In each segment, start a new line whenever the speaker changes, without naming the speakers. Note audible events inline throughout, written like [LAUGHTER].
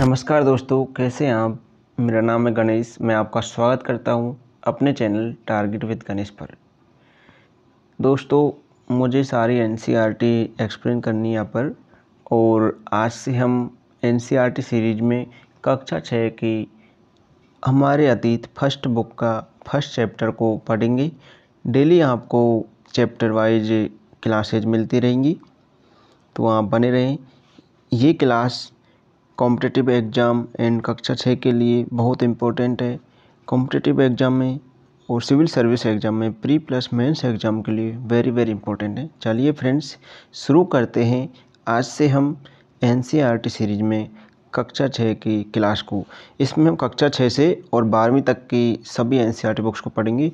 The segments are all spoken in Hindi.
नमस्कार दोस्तों कैसे हैं आप मेरा नाम है गणेश मैं आपका स्वागत करता हूं अपने चैनल टारगेट विद गणेश पर दोस्तों मुझे सारी एन एक्सप्लेन e करनी यहाँ पर और आज से हम एन सीरीज e में कक्षा छः की हमारे अतीत फर्स्ट बुक का फर्स्ट चैप्टर को पढ़ेंगे डेली आपको चैप्टर वाइज क्लासेज मिलती रहेंगी तो आप बने रहें ये क्लास कॉम्पिटेटिव एग्जाम एंड कक्षा छः के लिए बहुत इम्पोर्टेंट है कॉम्पिटेटिव एग्जाम में और सिविल सर्विस एग्जाम में प्री प्लस मेंस एग्जाम के लिए वेरी वेरी इंपॉर्टेंट है चलिए फ्रेंड्स शुरू करते हैं आज से हम एन सीरीज e में कक्षा छः की क्लास को इसमें हम कक्षा छः से और बारहवीं तक की सभी एन बुक्स e को पढ़ेंगे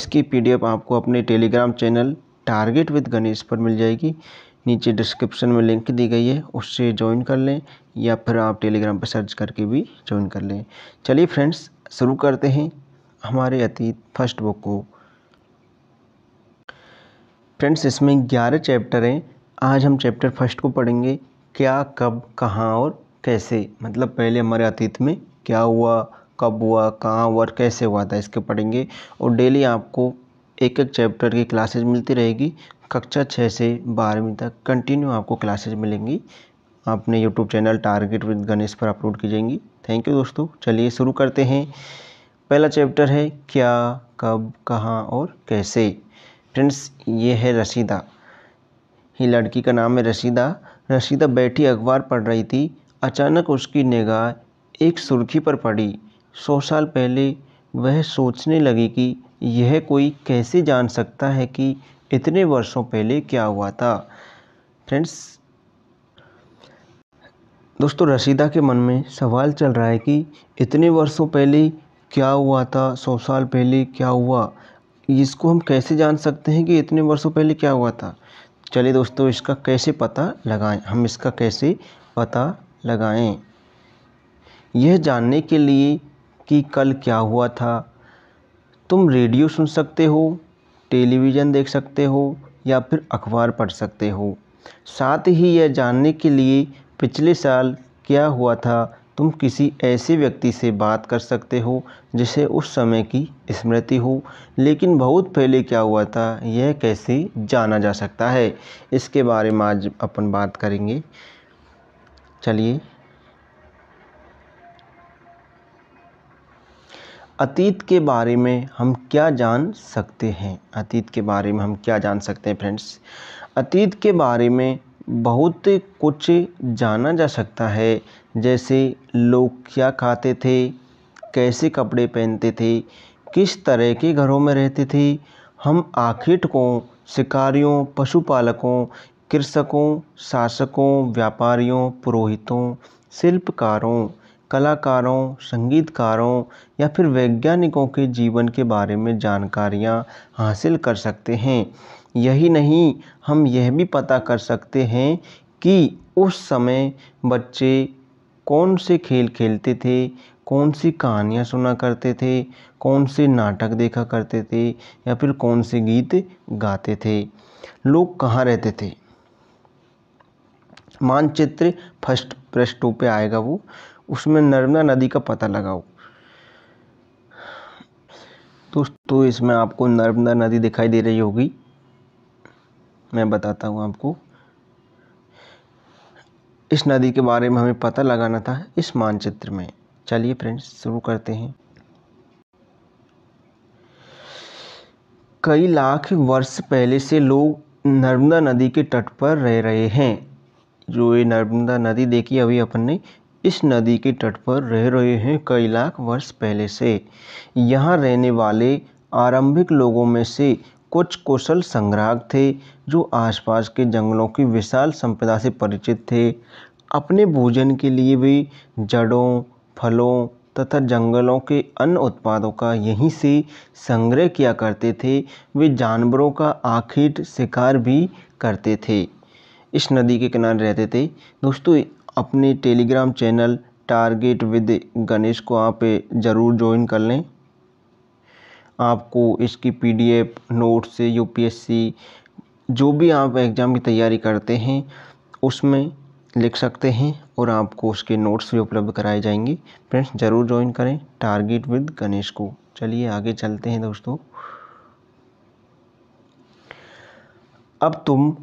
इसकी पी आपको अपने Telegram channel Target with Ganesh पर मिल जाएगी नीचे डिस्क्रिप्शन में लिंक दी गई है उससे ज्वाइन कर लें या फिर आप टेलीग्राम पर सर्च करके भी ज्वाइन कर लें चलिए फ्रेंड्स शुरू करते हैं हमारे अतीत फर्स्ट बुक को फ्रेंड्स इसमें ग्यारह चैप्टर हैं आज हम चैप्टर फर्स्ट को पढ़ेंगे क्या कब कहाँ और कैसे मतलब पहले हमारे अतीत में क्या हुआ कब हुआ कहाँ हुआ और कैसे हुआ था इसके पढ़ेंगे और डेली आपको एक एक चैप्टर की क्लासेज मिलती रहेगी कक्षा छः से बारहवीं तक कंटिन्यू आपको क्लासेज मिलेंगी अपने YouTube channel Target with Ganesh पर अपलोड की जाएंगी थैंक यू दोस्तों चलिए शुरू करते हैं पहला चैप्टर है क्या कब कहाँ और कैसे फ्रेंड्स ये है रसीदा ये लड़की का नाम है रसीदा रसीदा बैठी अखबार पढ़ रही थी अचानक उसकी निगाह एक सुर्खी पर पड़ी सौ साल पहले वह सोचने लगी कि यह कोई कैसे जान सकता है कि इतने वर्षों पहले क्या हुआ था फ्रेंड्स दोस्तों रशीदा के मन में सवाल चल रहा है कि इतने वर्षों पहले क्या हुआ था सौ साल पहले क्या हुआ इसको हम कैसे जान सकते हैं कि इतने वर्षों पहले क्या हुआ था चलिए दोस्तों इसका कैसे पता लगाएं हम इसका कैसे पता लगाएं यह जानने के लिए कि कल क्या हुआ था तुम रेडियो सुन सकते हो टेलीविज़न देख सकते हो या फिर अखबार पढ़ सकते हो साथ ही यह जानने के लिए पिछले साल क्या हुआ था तुम किसी ऐसे व्यक्ति से बात कर सकते हो जिसे उस समय की स्मृति हो लेकिन बहुत पहले क्या हुआ था यह कैसे जाना जा सकता है इसके बारे में आज अपन बात करेंगे चलिए अतीत के बारे में हम क्या जान सकते हैं अतीत के बारे में हम क्या जान सकते हैं फ्रेंड्स अतीत के बारे में बहुत कुछ जाना जा सकता है जैसे लोग क्या खाते थे कैसे कपड़े पहनते थे किस तरह के घरों में रहते थे हम आखिटकों शिकारियों पशुपालकों कृषकों शासकों व्यापारियों पुरोहितों शिल्पकारों कलाकारों संगीतकारों या फिर वैज्ञानिकों के जीवन के बारे में जानकारियाँ हासिल कर सकते हैं यही नहीं हम यह भी पता कर सकते हैं कि उस समय बच्चे कौन से खेल खेलते थे कौन सी कहानियाँ सुना करते थे कौन से नाटक देखा करते थे या फिर कौन से गीत गाते थे लोग कहाँ रहते थे मानचित्र फर्स्ट पृष्ठों पे आएगा वो उसमें नर्मदा नदी का पता लगाओ दोस्तों तो इसमें आपको नर्मदा नदी दिखाई दे रही होगी मैं बताता हूँ आपको इस नदी के बारे में हमें पता लगाना था इस मानचित्र में चलिए फ्रेंड्स शुरू करते हैं कई लाख वर्ष पहले से लोग नर्मदा नदी के तट पर रह रहे हैं जो ये नर्मदा नदी देखी अभी अपन ने इस नदी के तट पर रह रहे हैं कई लाख वर्ष पहले से यहाँ रहने वाले आरंभिक लोगों में से कुछ कुशल संग्राहक थे जो आसपास के जंगलों की विशाल संपदा से परिचित थे अपने भोजन के लिए वे जड़ों फलों तथा जंगलों के अन्य उत्पादों का यहीं से संग्रह किया करते थे वे जानवरों का आखिर शिकार भी करते थे इस नदी के किनारे रहते थे दोस्तों अपने Telegram channel Target with Ganesh को आप ज़रूर ज्वाइन कर लें आपको इसकी पीडीएफ नोट्स यूपीएससी जो भी आप एग्ज़ाम की तैयारी करते हैं उसमें लिख सकते हैं और आपको उसके नोट्स भी उपलब्ध कराए जाएंगे फ्रेंड्स ज़रूर ज्वाइन करें टारगेट विद गणेश को चलिए आगे चलते हैं दोस्तों अब तुम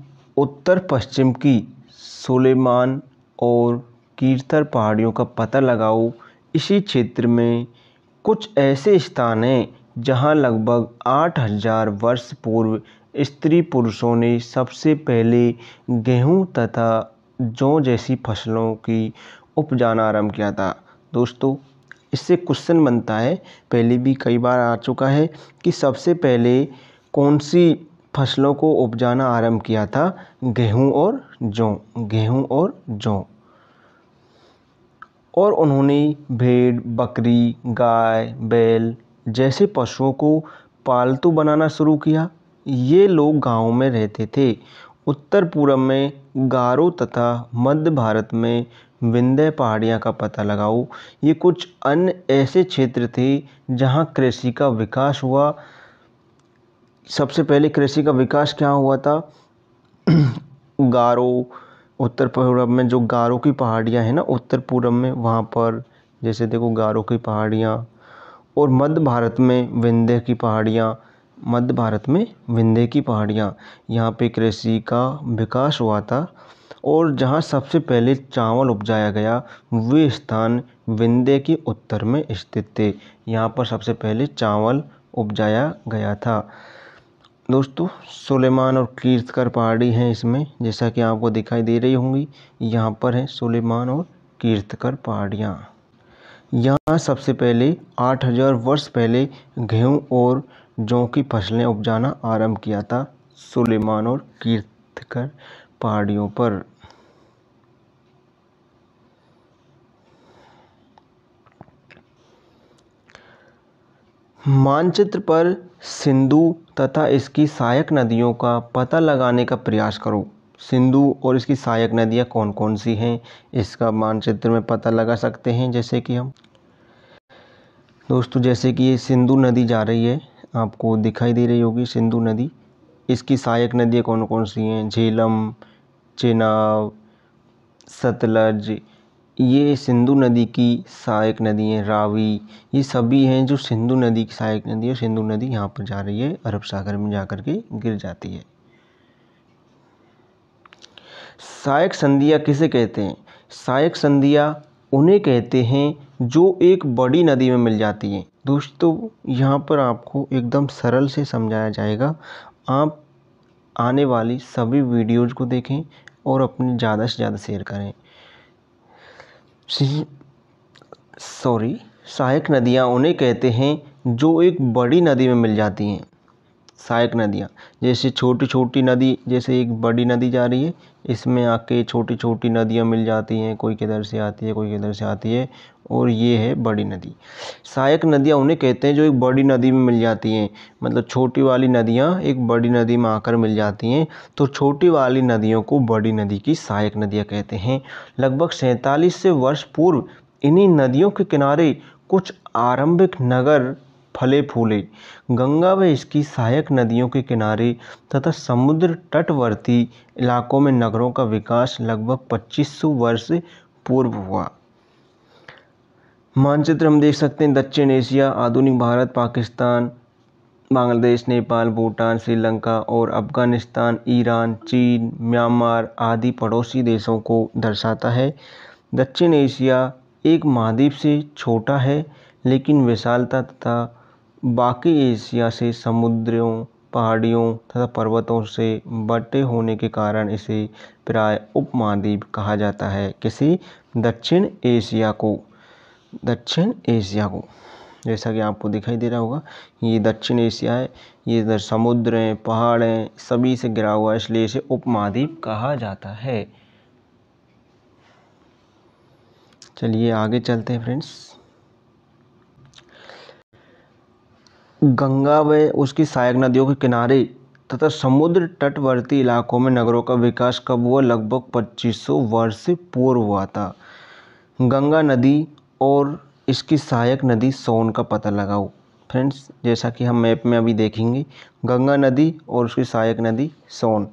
उत्तर पश्चिम की सुलेमान और कीर्तन पहाड़ियों का पता लगाओ इसी क्षेत्र में कुछ ऐसे स्थान हैं जहाँ लगभग आठ हज़ार वर्ष पूर्व स्त्री पुरुषों ने सबसे पहले गेहूँ तथा जौ जैसी फसलों की उपजाना आरंभ किया था दोस्तों इससे क्वेश्चन बनता है पहले भी कई बार आ चुका है कि सबसे पहले कौन सी फसलों को उपजाना आरम्भ किया था गेहूँ और जौ गेहूँ और जौ और उन्होंने भेड़ बकरी गाय बैल जैसे पशुओं को पालतू बनाना शुरू किया ये लोग गाँव में रहते थे उत्तर पूर्व में गारो तथा मध्य भारत में विंध्य पहाड़ियाँ का पता लगाओ ये कुछ अन्य ऐसे क्षेत्र थे जहाँ कृषि का विकास हुआ सबसे पहले कृषि का विकास क्या हुआ था [CLEARS THROAT] गारो उत्तर पूर्व में जो गारो की पहाड़ियाँ हैं ना उत्तर पूर्व में वहाँ पर जैसे देखो गारो की पहाड़ियाँ और मध्य भारत में विंध्य की पहाड़ियाँ मध्य भारत में विंध्य की पहाड़ियाँ यहाँ पे कृषि का विकास हुआ था और जहाँ सबसे पहले चावल उपजाया गया वे स्थान विंध्य के उत्तर में स्थित थे यहाँ पर सबसे पहले चावल उपजाया गया था दोस्तों सुलेमान और कीर्तकर पहाड़ी हैं इसमें जैसा कि आपको दिखाई दे रही होंगी यहाँ पर है सुलेमान और कीर्तकर पहाड़ियाँ यहाँ सबसे पहले 8000 वर्ष पहले गेहूँ और जौ की फसलें उपजाना आरंभ किया था सुलेमान और कर पहाड़ियों पर मानचित्र पर सिंधु तथा इसकी सहायक नदियों का पता लगाने का प्रयास करो सिंधु और इसकी सहायक नदियाँ कौन कौन सी हैं इसका मानचित्र में पता लगा सकते हैं जैसे कि हम दोस्तों जैसे कि ये सिंधु नदी जा रही है आपको दिखाई दे रही होगी सिंधु नदी इसकी सहायक नदियाँ कौन कौन सी हैं झेलम चेनाब सतलज ये सिंधु नदी की सहायक नदी है रावी ये सभी हैं जो सिंधु नदी की सहायक नदी है सिंधु नदी यहाँ पर जा रही है अरब सागर में जा कर के गिर जाती है सहायक संधिया किसे कहते हैं सहायक संधिया उन्हें कहते हैं जो एक बड़ी नदी में मिल जाती है दोस्तों यहाँ पर आपको एकदम सरल से समझाया जाएगा आप आने वाली सभी वीडियोज़ को देखें और अपने ज़्यादा से ज़्यादा शेयर करें सॉरी सहायक नदियाँ उन्हें कहते हैं जो एक बड़ी नदी में मिल जाती हैं सहायक नदियाँ जैसे छोटी छोटी नदी जैसे एक बड़ी नदी जा रही है इसमें आके छोटी छोटी नदियाँ मिल जाती हैं कोई किधर से आती है कोई किधर से आती है और ये है बड़ी नदी सहायक नदियाँ उन्हें कहते हैं जो एक बड़ी नदी में मिल जाती हैं मतलब छोटी वाली नदियाँ एक बड़ी नदी में आकर मिल जाती हैं तो छोटी वाली नदियों को बड़ी नदी की सहायक नदियाँ कहते हैं लगभग सैंतालीस से वर्ष पूर्व इन्हीं नदियों के किनारे कुछ आरंभिक नगर फले फूले गंगा व इसकी सहायक नदियों के किनारे तथा समुद्र तटवर्ती इलाकों में नगरों का विकास लगभग पच्चीस सौ वर्ष पूर्व हुआ मानचित्र हम देख सकते हैं दक्षिण एशिया आधुनिक भारत पाकिस्तान बांग्लादेश नेपाल भूटान श्रीलंका और अफगानिस्तान ईरान चीन म्यांमार आदि पड़ोसी देशों को दर्शाता है दक्षिण एशिया एक महाद्वीप से छोटा है लेकिन विशालता तथा बाकी एशिया से समुद्रों पहाड़ियों तथा पर्वतों से बटे होने के कारण इसे प्राय उपमहाद्वीप कहा जाता है किसी दक्षिण एशिया को दक्षिण एशिया को जैसा कि आपको दिखाई दे रहा होगा ये दक्षिण एशिया है ये इधर समुद्र हैं पहाड़ हैं सभी से गिरा हुआ है इसलिए इसे उपमहाद्वीप कहा जाता है चलिए आगे चलते हैं फ्रेंड्स गंगा व उसकी सहायक नदियों के किनारे तथा समुद्र तटवर्ती इलाकों में नगरों का विकास कब हुआ लगभग पच्चीस सौ वर्ष पूर्व हुआ था गंगा नदी और इसकी सहायक नदी सोन का पता लगाओ फ्रेंड्स जैसा कि हम मैप में अभी देखेंगे गंगा नदी और उसकी सहायक नदी सोन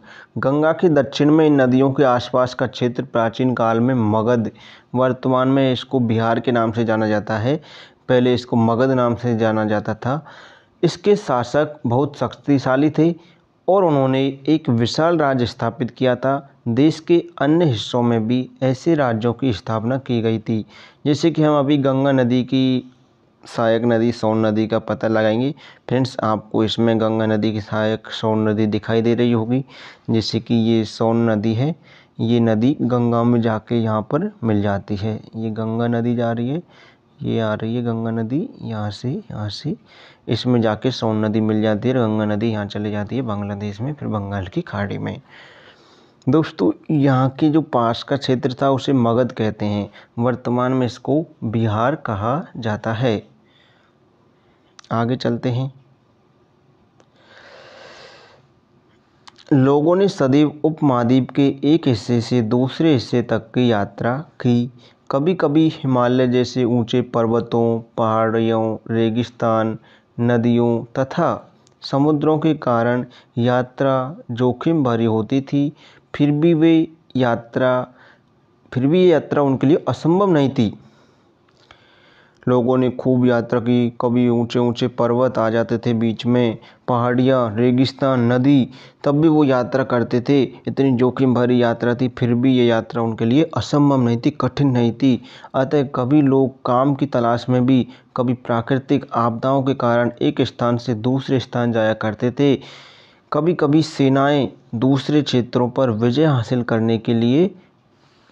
गंगा के दक्षिण में इन नदियों के आसपास का क्षेत्र प्राचीन काल में मगध वर्तमान में इसको बिहार के नाम से जाना जाता है पहले इसको मगध नाम से जाना जाता था इसके शासक बहुत शक्तिशाली थे और उन्होंने एक विशाल राज्य स्थापित किया था देश के अन्य हिस्सों में भी ऐसे राज्यों की स्थापना की गई थी जैसे कि हम अभी गंगा नदी की सहायक नदी सोन नदी का पता लगाएंगे फ्रेंड्स आपको इसमें गंगा नदी की सहायक सोन नदी दिखाई दे रही होगी जैसे कि ये सोन नदी है ये नदी गंगा में जाके यहाँ पर मिल जाती है ये गंगा नदी जा रही है ये आ रही है गंगा नदी यहाँ से यहाँ से इसमें जाके सोन नदी मिल जाती है गंगा नदी यहाँ चली जाती है बांग्लादेश में फिर बंगाल की खाड़ी में दोस्तों यहाँ के जो पास का क्षेत्र था उसे मगध कहते हैं वर्तमान में इसको बिहार कहा जाता है आगे चलते हैं लोगों ने सदैव उपमहाद्वीप के एक हिस्से से दूसरे हिस्से तक की यात्रा की कभी कभी हिमालय जैसे ऊंचे पर्वतों पहाड़ियों रेगिस्तान नदियों तथा समुद्रों के कारण यात्रा जोखिम भरी होती थी फिर भी वे यात्रा फिर भी यात्रा उनके लिए असंभव नहीं थी लोगों ने खूब यात्रा की कभी ऊँचे ऊँचे पर्वत आ जाते थे बीच में पहाड़ियाँ रेगिस्तान नदी तब भी वो यात्रा करते थे इतनी जोखिम भरी यात्रा थी फिर भी ये यात्रा उनके लिए असंभव नहीं थी कठिन नहीं थी अतः कभी लोग काम की तलाश में भी कभी प्राकृतिक आपदाओं के कारण एक स्थान से दूसरे स्थान जाया करते थे कभी कभी सेनाएँ दूसरे क्षेत्रों पर विजय हासिल करने के लिए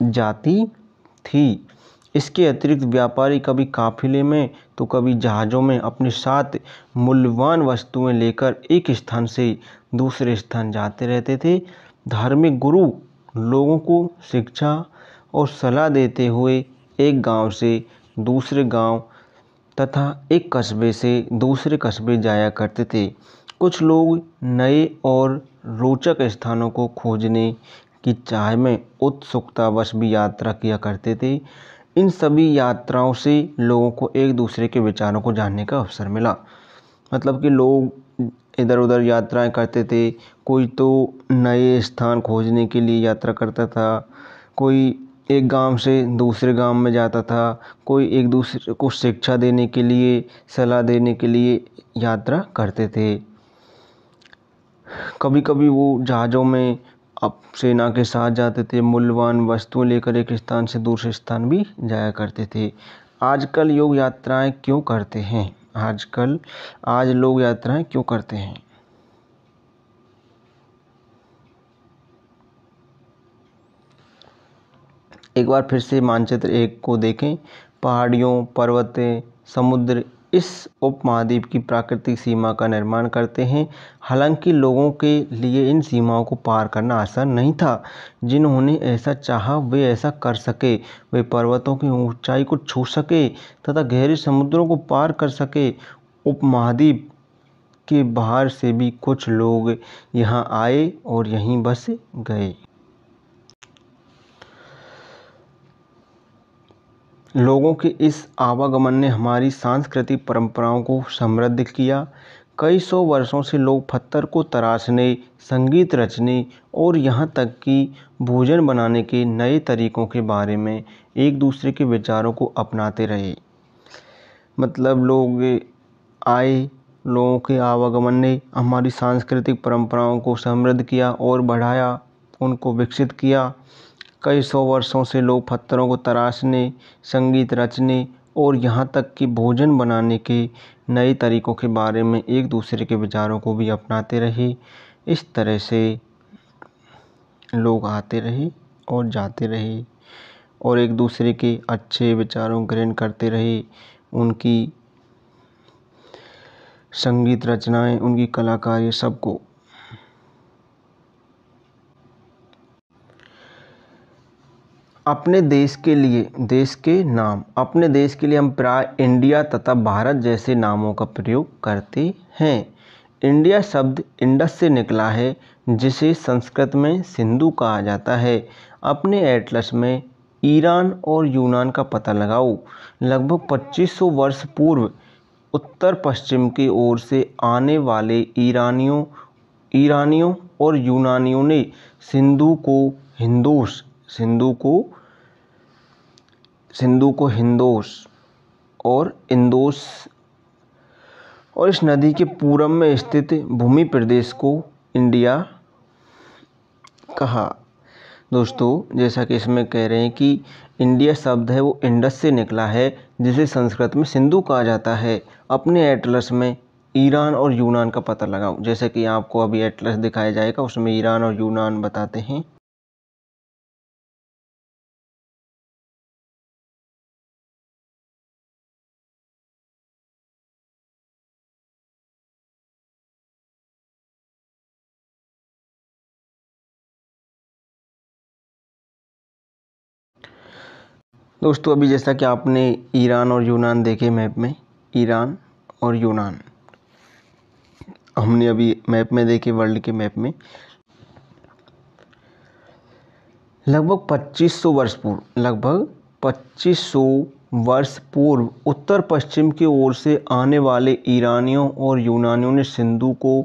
जाती थी इसके अतिरिक्त व्यापारी कभी काफ़िले में तो कभी जहाज़ों में अपने साथ मूल्यवान वस्तुएं लेकर एक स्थान से दूसरे स्थान जाते रहते थे धार्मिक गुरु लोगों को शिक्षा और सलाह देते हुए एक गाँव से दूसरे गाँव तथा एक कस्बे से दूसरे कस्बे जाया करते थे कुछ लोग नए और रोचक स्थानों को खोजने की चाह में उत्सुकतावश भी यात्रा किया करते थे इन सभी यात्राओं से लोगों को एक दूसरे के विचारों को जानने का अवसर मिला मतलब कि लोग इधर उधर यात्राएँ करते थे कोई तो नए स्थान खोजने के लिए यात्रा करता था कोई एक गाँव से दूसरे गाँव में जाता था कोई एक दूसरे को शिक्षा देने के लिए सलाह देने के लिए यात्रा करते थे कभी कभी वो जहाज़ों में अब सेना के साथ जाते थे मूल्यवान वस्तुएं लेकर एक स्थान से दूसरे स्थान भी जाया करते थे आजकल योग यात्राएं क्यों करते हैं आजकल आज लोग यात्राएं क्यों करते हैं एक बार फिर से मानचित्र एक को देखें पहाड़ियों पर्वतें समुद्र इस उपमहाद्वीप की प्राकृतिक सीमा का निर्माण करते हैं हालांकि लोगों के लिए इन सीमाओं को पार करना आसान नहीं था जिन्होंने ऐसा चाहा वे ऐसा कर सके वे पर्वतों की ऊँचाई को छू सके तथा गहरे समुद्रों को पार कर सके उपमहाद्वीप के बाहर से भी कुछ लोग यहाँ आए और यहीं बस गए लोगों के इस आवागमन ने हमारी सांस्कृतिक परंपराओं को समृद्ध किया कई सौ वर्षों से लोग पत्थर को तराशने संगीत रचने और यहाँ तक कि भोजन बनाने के नए तरीकों के बारे में एक दूसरे के विचारों को अपनाते रहे मतलब लोग आए लोगों के आवागमन ने हमारी सांस्कृतिक परंपराओं को समृद्ध किया और बढ़ाया उनको विकसित किया कई सौ वर्षों से लोग पत्थरों को तराशने संगीत रचने और यहाँ तक कि भोजन बनाने के नए तरीकों के बारे में एक दूसरे के विचारों को भी अपनाते रहे इस तरह से लोग आते रहे और जाते रहे और एक दूसरे के अच्छे विचारों ग्रहण करते रहे उनकी संगीत रचनाएँ उनकी कलाकारी सबको अपने देश के लिए देश के नाम अपने देश के लिए हम प्राय इंडिया तथा भारत जैसे नामों का प्रयोग करते हैं इंडिया शब्द इंडस से निकला है जिसे संस्कृत में सिंधु कहा जाता है अपने एटलस में ईरान और यूनान का पता लगाओ लगभग 2500 वर्ष पूर्व उत्तर पश्चिम की ओर से आने वाले ईरानियों ईरानियों और यूनानियों ने सिंधु को हिंदोस सिंधु को सिंधु को हिंदोस और इंदोस और इस नदी के पूरब में स्थित भूमि प्रदेश को इंडिया कहा दोस्तों जैसा कि इसमें कह रहे हैं कि इंडिया शब्द है वो इंडस से निकला है जिसे संस्कृत में सिंधु कहा जाता है अपने एटलस में ईरान और यूनान का पता लगाओ जैसे कि आपको अभी एटलस दिखाया जाएगा उसमें ईरान और यूनान बताते हैं दोस्तों अभी जैसा कि आपने ईरान और यूनान देखे मैप में ईरान और यूनान हमने अभी मैप में देखे वर्ल्ड के मैप में लगभग 2500 वर्ष पूर्व लगभग 2500 वर्ष पूर्व उत्तर पश्चिम की ओर से आने वाले ईरानियों और यूनानियों ने सिंधु को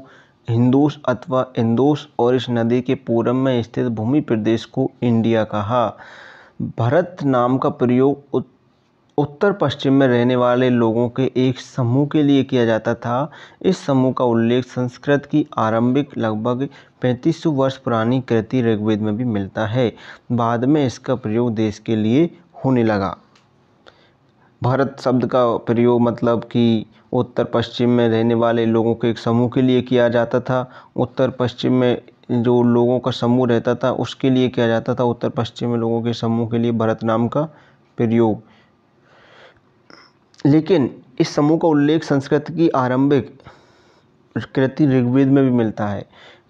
हिंदोस अथवा इंदोस और इस नदी के पूर्व में स्थित भूमि प्रदेश को इंडिया कहा भरत नाम का प्रयोग उत्तर पश्चिम में रहने वाले लोगों के एक समूह के लिए किया जाता था इस समूह का उल्लेख संस्कृत की आरंभिक लगभग पैंतीस वर्ष पुरानी कृति ऋग्वेद में भी मिलता है बाद में इसका प्रयोग देश के लिए होने लगा भारत शब्द का प्रयोग मतलब कि उत्तर पश्चिम में रहने वाले लोगों के एक समूह के लिए किया जाता था उत्तर पश्चिम में जो लोगों का समूह रहता था उसके लिए किया जाता था उत्तर पश्चिमी लोगों के समूह के लिए भरत नाम का प्रयोग लेकिन इस समूह का उल्लेख संस्कृत की आरंभिक कृति ऋग्वेद में भी मिलता है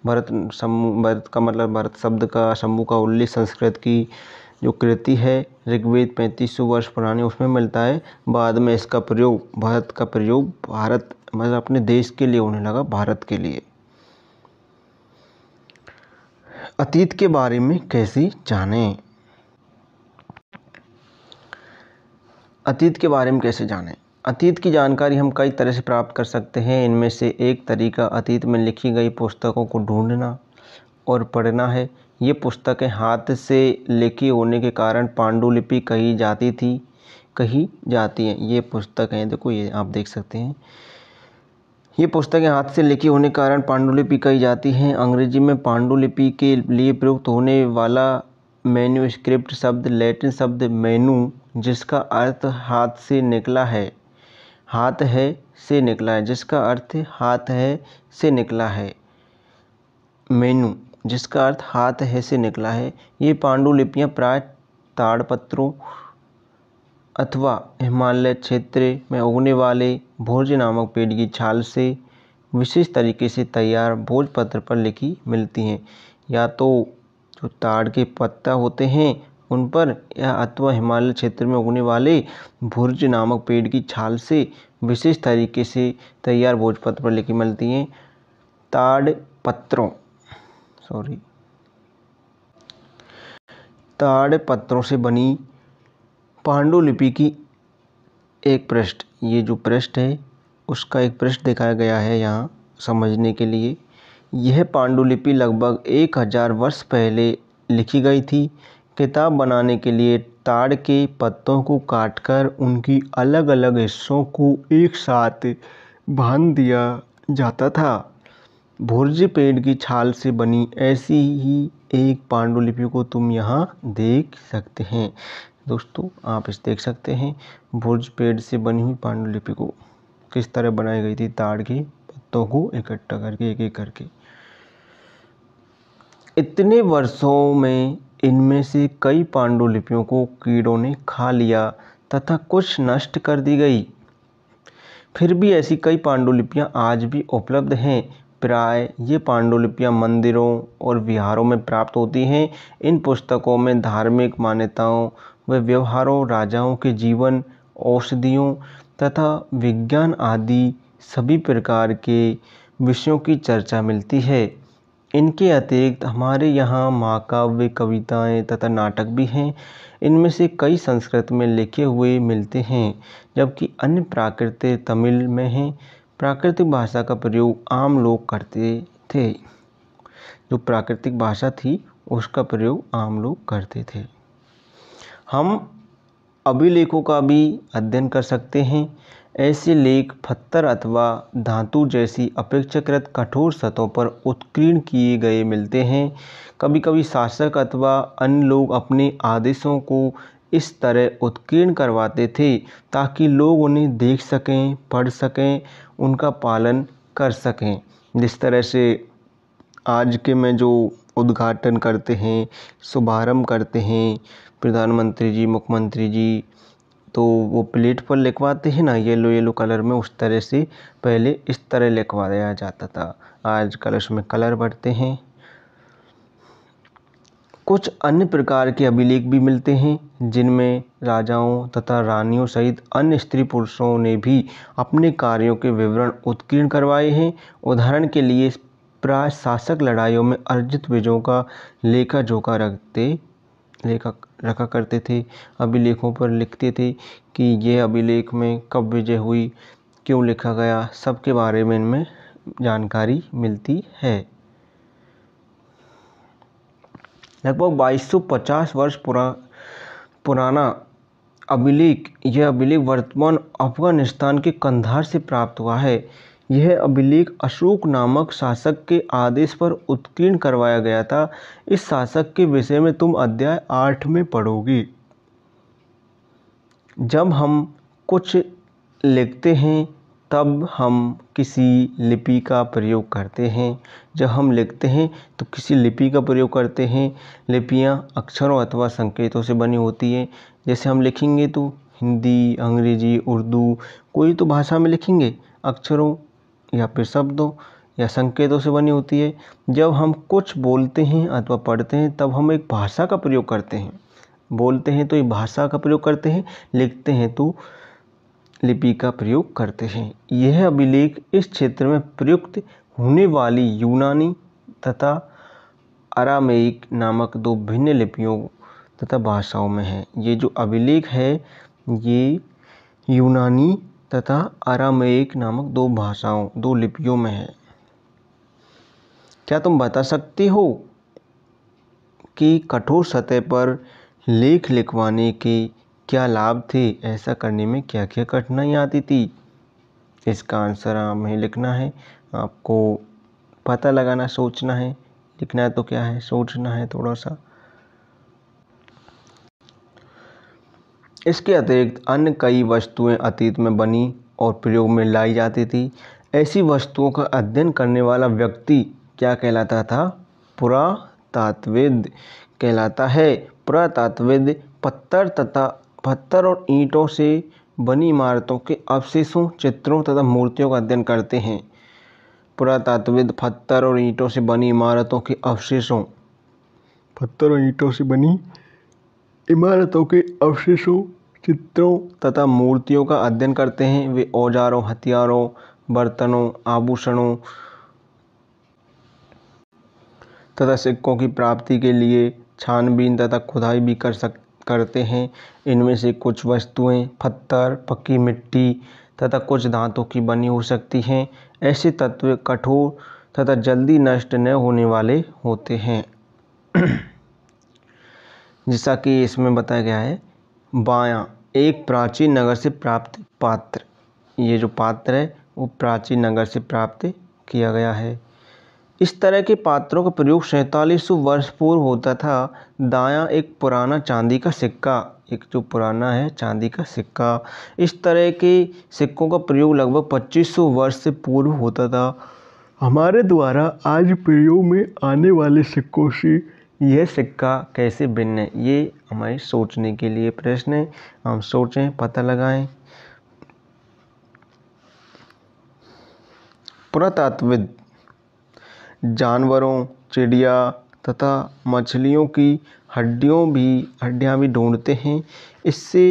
भरत समूह भरत का मतलब भरत शब्द का समूह का उल्लेख संस्कृत की जो कृति है ऋग्वेद पैंतीस सौ वर्ष पुरानी उसमें मिलता है बाद में इसका प्रयोग भारत का प्रयोग भारत मतलब अपने देश के लिए होने लगा भारत के लिए अतीत के बारे में कैसे जानें अतीत के बारे में कैसे जानें अतीत की जानकारी हम कई तरह से प्राप्त कर सकते हैं इनमें से एक तरीका अतीत में लिखी गई पुस्तकों को ढूंढना और पढ़ना है ये पुस्तकें हाथ से लिखी होने के कारण पांडुलिपि कही जाती थी कही जाती हैं ये पुस्तकें देखो ये आप देख सकते हैं ये पुस्तकें हाथ से लिखी होने के कारण पांडुलिपि कही जाती हैं अंग्रेजी में पांडुलिपि के लिए प्रयुक्त होने वाला स्क्रिप्ट शब्द लैटिन शब्द मेनू जिसका अर्थ हाथ से निकला है हाथ है से निकला है जिसका अर्थ हाथ है से निकला है मेनू जिसका अर्थ हाथ है से निकला है ये पांडुलिपियाँ प्राय ताड़पत्रों अथवा हिमालय क्षेत्र में उगने वाले भोज नामक पेड़ की छाल से विशेष तरीके से तैयार भोजपत्र पर लिखी मिलती हैं या तो जो ताड़ के पत्ता होते हैं उन पर या अथवा हिमालय क्षेत्र में उगने वाले भुर्ज नामक पेड़ की छाल से विशेष तरीके से तैयार भोजपत्र पर लिखी मिलती हैं ताड़ पत्रों सॉरी ताड़ पत्रों से बनी पांडुलिपि की एक पृष्ठ ये जो पृष्ठ है उसका एक पृष्ठ दिखाया गया है यहाँ समझने के लिए यह पांडुलिपि लगभग एक हज़ार वर्ष पहले लिखी गई थी किताब बनाने के लिए ताड़ के पत्तों को काटकर उनकी अलग अलग हिस्सों को एक साथ बांध दिया जाता था भुर्जी पेड़ की छाल से बनी ऐसी ही एक पांडुलिपि को तुम यहाँ देख सकते हैं दोस्तों आप इस देख सकते हैं भुर्ज पेड़ से बनी हुई पांडुलिपि को किस तरह बनाई गई थी ताड़ के पत्तों को इकट्ठा करके एक एक करके इतने वर्षों में इनमें से कई पांडुलिपियों को कीड़ों ने खा लिया तथा कुछ नष्ट कर दी गई फिर भी ऐसी कई पांडुलिपियाँ आज भी उपलब्ध हैं प्राय ये पांडुलिपियां मंदिरों और विहारों में प्राप्त होती हैं इन पुस्तकों में धार्मिक मान्यताओं व व्यवहारों राजाओं के जीवन औषधियों तथा विज्ञान आदि सभी प्रकार के विषयों की चर्चा मिलती है इनके अतिरिक्त हमारे यहाँ महाकाव्य कविताएँ तथा नाटक भी हैं इनमें से कई संस्कृत में लिखे हुए मिलते हैं जबकि अन्य प्राकृतिक तमिल में हैं प्राकृतिक भाषा का प्रयोग आम लोग करते थे जो प्राकृतिक भाषा थी उसका प्रयोग आम लोग करते थे हम अभिलेखों का भी अध्ययन कर सकते हैं ऐसे लेख पत्थर अथवा धातु जैसी अपेक्षाकृत कठोर सतहों पर उत्कीर्ण किए गए मिलते हैं कभी कभी शासक अथवा अन्य लोग अपने आदेशों को इस तरह उत्कीर्ण करवाते थे ताकि लोग उन्हें देख सकें पढ़ सकें उनका पालन कर सकें जिस तरह से आज के में जो उद्घाटन करते हैं शुभारम्भ करते हैं प्रधानमंत्री जी मुख्यमंत्री जी तो वो प्लेट पर लिखवाते हैं ना येलो येलो कलर में उस तरह से पहले इस तरह लिखवाया जाता था आजकल उसमें कलर बढ़ते हैं कुछ अन्य प्रकार के अभिलेख भी मिलते हैं जिनमें राजाओं तथा रानियों सहित अन्य स्त्री पुरुषों ने भी अपने कार्यों के विवरण उत्कीर्ण करवाए हैं उदाहरण के लिए प्राय शासक लड़ाइयों में अर्जित विजयों का लेखा जोखा रखते लेखक रखा करते थे अभिलेखों पर लिखते थे कि यह अभिलेख में कब विजय हुई क्यों लिखा गया सबके बारे में इनमें जानकारी मिलती है लगभग 2250 वर्ष पुरा पुराना अभिलेख यह अभिलेख वर्तमान अफगानिस्तान के कंधार से प्राप्त हुआ है यह अभिलेख अशोक नामक शासक के आदेश पर उत्कीर्ण करवाया गया था इस शासक के विषय में तुम अध्याय आठ में पढ़ोगी जब हम कुछ लिखते हैं तब हम किसी लिपि का प्रयोग करते हैं जब हम लिखते हैं तो किसी लिपि का प्रयोग करते हैं लिपियाँ अक्षरों अथवा संकेतों से बनी होती हैं जैसे हम लिखेंगे तो हिंदी अंग्रेजी उर्दू कोई तो भाषा में लिखेंगे अक्षरों या फिर शब्दों या संकेतों से बनी होती है जब हम कुछ बोलते हैं अथवा पढ़ते हैं तब हम एक भाषा का प्रयोग करते हैं बोलते हैं तो एक भाषा का प्रयोग करते हैं लिखते हैं तो लिपि का प्रयोग करते हैं यह अभिलेख इस क्षेत्र में प्रयुक्त होने वाली यूनानी तथा अरामेक नामक दो भिन्न लिपियों तथा भाषाओं में है ये जो अभिलेख है ये यूनानी तथा अरामेइक नामक दो भाषाओं दो लिपियों में है क्या तुम बता सकते हो कि कठोर सतह पर लेख लिखवाने के क्या लाभ थे ऐसा करने में क्या क्या कठिनाइयाँ आती थी इसका आंसर हमें लिखना है आपको पता लगाना सोचना है लिखना तो क्या है सोचना है थोड़ा सा इसके अतिरिक्त अन्य कई वस्तुएँ अतीत में बनी और प्रयोग में लाई जाती थी ऐसी वस्तुओं का अध्ययन करने वाला व्यक्ति क्या कहलाता था पुरातात्विद कहलाता है पुरातात्विद पत्थर तथा पत्थर और ईंटों से बनी इमारतों के अवशेषों चित्रों तथा मूर्तियों का अध्ययन करते हैं पुरातात्वेद पत्थर और ईंटों से बनी इमारतों के अवशेषों पत्थर और ईंटों से बनी इमारतों के अवशेषों चित्रों तथा मूर्तियों का अध्ययन करते हैं वे औजारों हथियारों बर्तनों आभूषणों तथा सिक्कों की प्राप्ति के लिए छानबीन तथा खुदाई भी कर सक करते हैं इनमें से कुछ वस्तुएं पत्थर पक्की मिट्टी तथा कुछ दांतों की बनी हो सकती हैं ऐसे तत्व कठोर तथा जल्दी नष्ट न होने वाले होते हैं [CLEARS THROAT] जैसा कि इसमें बताया गया है बायां एक प्राचीन नगर से प्राप्त पात्र ये जो पात्र है वो प्राचीन नगर से प्राप्त किया गया है इस तरह के पात्रों का प्रयोग सैंतालीस सौ वर्ष पूर्व होता था दायाँ एक पुराना चांदी का सिक्का एक जो पुराना है चांदी का सिक्का इस तरह के सिक्कों का प्रयोग लगभग पच्चीस सौ वर्ष से पूर्व होता था हमारे द्वारा आज प्रयोग में आने वाले सिक्कों से यह सिक्का कैसे भिन्न है ये हमारे सोचने के लिए प्रश्न है हम सोचें पता लगाएं पुरातत्वविद जानवरों चिड़िया तथा मछलियों की हड्डियों भी हड्डियाँ भी ढूंढते हैं इससे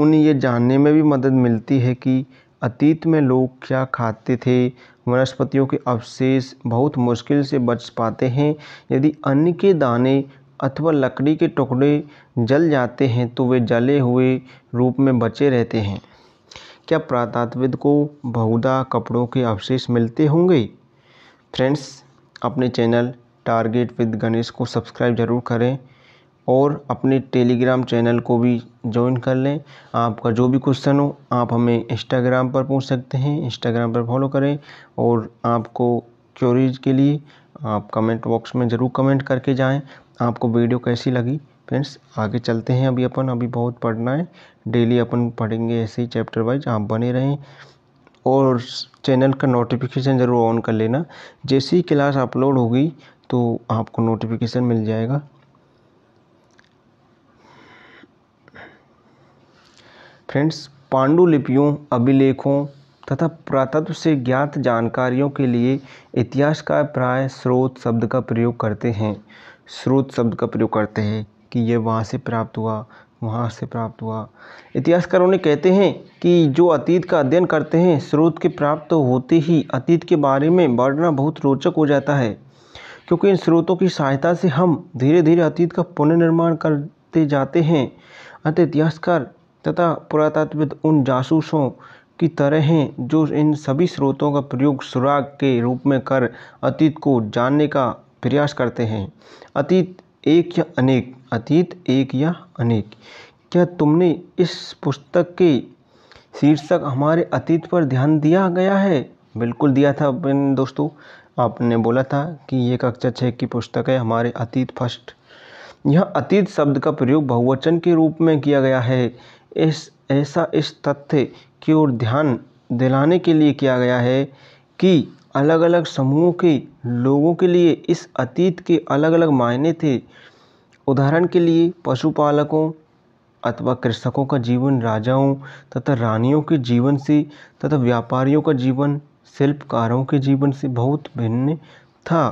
उन्हें ये जानने में भी मदद मिलती है कि अतीत में लोग क्या खाते थे वनस्पतियों के अवशेष बहुत मुश्किल से बच पाते हैं यदि अन्न के दाने अथवा लकड़ी के टुकड़े जल जाते हैं तो वे जले हुए रूप में बचे रहते हैं क्या प्रातात्विद को बहुधा कपड़ों के अवशेष मिलते होंगे फ्रेंड्स अपने चैनल टारगेट विद गणेश को सब्सक्राइब जरूर करें और अपने टेलीग्राम चैनल को भी ज्वाइन कर लें आपका जो भी क्वेश्चन हो आप हमें इंस्टाग्राम पर पूछ सकते हैं इंस्टाग्राम पर फॉलो करें और आपको क्योरीज के लिए आप कमेंट बॉक्स में ज़रूर कमेंट करके जाएं आपको वीडियो कैसी लगी फ्रेंड्स आगे चलते हैं अभी अपन अभी बहुत पढ़ना है डेली अपन पढ़ेंगे ऐसे ही चैप्टर वाइज आप बने रहें और चैनल का नोटिफिकेशन ज़रूर ऑन कर लेना जैसे ही क्लास अपलोड होगी तो आपको नोटिफिकेशन मिल जाएगा फ्रेंड्स पांडुलिपियों अभिलेखों तथा पुरातत्व से ज्ञात जानकारियों के लिए इतिहासकार प्राय स्रोत शब्द का प्रयोग करते हैं स्रोत शब्द का प्रयोग करते हैं कि यह वहाँ से प्राप्त हुआ वहाँ से प्राप्त हुआ इतिहासकारों ने कहते हैं कि जो अतीत का अध्ययन करते हैं स्रोत के प्राप्त तो होते ही अतीत के बारे में वर्णना बहुत रोचक हो जाता है क्योंकि इन स्रोतों की सहायता से हम धीरे धीरे अतीत का पुनर्निर्माण करते जाते हैं अतः इतिहासकार तथा पुरातत्वविद उन जासूसों की तरह हैं जो इन सभी स्रोतों का प्रयोग सुराग के रूप में कर अतीत को जानने का प्रयास करते हैं अतीत एक या अनेक अतीत एक या अनेक क्या तुमने इस पुस्तक के शीर्षक हमारे अतीत पर ध्यान दिया गया है बिल्कुल दिया था अपने दोस्तों आपने बोला था कि ये कक्षा छः की पुस्तक है हमारे अतीत फर्स्ट यह अतीत शब्द का प्रयोग बहुवचन के रूप में किया गया है इस ऐसा इस तथ्य की ओर ध्यान दिलाने के लिए किया गया है कि अलग अलग समूहों के लोगों के लिए इस अतीत के अलग अलग मायने थे उदाहरण के लिए पशुपालकों अथवा कृषकों का जीवन राजाओं तथा रानियों के जीवन से तथा व्यापारियों का जीवन शिल्पकारों के जीवन से बहुत भिन्न था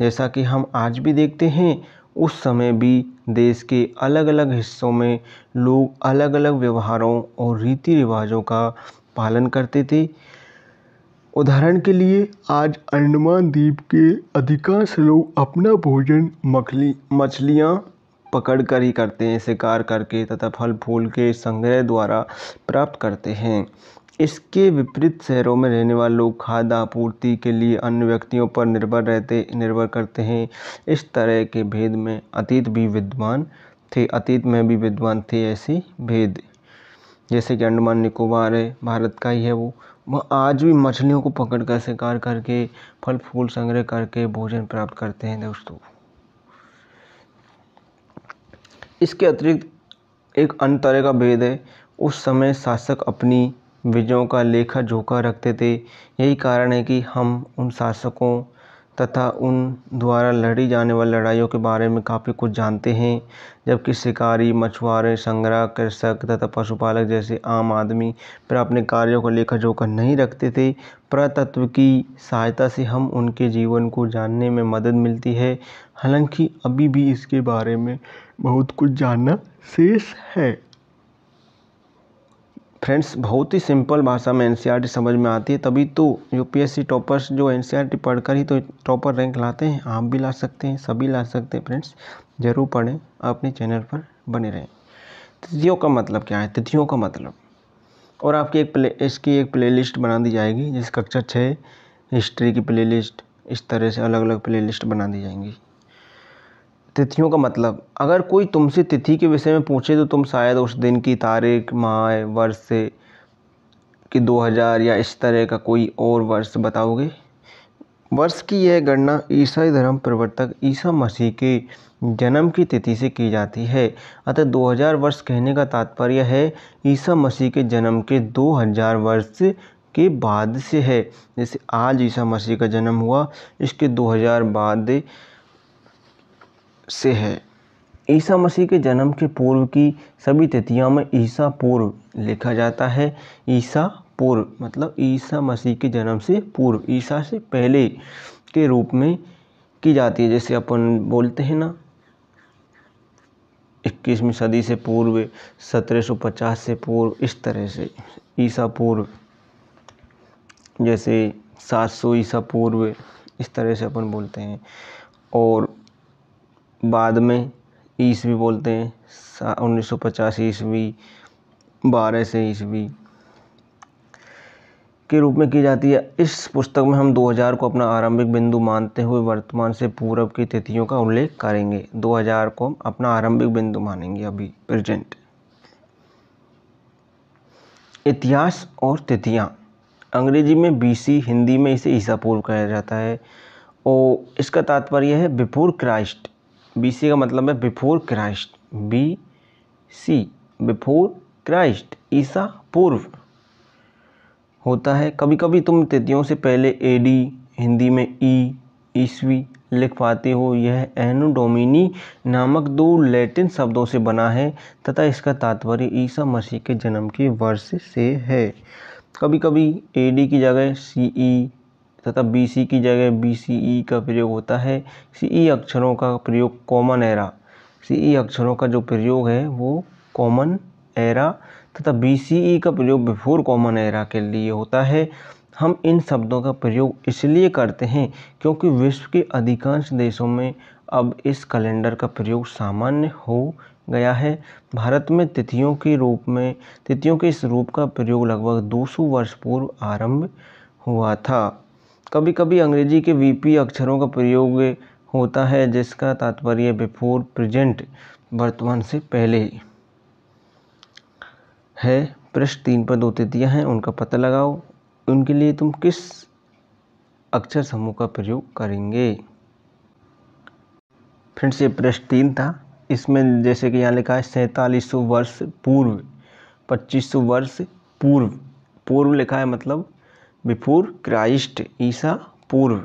जैसा कि हम आज भी देखते हैं उस समय भी देश के अलग अलग हिस्सों में लोग अलग अलग व्यवहारों और रीति रिवाजों का पालन करते थे उदाहरण के लिए आज अंडमान द्वीप के अधिकांश लोग अपना भोजन मखली मछलियाँ पकड़ कर ही करते हैं शिकार करके तथा फल फूल के संग्रह द्वारा प्राप्त करते हैं इसके विपरीत शहरों में रहने वाले लोग खाद्य आपूर्ति के लिए अन्य व्यक्तियों पर निर्भर रहते निर्भर करते हैं इस तरह के भेद में अतीत भी विद्वान थे अतीत में भी विद्वान थे ऐसे भेद जैसे कि अंडमान निकोबार है भारत का ही है वो वह आज भी मछलियों को पकड़ कर शिकार करके फल फूल संग्रह करके भोजन प्राप्त करते हैं दोस्तों इसके अतिरिक्त एक अन्य तरह का भेद है उस समय शासक अपनी विजयों का लेखा जोखा रखते थे यही कारण है कि हम उन शासकों तथा उन द्वारा लड़ी जाने वाली लड़ाइयों के बारे में काफ़ी कुछ जानते हैं जबकि शिकारी मछुआरे संग्रह कृषक तथा पशुपालक जैसे आम आदमी पर अपने कार्यों का लेखा जोखा नहीं रखते थे पुरातत्व की सहायता से हम उनके जीवन को जानने में मदद मिलती है हालांकि अभी भी इसके बारे में बहुत कुछ जानना शेष है फ्रेंड्स बहुत ही सिंपल भाषा में एन e समझ में आती है तभी तो यूपीएससी टॉपर्स जो एन e पढ़कर ही तो टॉपर रैंक लाते हैं आप भी ला सकते हैं सभी ला सकते हैं फ्रेंड्स ज़रूर पढ़ें अपने चैनल पर बने रहें तिथियों का मतलब क्या है तिथियों का मतलब और आपकी एक प्ले इसकी एक प्ले बना दी जाएगी जिस कक्षा छः हिस्ट्री की प्ले इस तरह से अलग अलग प्ले बना दी जाएंगी तिथियों का मतलब अगर कोई तुमसे तिथि के विषय में पूछे तो तुम शायद उस दिन की तारीख माह वर्ष से कि 2000 या इस तरह का कोई और वर्ष बताओगे वर्ष की यह गणना ईसाई धर्म प्रवर्तक ईसा मसीह के जन्म की तिथि से की जाती है अतः 2000 वर्ष कहने का तात्पर्य है ईसा मसीह के जन्म के 2000 वर्ष के बाद से है जैसे आज ईसा मसीह का जन्म हुआ इसके 2000 बाद से है ईसा मसीह के जन्म के पूर्व की सभी तिथियों में ईसा पूर्व लिखा जाता है ईसा पूर्व मतलब ईसा मसीह के जन्म से पूर्व ईसा से पहले के रूप में की जाती है जैसे अपन बोलते हैं ना इक्कीसवीं सदी से पूर्व 1750 से पूर्व इस तरह से ईसा पूर्व जैसे 700 ईसा पूर्व इस तरह से अपन बोलते हैं और बाद में ईस्वी बोलते हैं उन्नीस सौ पचास ईस्वी बारह से ईस्वी के रूप में की जाती है इस पुस्तक में हम 2000 को अपना आरंभिक बिंदु मानते हुए वर्तमान से पूर्व की तिथियों का उल्लेख करेंगे 2000 को हम अपना आरंभिक बिंदु मानेंगे अभी प्रेजेंट इतिहास और तिथियाँ अंग्रेजी में बीसी हिंदी में इसे ईसा पूर्व कहा जाता है और इसका तात्पर्य है बिफोर क्राइस्ट बी सी का मतलब है before Christ B C before Christ ईसा पूर्व होता है कभी कभी तुम तिथियों से पहले ए डी हिंदी में ई e, ईस्वी लिख पाते हो यह एनोडोमिनी नामक दो लैटिन शब्दों से बना है तथा इसका तात्पर्य ईसा मसीह के जन्म के वर्ष से है कभी कभी ए डी की जगह सी ई e, तथा बी सी की जगह बी सी ई का प्रयोग होता है सी ई e अक्षरों का प्रयोग कॉमन एरा सी ई अक्षरों का जो प्रयोग है वो कॉमन एरा तथा बी सी ई का प्रयोग बिफोर कॉमन एरा के लिए होता है हम इन शब्दों का प्रयोग इसलिए करते हैं क्योंकि विश्व के अधिकांश देशों में अब इस कैलेंडर का प्रयोग सामान्य हो गया है भारत में तिथियों के रूप में तिथियों के इस रूप का प्रयोग लगभग 200 वर्ष पूर्व आरंभ हुआ था कभी कभी अंग्रेजी के वी अक्षरों का प्रयोग होता है जिसका तात्पर्य बिफोर प्रेजेंट वर्तमान से पहले है पृष्ठ तीन पर दो तृतीया हैं उनका पता लगाओ उनके लिए तुम किस अक्षर समूह का प्रयोग करेंगे फ्रेंड्स ये पृष्ठ तीन था इसमें जैसे कि यहाँ लिखा है सैंतालीस वर्ष पूर्व पच्चीस वर्ष पूर्व पूर्व लिखा है मतलब बिफोर क्राइस्ट ईसा पूर्व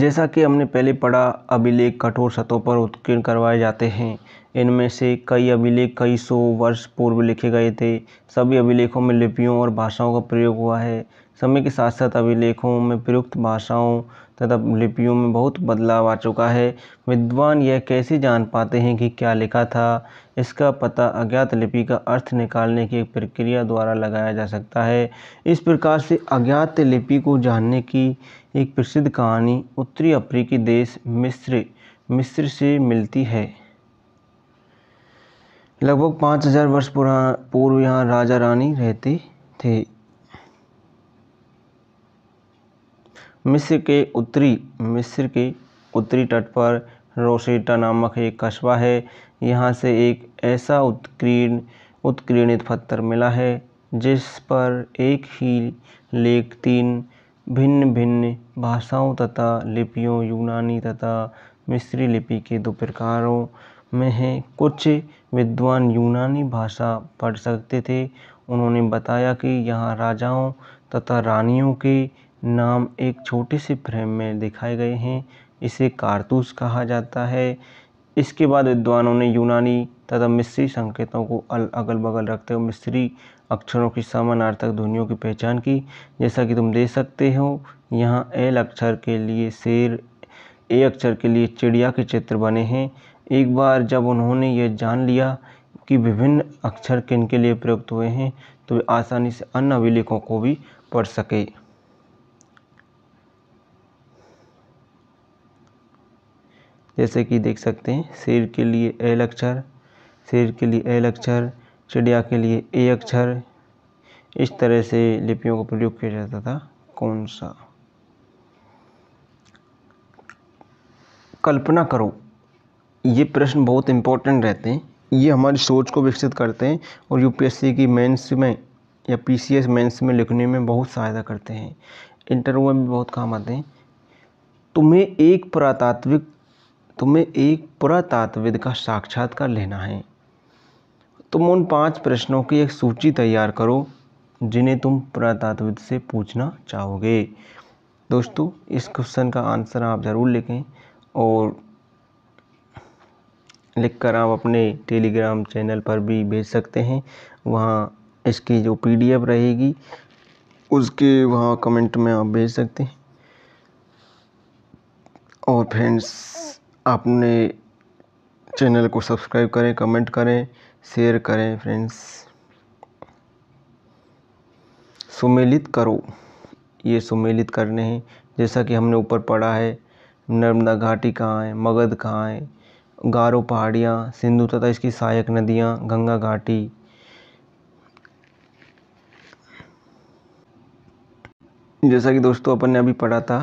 जैसा कि हमने पहले पढ़ा अभिलेख कठोर सतहों पर उत्कीर्ण करवाए जाते हैं इनमें से कई अभिलेख कई सौ वर्ष पूर्व लिखे गए थे सभी अभिलेखों में लिपियों और भाषाओं का प्रयोग हुआ है समय के साथ साथ अभिलेखों में प्रयुक्त भाषाओं तथा लिपियों में बहुत बदलाव आ चुका है विद्वान यह कैसे जान पाते हैं कि क्या लिखा था इसका पता अज्ञात लिपि का अर्थ निकालने की प्रक्रिया द्वारा लगाया जा सकता है इस प्रकार से अज्ञात लिपि को जानने की एक प्रसिद्ध कहानी उत्तरी अफ्रीकी देश मिस्र मिस्र से मिलती है लगभग पाँच हज़ार वर्ष पुरा पूर्व यहाँ राजा रानी रहते थे मिस्र के उत्तरी मिस्र के उत्तरी तट पर रोसेटा नामक एक कस्बा है यहाँ से एक ऐसा उत्कीर्ण उत्कीर्णित पत्थर मिला है जिस पर एक ही लेख तीन भिन्न भिन्न भाषाओं तथा लिपियों यूनानी तथा मिस्री लिपि के दो प्रकारों में हैं कुछ विद्वान यूनानी भाषा पढ़ सकते थे उन्होंने बताया कि यहाँ राजाओं तथा रानियों के नाम एक छोटे से फ्रेम में दिखाए गए हैं इसे कारतूस कहा जाता है इसके बाद विद्वानों ने यूनानी तथा मिस्री संकेतों को अल अगल बगल रखते हुए मिस्री अक्षरों की समानार्थक ध्वनियों की पहचान की जैसा कि तुम देख सकते हो यहाँ एल अक्षर के लिए शेर ए अक्षर के लिए चिड़िया के चित्र बने हैं एक बार जब उन्होंने यह जान लिया कि विभिन्न अक्षर किन के लिए प्रयुक्त हुए हैं तो आसानी से अन्य अभिलेखों को भी पढ़ सके जैसे कि देख सकते हैं शेर के लिए एल अक्षर शेर के लिए एल अक्षर चिड़िया के लिए ए अक्षर इस तरह से लिपियों का प्रयोग किया जाता था कौन सा कल्पना करो ये प्रश्न बहुत इम्पोर्टेंट रहते हैं ये हमारी सोच को विकसित करते हैं और यूपीएससी की मेंस में या पीसीएस मेंस में लिखने में बहुत सहायता करते हैं इंटरव्यू में भी बहुत काम आते हैं तुम्हें एक पुरातात्विक तुम्हें एक पुरातात्विद का साक्षात्कार लेना है तुम उन पांच प्रश्नों की एक सूची तैयार करो जिन्हें तुम पुरातात्विद से पूछना चाहोगे दोस्तों इस क्वेश्चन का आंसर आप ज़रूर लिखें और लिखकर आप अपने टेलीग्राम चैनल पर भी भेज सकते हैं वहाँ इसकी जो पीडीएफ रहेगी उसके वहाँ कमेंट में आप भेज सकते हैं और फ्रेंड्स अपने चैनल को सब्सक्राइब करें कमेंट करें शेयर करें फ्रेंड्स सुमेलित करो ये सुमेलित करने हैं जैसा कि हमने ऊपर पढ़ा है नर्मदा घाटी कहाँ है मगध कहाँ है गारो पहाड़ियाँ सिंधु तथा इसकी सहायक नदियाँ गंगा घाटी जैसा कि दोस्तों अपन ने अभी पढ़ा था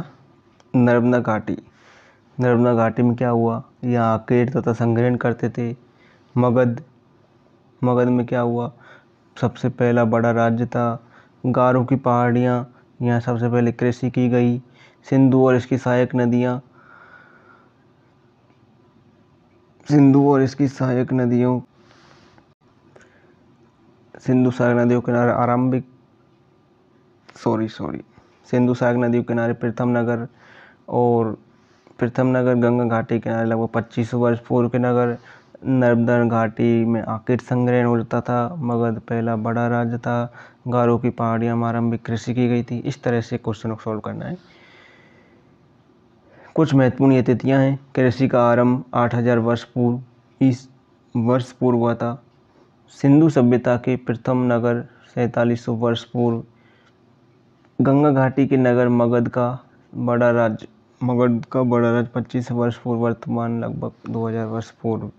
नर्मदा घाटी नर्मदा घाटी में क्या हुआ यहाँ आकेट तथा संग्रहण करते थे मगध मगध में क्या हुआ सबसे पहला बड़ा राज्य था गारो की पहाड़ियाँ यहाँ सबसे पहले कृषि की गई सिंधु और इसकी सहायक नदियाँ सिंधु और इसकी सहायक नदियों सिंधु सहायक नदियों के किनारे आरंभिक सॉरी सॉरी सिंधु सहायक नदियों के किनारे प्रथम नगर और प्रथम नगर गंगा घाटी किनारे लगभग पच्चीस वर्ष पूर्व के नगर नर्मदा घाटी में आकृत संग्रहण उड़ता था मगध पहला बड़ा राज्य था गारो की पहाड़ियाँ में आरंभिक कृषि की गई थी इस तरह से क्वेश्चन को सॉल्व करना है कुछ महत्वपूर्ण ये तिथियाँ हैं कृषि का आरंभ 8000 वर्ष पूर्व इस वर्ष पूर्व हुआ था सिंधु सभ्यता के प्रथम नगर सैंतालीस वर्ष पूर्व गंगा घाटी के नगर मगध का बड़ा राज्य मगध का बड़ा राज पच्चीस वर्ष पूर्व वर्तमान लगभग दो हजार वर्ष पूर्व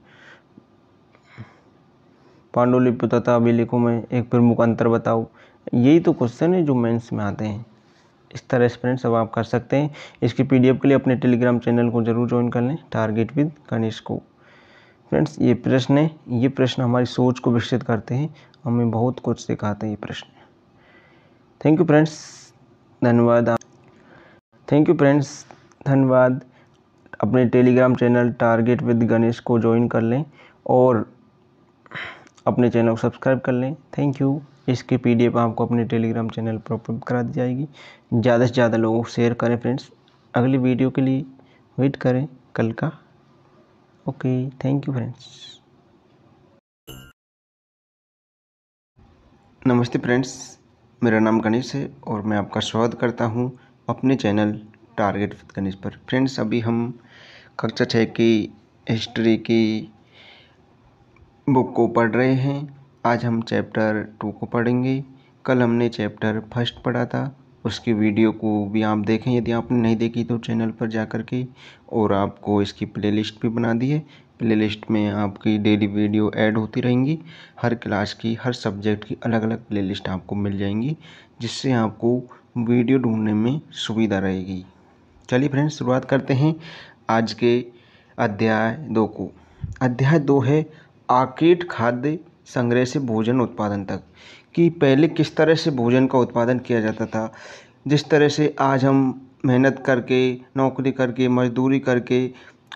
पांडुलिपि तथा अभिलेखों में एक प्रमुख अंतर बताओ यही तो क्वेश्चन है जो मेंस में आते हैं इस तरह से फ्रेंड्स अब आप कर सकते हैं इसकी पीडीएफ के लिए अपने टेलीग्राम चैनल को जरूर ज्वाइन कर लें टारगेट विद गणेश को फ्रेंड्स ये प्रश्न है ये प्रश्न हमारी सोच को विकसित करते हैं हमें बहुत कुछ सिखाते हैं ये प्रश्न थैंक यू फ्रेंड्स धन्यवाद थैंक यू फ्रेंड्स धन्यवाद अपने Telegram channel Target with Ganesh को ज्वाइन कर लें और अपने चैनल को सब्सक्राइब कर लें थैंक यू इसके पीडीएफ आपको अपने टेलीग्राम चैनल पर उपलब्ध करा दी जाएगी ज़्यादा से ज़्यादा लोगों को शेयर करें फ्रेंड्स अगली वीडियो के लिए वेट करें कल का ओके थैंक यू फ्रेंड्स नमस्ते फ्रेंड्स मेरा नाम गणेश है और मैं आपका स्वागत करता हूँ अपने चैनल टारगेट विद गणेश पर फ्रेंड्स अभी हम कक्षा छः की हिस्ट्री की बुक को पढ़ रहे हैं आज हम चैप्टर टू को पढ़ेंगे कल हमने चैप्टर फर्स्ट पढ़ा था उसकी वीडियो को भी आप देखें यदि आपने नहीं देखी तो चैनल पर जा कर के और आपको इसकी प्लेलिस्ट भी बना दी है प्लेलिस्ट में आपकी डेली वीडियो ऐड होती रहेंगी हर क्लास की हर सब्जेक्ट की अलग अलग प्लेलिस्ट आपको मिल जाएंगी जिससे आपको वीडियो ढूंढने में सुविधा रहेगी चलिए फ्रेंड्स शुरुआत करते हैं आज के अध्याय दो को अध्याय दो है आकेट खाद्य संग्रह से भोजन उत्पादन तक कि पहले किस तरह से भोजन का उत्पादन किया जाता था जिस तरह से आज हम मेहनत करके नौकरी करके मजदूरी करके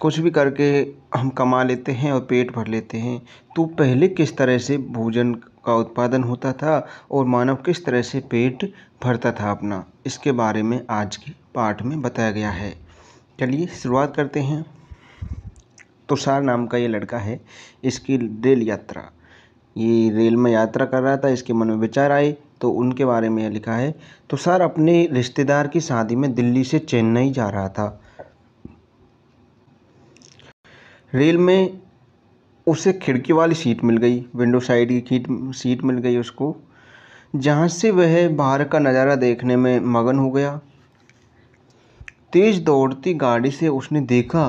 कुछ भी करके हम कमा लेते हैं और पेट भर लेते हैं तो पहले किस तरह से भोजन का उत्पादन होता था और मानव किस तरह से पेट भरता था अपना इसके बारे में आज की पाठ में बताया गया है चलिए शुरुआत करते हैं तुषार नाम का ये लड़का है इसकी रेल यात्रा ये रेल में यात्रा कर रहा था इसके मन में विचार आए तो उनके बारे में लिखा है तुषार अपने रिश्तेदार की शादी में दिल्ली से चेन्नई जा रहा था रेल में उसे खिड़की वाली सीट मिल गई विंडो साइड की सीट मिल गई उसको जहाँ से वह बाहर का नज़ारा देखने में मगन हो गया तेज़ दौड़ती गाड़ी से उसने देखा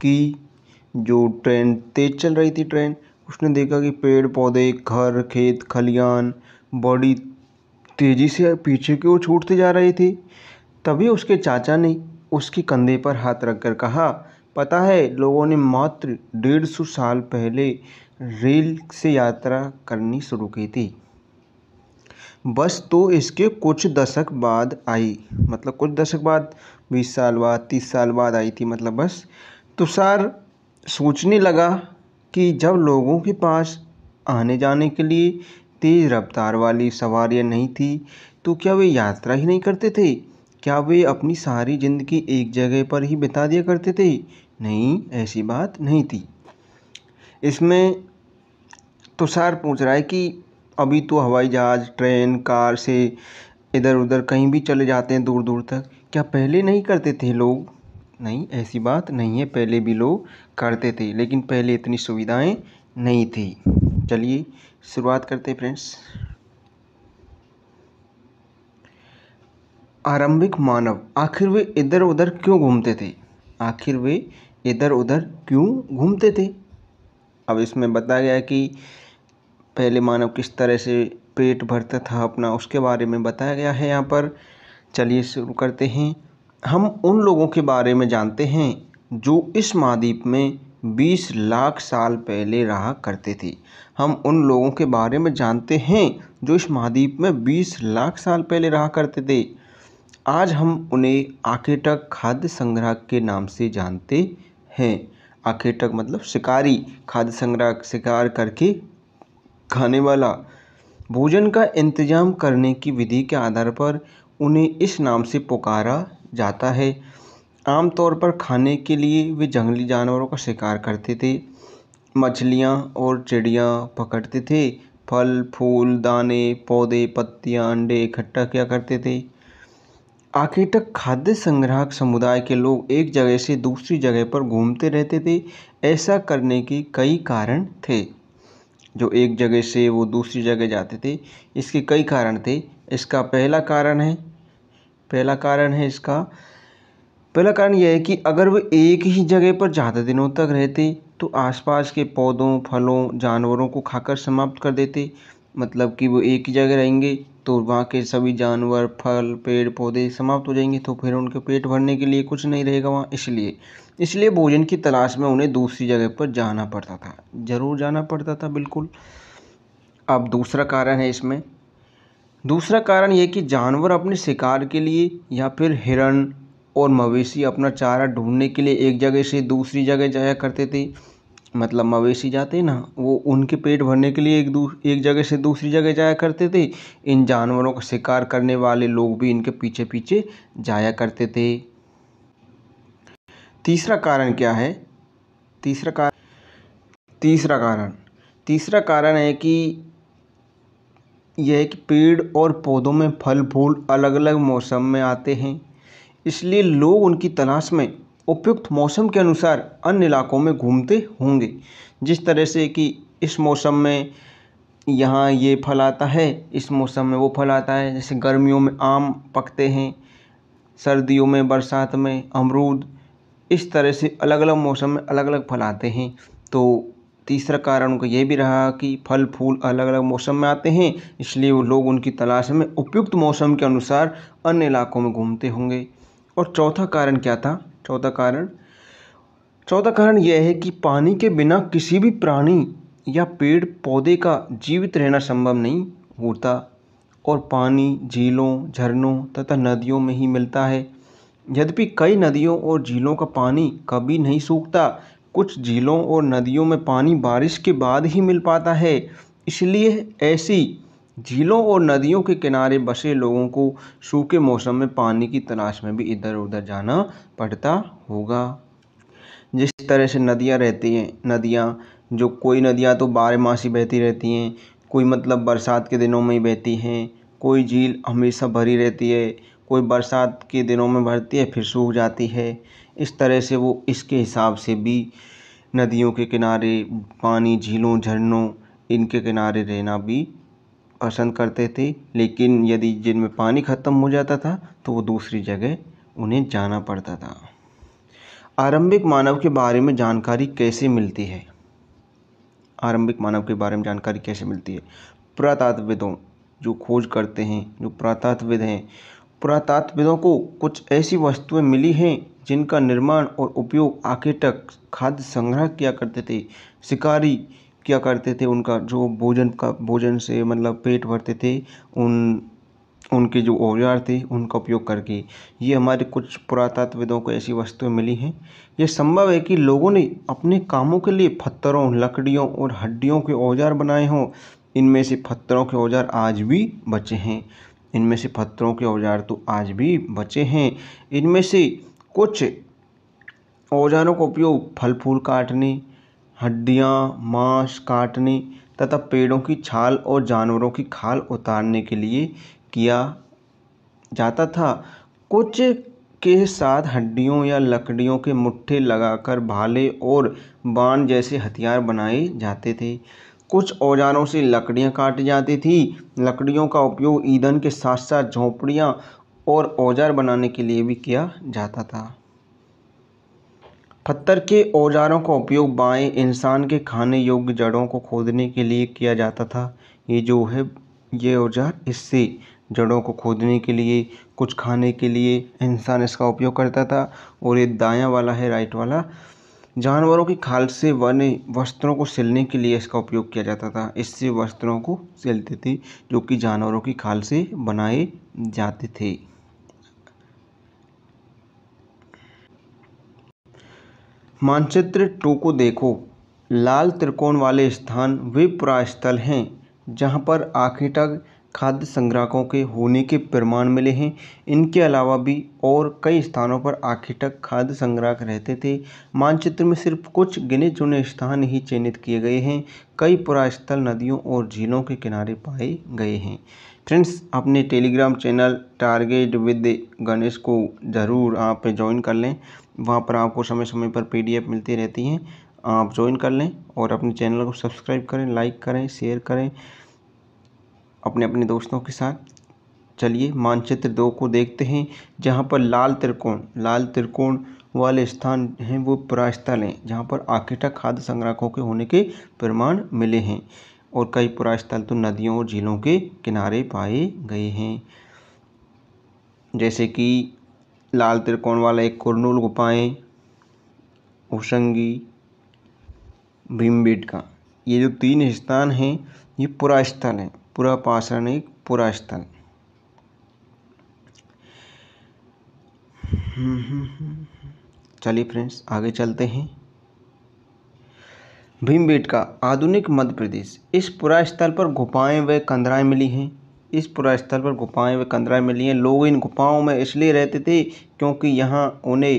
कि जो ट्रेन तेज़ चल रही थी ट्रेन उसने देखा कि पेड़ पौधे घर खेत खलियान बड़ी तेज़ी से पीछे की ओर छूटते जा रहे थे तभी उसके चाचा ने उसके कंधे पर हाथ रखकर कहा पता है लोगों ने मात्र डेढ़ सौ साल पहले रेल से यात्रा करनी शुरू की थी बस तो इसके कुछ दशक बाद आई मतलब कुछ दशक बाद बीस साल बाद तीस साल बाद आई थी मतलब बस तुषार सोचने लगा कि जब लोगों के पास आने जाने के लिए तेज़ रफ्तार वाली सवारियाँ नहीं थी तो क्या वे यात्रा ही नहीं करते थे क्या वे अपनी सारी ज़िंदगी एक जगह पर ही बिता दिया करते थे नहीं ऐसी बात नहीं थी इसमें तुषार पूछ रहा है कि अभी तो हवाई जहाज ट्रेन कार से इधर उधर कहीं भी चले जाते हैं दूर दूर तक क्या पहले नहीं करते थे लोग नहीं ऐसी बात नहीं है पहले भी लोग करते थे लेकिन पहले इतनी सुविधाएं नहीं थी चलिए शुरुआत करते हैं फ्रेंड्स आरंभिक मानव आखिर वे इधर उधर क्यों घूमते थे आखिर वे इधर उधर क्यों घूमते थे अब इसमें बताया गया कि पहले मानव किस तरह से पेट भरता था अपना उसके बारे में बताया गया है यहाँ पर चलिए शुरू करते हैं हम उन लोगों के बारे में जानते हैं जो इस महाद्वीप में 20 लाख साल पहले रहा करते थे हम उन लोगों के बारे में जानते हैं जो इस महाद्वीप में 20 लाख साल पहले रहा करते थे आज हम उन्हें आकेटक खाद्य संग्रह के नाम से जानते हैं आखेटक मतलब शिकारी खाद्य संग्रह शिकार करके खाने वाला भोजन का इंतजाम करने की विधि के आधार पर उन्हें इस नाम से पुकारा जाता है आमतौर पर खाने के लिए वे जंगली जानवरों का शिकार करते थे मछलियाँ और चिड़ियाँ पकड़ते थे फल फूल दाने पौधे पत्तियाँ अंडे इकट्ठा किया करते थे आखिर तक खाद्य संग्राहक समुदाय के लोग एक जगह से दूसरी जगह पर घूमते रहते थे ऐसा करने के कई कारण थे जो एक जगह से वो दूसरी जगह जाते थे इसके कई कारण थे इसका पहला कारण है पहला कारण है इसका पहला कारण यह है कि अगर वो एक ही जगह पर ज़्यादा दिनों तक रहते तो आसपास के पौधों फलों जानवरों को खाकर समाप्त कर देते मतलब कि वो एक ही जगह रहेंगे तो वहाँ के सभी जानवर फल पेड़ पौधे समाप्त हो जाएंगे तो फिर उनके पेट भरने के लिए कुछ नहीं रहेगा वहाँ इसलिए इसलिए भोजन की तलाश में उन्हें दूसरी जगह पर जाना पड़ता था ज़रूर जाना पड़ता था बिल्कुल अब दूसरा कारण है इसमें दूसरा कारण ये कि जानवर अपने शिकार के लिए या फिर हिरण और मवेशी अपना चारा ढूंढने के लिए एक जगह से दूसरी जगह जाया करते थे मतलब मवेशी जाते ना वो उनके पेट भरने के लिए एक दू एक जगह से दूसरी जगह जाया करते थे इन जानवरों का शिकार करने वाले लोग भी इनके पीछे पीछे जाया करते थे तीसरा कारण क्या है तीसरा कारण तीसरा कारण तीसरा कारण है कि यह है कि पेड़ और पौधों में फल फूल अलग अलग मौसम में आते हैं इसलिए लोग उनकी तलाश में उपयुक्त मौसम के अनुसार अन्य इलाकों में घूमते होंगे जिस तरह से कि इस मौसम में यहाँ ये फल आता है इस मौसम में वो फल आता है जैसे गर्मियों में आम पकते हैं सर्दियों में बरसात में अमरूद इस तरह से अलग अलग मौसम में अलग अलग फल आते हैं तो तीसरा कारण उनका ये भी रहा कि फल फूल अलग अलग मौसम में आते हैं इसलिए वो लोग उनकी तलाश में उपयुक्त मौसम के अनुसार अन्य इलाकों में घूमते होंगे और चौथा कारण क्या था चौथा कारण चौथा कारण यह है कि पानी के बिना किसी भी प्राणी या पेड़ पौधे का जीवित रहना संभव नहीं होता और पानी झीलों झरनों तथा नदियों में ही मिलता है यद्यपि कई नदियों और झीलों का पानी कभी नहीं सूखता कुछ झीलों और नदियों में पानी बारिश के बाद ही मिल पाता है इसलिए ऐसी झीलों और नदियों के किनारे बसे लोगों को सूखे मौसम में पानी की तलाश में भी इधर उधर जाना पड़ता होगा जिस तरह से नदियाँ रहती हैं नदियाँ जो कोई नदियाँ तो बारह मासी बहती रहती हैं कोई मतलब बरसात के दिनों में ही बहती हैं कोई झील हमेशा भरी रहती है कोई बरसात के दिनों में भरती है फिर सूख जाती है इस तरह से वो इसके हिसाब से भी नदियों के किनारे पानी झीलों झरनों इनके किनारे रहना भी पसंद करते थे लेकिन यदि जिनमें पानी ख़त्म हो जाता था तो वो दूसरी जगह उन्हें जाना पड़ता था आरंभिक मानव के बारे में जानकारी कैसे मिलती है आरंभिक मानव के बारे में जानकारी कैसे मिलती है पुरातत्वविदों जो खोज करते हैं जो पुरातत्वविद हैं पुरातत्वविदों को कुछ ऐसी वस्तुएँ मिली हैं जिनका निर्माण और उपयोग तक खाद्य संग्रह किया करते थे शिकारी किया करते थे उनका जो भोजन का भोजन से मतलब पेट भरते थे उन उनके जो औज़ार थे उनका उपयोग करके ये हमारे कुछ पुरातत्वविदों को ऐसी वस्तुएँ मिली हैं यह संभव है कि लोगों ने अपने कामों के लिए पत्थरों लकड़ियों और हड्डियों के औज़ार बनाए हों इनमें से पत्थरों के औज़ार आज भी बचे हैं इनमें से पत्थरों के औजार तो आज भी बचे हैं इनमें से कुछ औजारों का उपयोग फल फूल काटने हड्डियाँ मांस काटने तथा पेड़ों की छाल और जानवरों की खाल उतारने के लिए किया जाता था कुछ के साथ हड्डियों या लकड़ियों के मुट्ठे लगाकर भाले और बाण जैसे हथियार बनाए जाते थे कुछ औजारों से लकड़ियाँ काटी जाती थी लकड़ियों का उपयोग ईंधन के साथ साथ झोंपड़ियाँ और औजार बनाने के लिए भी किया जाता था पत्थर के औजारों का उपयोग बाएँ इंसान के खाने योग्य जड़ों को खोदने के लिए किया जाता था ये जो है ये औजार इससे जड़ों को खोदने के लिए कुछ खाने के लिए इंसान इसका उपयोग करता था और ये दायां वाला है राइट वाला जानवरों की खाल से बने वस्त्रों को सिलने के लिए इसका उपयोग किया जाता था इससे वस्त्रों को सिलते थे जो कि जानवरों की खाल से बनाए जाते थे मानचित्र टू को देखो लाल त्रिकोण वाले स्थान वे पुरास्थल हैं जहाँ पर तक खाद्य संग्राहकों के होने के प्रमाण मिले हैं इनके अलावा भी और कई स्थानों पर आखिर तक खाद्य संग्राहक रहते थे मानचित्र में सिर्फ कुछ गिने चुने स्थान ही चिन्हित किए गए हैं कई पुरास्थल नदियों और झीलों के किनारे पाए गए हैं फ्रेंड्स अपने Telegram channel Target with Ganesh को ज़रूर आप ज्वाइन कर लें वहाँ पर आपको समय समय पर पी मिलती रहती हैं आप ज्वाइन कर लें और अपने चैनल को सब्सक्राइब करें लाइक करें शेयर करें अपने अपने दोस्तों के साथ चलिए मानचित्र दो को देखते हैं जहाँ पर लाल त्रिकोण लाल त्रिकोण वाले स्थान हैं वो पुरास्थल हैं जहाँ पर आकेटा खाद्य संग्राहकों के होने के प्रमाण मिले हैं और कई पुरास्थल तो नदियों और झीलों के किनारे पाए गए हैं जैसे कि लाल त्रिकोण वाला एक कुरनूल गुफाएँ होशंगी भीमबेट का ये जो तीन स्थान हैं ये पुरास्थल हैं पुरापाषाणिक पुरास्तन चलिए फ्रेंड्स आगे चलते हैं भीमबेट का आधुनिक मध्य प्रदेश इस पुरास्थल पर गुफाएं व कंदराएं मिली हैं इस पुरास्थल पर गुफाएं व कंदराएं मिली हैं लोग इन गुफाओं में इसलिए रहते थे क्योंकि यहाँ उन्हें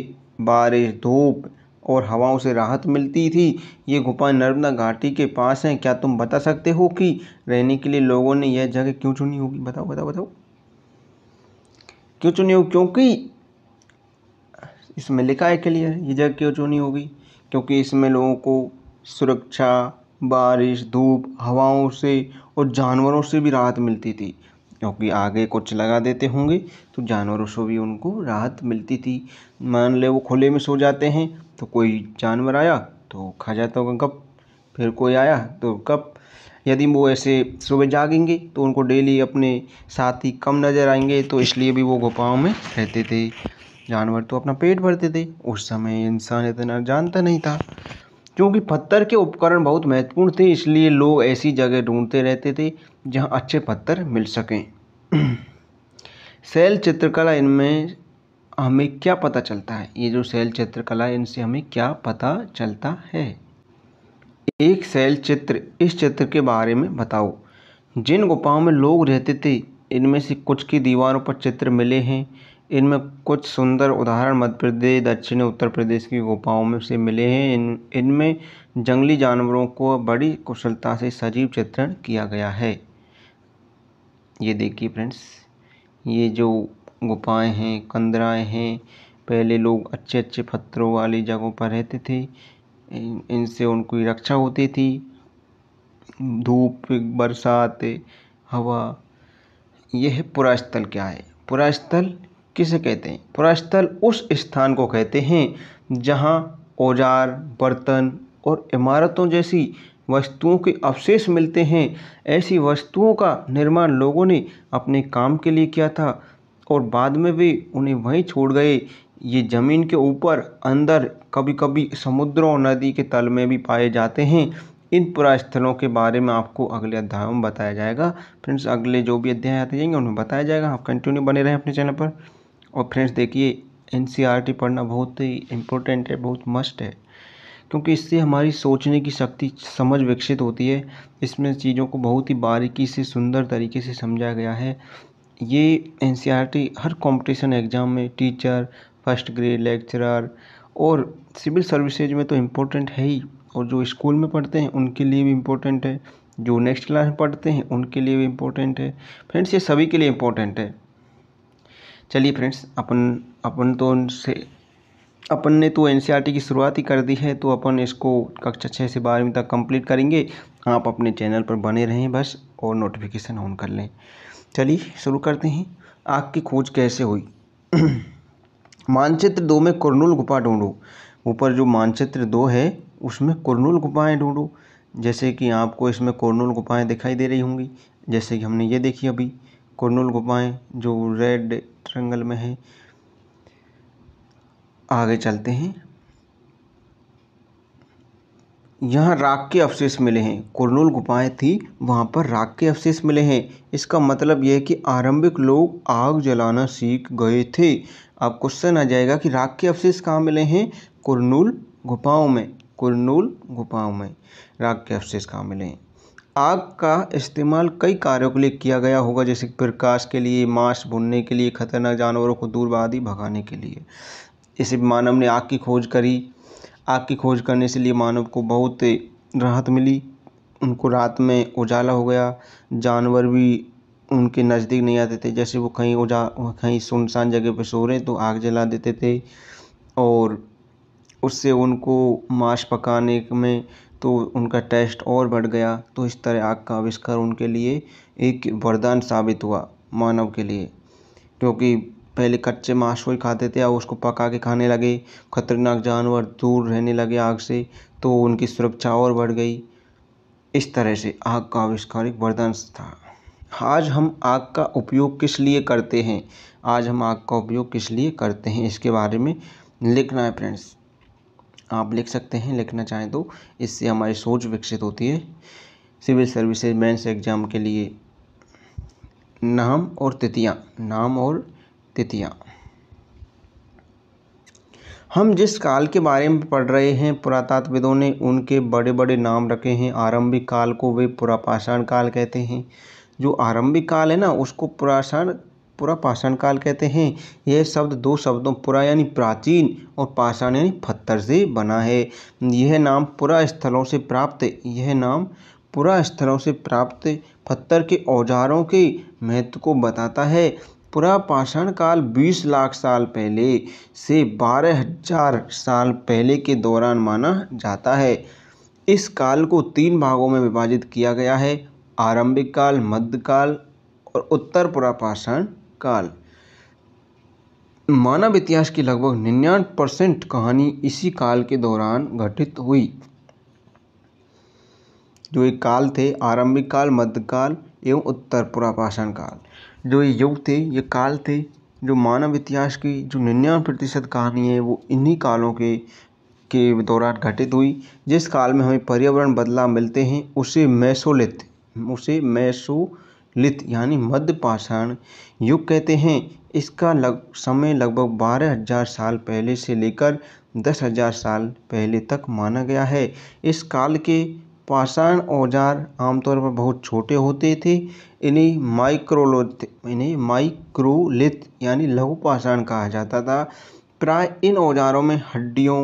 बारिश धूप और हवाओं से राहत मिलती थी ये गुफा नर्मदा घाटी के पास हैं क्या तुम बता सकते हो कि रहने के लिए लोगों ने यह जगह क्यों चुनी होगी बताओ बताओ बताओ क्यों चुनी होगी क्योंकि इसमें लिखा है क्लियर ये जगह क्यों चुनी होगी क्योंकि इसमें लोगों को सुरक्षा बारिश धूप हवाओं से और जानवरों से भी राहत मिलती थी क्योंकि आगे कुछ लगा देते होंगे तो जानवरों से भी उनको राहत मिलती थी मान ले वो खुले में सो जाते हैं तो कोई जानवर आया तो खा जाता होगा कप फिर कोई आया तो कप यदि वो ऐसे सुबह जागेंगे तो उनको डेली अपने साथी कम नज़र आएंगे तो इसलिए भी वो गुफाओं में रहते थे जानवर तो अपना पेट भरते थे उस समय इंसान इतना जानता नहीं था क्योंकि पत्थर के उपकरण बहुत महत्वपूर्ण थे इसलिए लोग ऐसी जगह ढूंढते रहते थे जहां अच्छे पत्थर मिल सकें [CLEARS THROAT] शैल चित्रकला इनमें हमें क्या पता चलता है ये जो शैल चित्रकला है इनसे हमें क्या पता चलता है एक शैल चित्र इस चित्र के बारे में बताओ जिन गुफाओं में लोग रहते थे इनमें से कुछ की दीवारों पर चित्र मिले हैं इनमें कुछ सुंदर उदाहरण मध्य प्रदेश दक्षिण उत्तर प्रदेश की गुफाओं में से मिले हैं इन इनमें जंगली जानवरों को बड़ी कुशलता से सजीव चित्रण किया गया है ये देखिए फ्रेंड्स ये जो गुफाएं हैं कंदराएँ हैं पहले लोग अच्छे अच्छे पत्थरों वाली जगहों पर रहते थे इनसे उनकी रक्षा होती थी धूप बरसात हवा यह पुरास्थल क्या है पुरास्थल किसे कहते हैं पुरास्थल उस स्थान को कहते हैं जहाँ औजार बर्तन और इमारतों जैसी वस्तुओं के अवशेष मिलते हैं ऐसी वस्तुओं का निर्माण लोगों ने अपने काम के लिए किया था और बाद में भी उन्हें वहीं छोड़ गए ये ज़मीन के ऊपर अंदर कभी कभी समुद्रों और नदी के तल में भी पाए जाते हैं इन पुरास्थलों के बारे में आपको अगले अध्याय में बताया जाएगा फ्रेंड्स अगले जो भी अध्याय आते जाएंगे उनमें बताया जाएगा आप कंटिन्यू बने रहें अपने चैनल पर और फ्रेंड्स देखिए एन e पढ़ना बहुत ही इम्पोर्टेंट है बहुत मस्ट है क्योंकि इससे हमारी सोचने की शक्ति समझ विकसित होती है इसमें चीज़ों को बहुत ही बारीकी से सुंदर तरीके से समझा गया है ये एन सी आर टी हर कंपटीशन एग्जाम में टीचर फर्स्ट ग्रेड लेक्चरर और सिविल सर्विसेज में तो इम्पोर्टेंट है ही और जो स्कूल में पढ़ते हैं उनके लिए भी इम्पोर्टेंट है जो नेक्स्ट क्लास में पढ़ते हैं उनके लिए भी इम्पोर्टेंट है फ्रेंड्स ये सभी के लिए इम्पोर्टेंट है चलिए फ्रेंड्स अपन अपन तो उनसे अपन ने तो एन e की शुरुआत ही कर दी है तो अपन इसको कक्षा छः से बारहवीं तक कंप्लीट करेंगे आप अपने चैनल पर बने रहें बस और नोटिफिकेशन ऑन कर लें चलिए शुरू करते हैं आग की खोज कैसे हुई मानचित्र दो में कुरनूल गुफा ढूंढो ऊपर जो मानचित्र दो है उसमें कुरनूल गुफाएँ ढूंढो जैसे कि आपको इसमें कुरनूल गुफाएँ दिखाई दे रही होंगी जैसे कि हमने ये देखी अभी कुरनूल गुफाएँ जो रेड ट्रंगल में है आगे चलते हैं यहाँ राख के अवशेष मिले हैं कुरनूल गुफाएँ थी वहाँ पर राख के अवशेष मिले हैं इसका मतलब यह है कि आरंभिक लोग आग जलाना सीख गए थे अब क्वेश्चन आ जाएगा कि राख के अवशेष कहाँ मिले हैं कुरनूल गुफाओं में कुरनूल गुफाओं में राख के अवशेष कहाँ मिले हैं आग का इस्तेमाल कई कार्यों के लिए किया गया होगा जैसे प्रकाश के लिए मांस भुनने के लिए खतरनाक जानवरों को दूर आदि भगाने के लिए इसे मानव ने आग की खोज करी आग की खोज करने से लिए मानव को बहुत राहत मिली उनको रात में उजाला हो गया जानवर भी उनके नज़दीक नहीं आते थे जैसे वो कहीं उजा कहीं सुनसान जगह पर सो रहे तो आग जला देते थे और उससे उनको मांस पकाने में तो उनका टेस्ट और बढ़ गया तो इस तरह आग का आविष्कार उनके लिए एक वरदान साबित हुआ मानव के लिए क्योंकि पहले कच्चे मांस को ही खाते थे अब उसको पका के खाने लगे खतरनाक जानवर दूर रहने लगे आग से तो उनकी सुरक्षा और बढ़ गई इस तरह से आग का आविष्कार एक वरदान था आज हम आग का उपयोग किस लिए करते हैं आज हम आग का उपयोग किस लिए करते हैं इसके बारे में लिखना है फ्रेंड्स आप लिख सकते हैं लिखना चाहें तो इससे हमारी सोच विकसित होती है सिविल सर्विसेज मेंस एग्ज़ाम के लिए नाम और तिथियाँ नाम और तिथियाँ हम जिस काल के बारे में पढ़ रहे हैं पुरातत्वविदों ने उनके बड़े बड़े नाम रखे हैं आरंभिक काल को वे पुरापाषाण काल कहते हैं जो आरंभिक काल है ना उसको पुराषाण पुरापाषाण काल कहते हैं यह शब्द दो शब्दों पुरा यानी प्राचीन और पाषाण यानी पत्थर से बना है यह नाम पुरा स्थलों से प्राप्त यह नाम पुरा स्थलों से प्राप्त पत्थर के औजारों के महत्व को बताता है पुरापाषाण काल बीस लाख साल पहले से बारह हज़ार साल पहले के दौरान माना जाता है इस काल को तीन भागों में विभाजित किया गया है आरंभिक काल मध्यकाल और उत्तर पुरापाषाण काल मानव इतिहास की लगभग निन्यानवे परसेंट कहानी इसी काल के दौरान घटित हुई जो एक काल थे आरंभिक काल मध्यकाल एवं उत्तर पुरापाषाण काल जो ये युग थे ये काल थे जो मानव इतिहास की जो निन्यानवे प्रतिशत कहानी है वो इन्हीं कालों के के दौरान घटित हुई जिस काल में हमें पर्यावरण बदलाव मिलते हैं उसे मैसोलित उसे मैसोलित यानी मध्य पाषाण युग कहते हैं इसका लग समय लगभग बारह हजार साल पहले से लेकर दस हजार साल पहले तक माना गया है इस काल के पाषाण औजार आमतौर पर बहुत छोटे होते थे इन्हें माइक्रोलोथ इन्हें माइक्रोलिथ यानी लघु पाषाण कहा जाता था प्राय इन औजारों में हड्डियों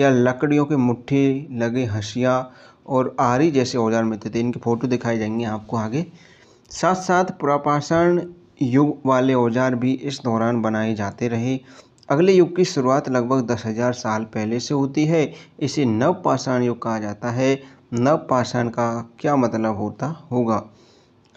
या लकड़ियों के मुट्ठे लगे हसिया और आरी जैसे औजार मिलते थे इनके फोटो दिखाई जाएंगे आपको आगे साथ साथ पुरापाषाण युग वाले औजार भी इस दौरान बनाए जाते रहे अगले युग की शुरुआत लगभग दस हजार साल पहले से होती है इसे नवपाषाण युग कहा जाता है नवपाषाण का क्या मतलब होता होगा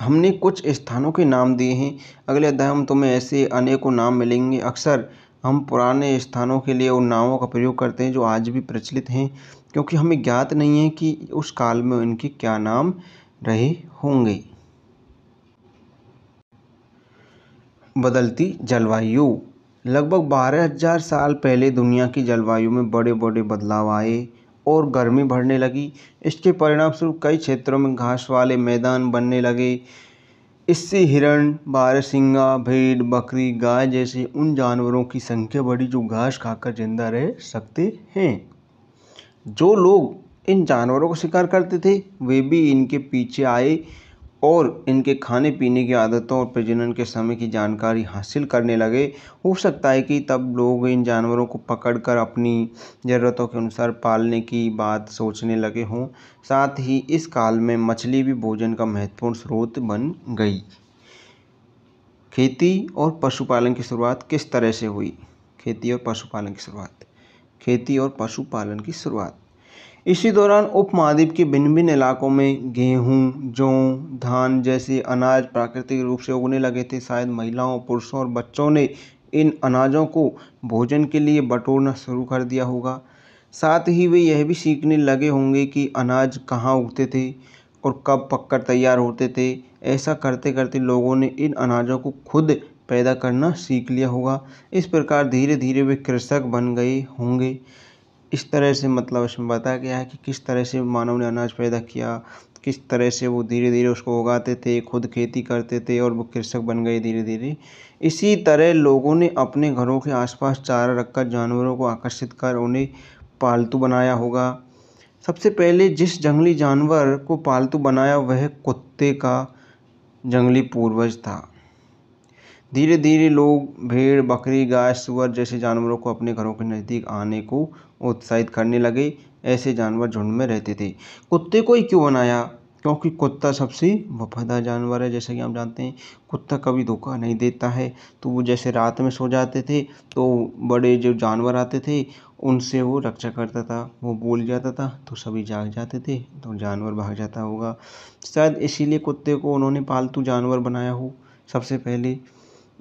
हमने कुछ स्थानों के नाम दिए हैं अगले अध्याय में तुम्हें ऐसे अनेकों नाम मिलेंगे अक्सर हम पुराने स्थानों के लिए उन नामों का प्रयोग करते हैं जो आज भी प्रचलित हैं क्योंकि हमें ज्ञात नहीं है कि उस काल में इनके क्या नाम रहे होंगे बदलती जलवायु लगभग बारह हजार साल पहले दुनिया की जलवायु में बड़े बड़े बदलाव आए और गर्मी बढ़ने लगी इसके परिणामस्वरूप कई क्षेत्रों में घास वाले मैदान बनने लगे इससे हिरण सिंगा भेड़ बकरी गाय जैसे उन जानवरों की संख्या बढ़ी जो घास खाकर जिंदा रह सकते हैं जो लोग इन जानवरों का शिकार करते थे वे भी इनके पीछे आए और इनके खाने पीने की आदतों और प्रजनन के समय की जानकारी हासिल करने लगे हो सकता है कि तब लोग इन जानवरों को पकड़ कर अपनी ज़रूरतों के अनुसार पालने की बात सोचने लगे हों साथ ही इस काल में मछली भी भोजन का महत्वपूर्ण स्रोत बन गई खेती और पशुपालन की शुरुआत किस तरह से हुई खेती और पशुपालन की शुरुआत खेती और पशुपालन की शुरुआत इसी दौरान उपमहाद्वीप के भिन्न भिन्न इलाकों में गेहूँ जौ धान जैसे अनाज प्राकृतिक रूप से उगने लगे थे शायद महिलाओं पुरुषों और बच्चों ने इन अनाजों को भोजन के लिए बटोरना शुरू कर दिया होगा साथ ही वे यह भी सीखने लगे होंगे कि अनाज कहाँ उगते थे और कब पककर तैयार होते थे ऐसा करते करते लोगों ने इन अनाजों को खुद पैदा करना सीख लिया होगा इस प्रकार धीरे धीरे वे कृषक बन गए होंगे इस तरह से मतलब उसमें बताया गया है कि किस तरह से मानव ने अनाज पैदा किया किस तरह से वो धीरे धीरे उसको उगाते थे खुद खेती करते थे और वो कृषक बन गए धीरे धीरे इसी तरह लोगों ने अपने घरों के आसपास चारा रखकर जानवरों को आकर्षित कर उन्हें पालतू बनाया होगा सबसे पहले जिस जंगली जानवर को पालतू बनाया वह कुत्ते का जंगली पूर्वज था धीरे धीरे लोग भेड़ बकरी गाय सुअर जैसे जानवरों को अपने घरों के नज़दीक आने को उत्साहित करने लगे ऐसे जानवर झुंड में रहते थे कुत्ते को ही क्यों बनाया क्योंकि कुत्ता सबसे वफ़ादार जानवर है जैसा कि आप जानते हैं कुत्ता कभी धोखा नहीं देता है तो वो जैसे रात में सो जाते थे तो बड़े जो जानवर आते थे उनसे वो रक्षा करता था वो बोल जाता था तो सभी जाग जाते थे तो जानवर भाग जाता होगा शायद इसीलिए कुत्ते को उन्होंने पालतू जानवर बनाया हो सबसे पहले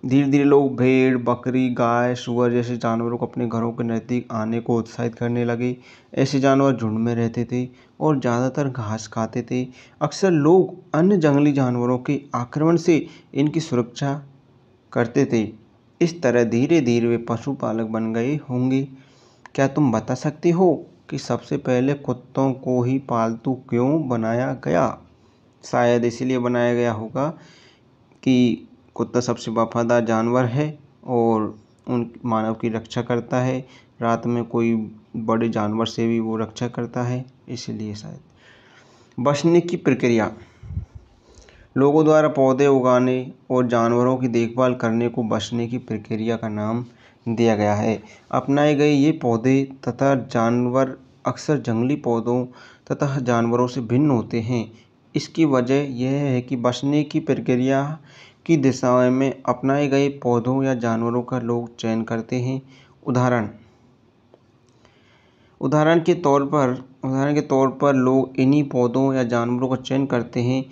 धीरे धीरे लोग भेड़ बकरी गाय सुअर जैसे जानवरों को अपने घरों के नज़दीक आने को उत्साहित करने लगे ऐसे जानवर झुंड में रहते थे और ज़्यादातर घास खाते थे अक्सर लोग अन्य जंगली जानवरों के आक्रमण से इनकी सुरक्षा करते थे इस तरह धीरे धीरे वे पशुपालक बन गए होंगे क्या तुम बता सकते हो कि सबसे पहले कुत्तों को ही पालतू क्यों बनाया गया शायद इसलिए बनाया गया होगा कि कुत्ता सबसे वफ़ादार जानवर है और उन मानव की रक्षा करता है रात में कोई बड़े जानवर से भी वो रक्षा करता है इसलिए शायद बचने की प्रक्रिया लोगों द्वारा पौधे उगाने और जानवरों की देखभाल करने को बचने की प्रक्रिया का नाम दिया गया है अपनाए गए ये पौधे तथा जानवर अक्सर जंगली पौधों तथा जानवरों से भिन्न होते हैं इसकी वजह यह है कि बचने की प्रक्रिया की दिशाओं में अपनाए गए पौधों या जानवरों का लोग चयन करते हैं उदाहरण उदाहरण के तौर पर उदाहरण के तौर पर लोग इन्हीं पौधों या जानवरों का चयन करते हैं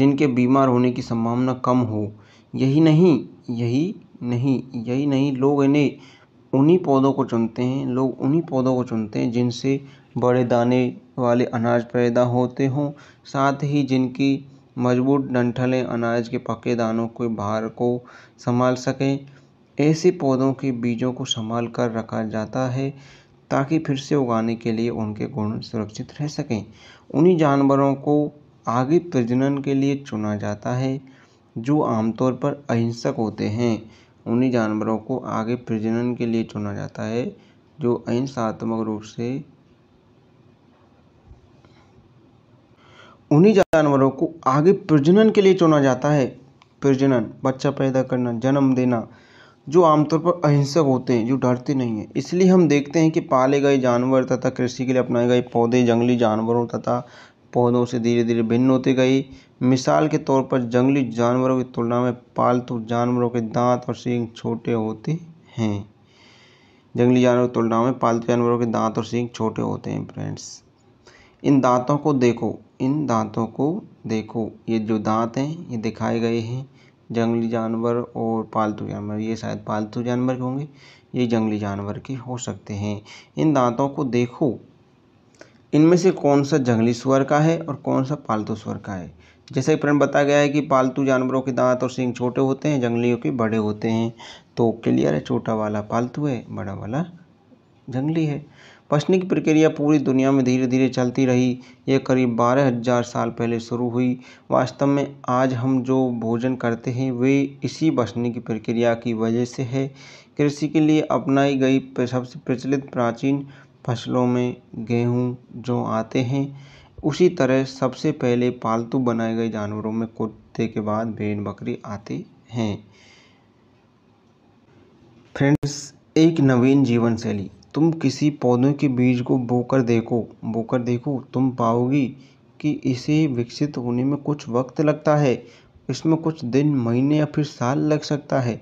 जिनके बीमार होने की संभावना कम हो यही नहीं यही नहीं यही नहीं लोग इन्हें उन्हीं पौधों को चुनते हैं लोग उन्हीं पौधों को चुनते हैं जिनसे बड़े दाने वाले अनाज पैदा होते हों साथ ही जिनकी मजबूत डंठलें अनाज के पके दानों के भार को संभाल सकें ऐसे पौधों के बीजों को संभाल कर रखा जाता है ताकि फिर से उगाने के लिए उनके गुण सुरक्षित रह सकें उन्हीं जानवरों को आगे प्रजनन के लिए चुना जाता है जो आमतौर पर अहिंसक होते हैं उन्हीं जानवरों को आगे प्रजनन के लिए चुना जाता है जो अहिंसात्मक रूप से उन्हीं जानवरों को आगे प्रजनन के लिए चुना जाता है प्रजनन बच्चा पैदा करना जन्म देना जो आमतौर पर अहिंसक होते हैं जो डरते नहीं हैं इसलिए हम देखते हैं कि पाले गए जानवर तथा कृषि के लिए अपनाए गए पौधे जंगली जानवरों तथा पौधों से धीरे धीरे भिन्न होते गए मिसाल के तौर पर जंगली जानवरों की तुलना में पालतू जानवरों के दांत और सींग छोटे होते हैं जंगली जानवरों की तुलना में पालतू जानवरों के दांत और सींग छोटे होते हैं फ्रेंड्स इन दांतों को देखो इन दांतों को देखो ये जो दांत हैं ये दिखाए गए हैं जंगली जानवर और पालतू जानवर ये शायद पालतू जानवर के होंगे ये जंगली जानवर के हो सकते हैं इन दांतों को देखो इनमें से कौन सा जंगली सुअर का है और कौन सा पालतू सुअर का है जैसे कि फ्रेंड बताया गया है कि पालतू जानवरों के दांत और सिंह छोटे होते हैं जंगलियों के बड़े होते हैं तो क्लियर है छोटा वाला पालतू है बड़ा वाला जंगली है पसने की प्रक्रिया पूरी दुनिया में धीरे धीरे चलती रही यह करीब बारह हज़ार साल पहले शुरू हुई वास्तव में आज हम जो भोजन करते हैं वे इसी पसने की प्रक्रिया की वजह से है कृषि के लिए अपनाई गई सबसे प्रचलित प्राचीन फसलों में गेहूँ जो आते हैं उसी तरह सबसे पहले पालतू बनाए गए जानवरों में कुत्ते के बाद भेड़ बकरी आते हैं फ्रेंड्स एक नवीन जीवन शैली तुम किसी पौधे के बीज को बोकर देखो बोकर देखो तुम पाओगी कि इसे विकसित होने में कुछ वक्त लगता है इसमें कुछ दिन महीने या फिर साल लग सकता है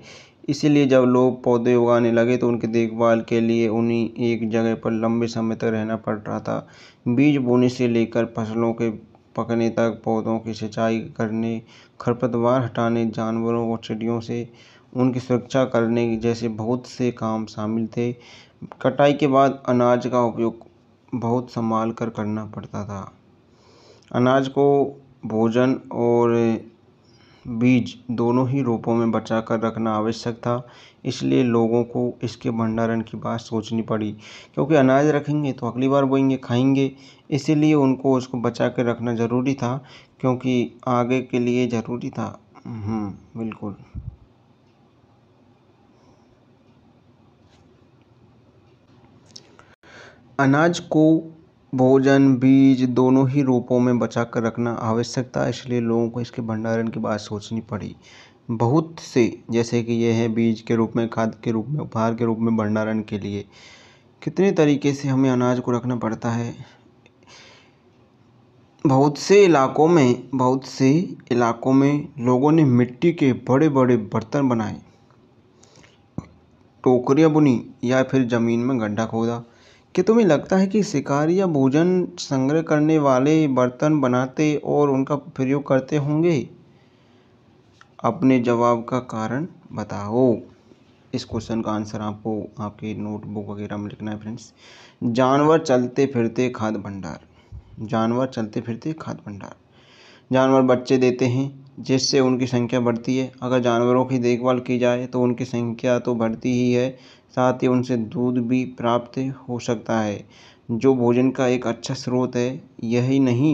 इसीलिए जब लोग पौधे उगाने लगे तो उनकी देखभाल के लिए उन्हें एक जगह पर लंबे समय तक रहना पड़ रहा था बीज बोने से लेकर फसलों के पकने तक पौधों की सिंचाई करने खरपतवार हटाने जानवरों और चिड़ियों से उनकी सुरक्षा करने जैसे बहुत से काम शामिल थे कटाई के बाद अनाज का उपयोग बहुत संभाल कर करना पड़ता था अनाज को भोजन और बीज दोनों ही रूपों में बचा कर रखना आवश्यक था इसलिए लोगों को इसके भंडारण की बात सोचनी पड़ी क्योंकि अनाज रखेंगे तो अगली बार बोएंगे खाएंगे इसीलिए उनको उसको बचा के रखना ज़रूरी था क्योंकि आगे के लिए ज़रूरी था हम्म, बिल्कुल अनाज को भोजन बीज दोनों ही रूपों में बचा कर रखना आवश्यकता है इसलिए लोगों को इसके भंडारण की बात सोचनी पड़ी बहुत से जैसे कि यह है बीज के रूप में खाद के रूप में उपहार के रूप में भंडारण के लिए कितने तरीके से हमें अनाज को रखना पड़ता है बहुत से इलाकों में बहुत से इलाकों में लोगों ने मिट्टी के बड़े बड़े बर्तन बनाए टोकरियाँ बुनी या फिर ज़मीन में गड्ढा खोदा कि तुम्हें लगता है कि शिकारी या भोजन संग्रह करने वाले बर्तन बनाते और उनका प्रयोग करते होंगे अपने जवाब का कारण बताओ इस क्वेश्चन का आंसर आपको आपके नोटबुक वगैरह में लिखना है फ्रेंड्स जानवर चलते फिरते खाद भंडार जानवर चलते फिरते खाद भंडार जानवर बच्चे देते हैं जिससे उनकी संख्या बढ़ती है अगर जानवरों की देखभाल की जाए तो उनकी संख्या तो बढ़ती ही है साथ ही उनसे दूध भी प्राप्त हो सकता है जो भोजन का एक अच्छा स्रोत है यही नहीं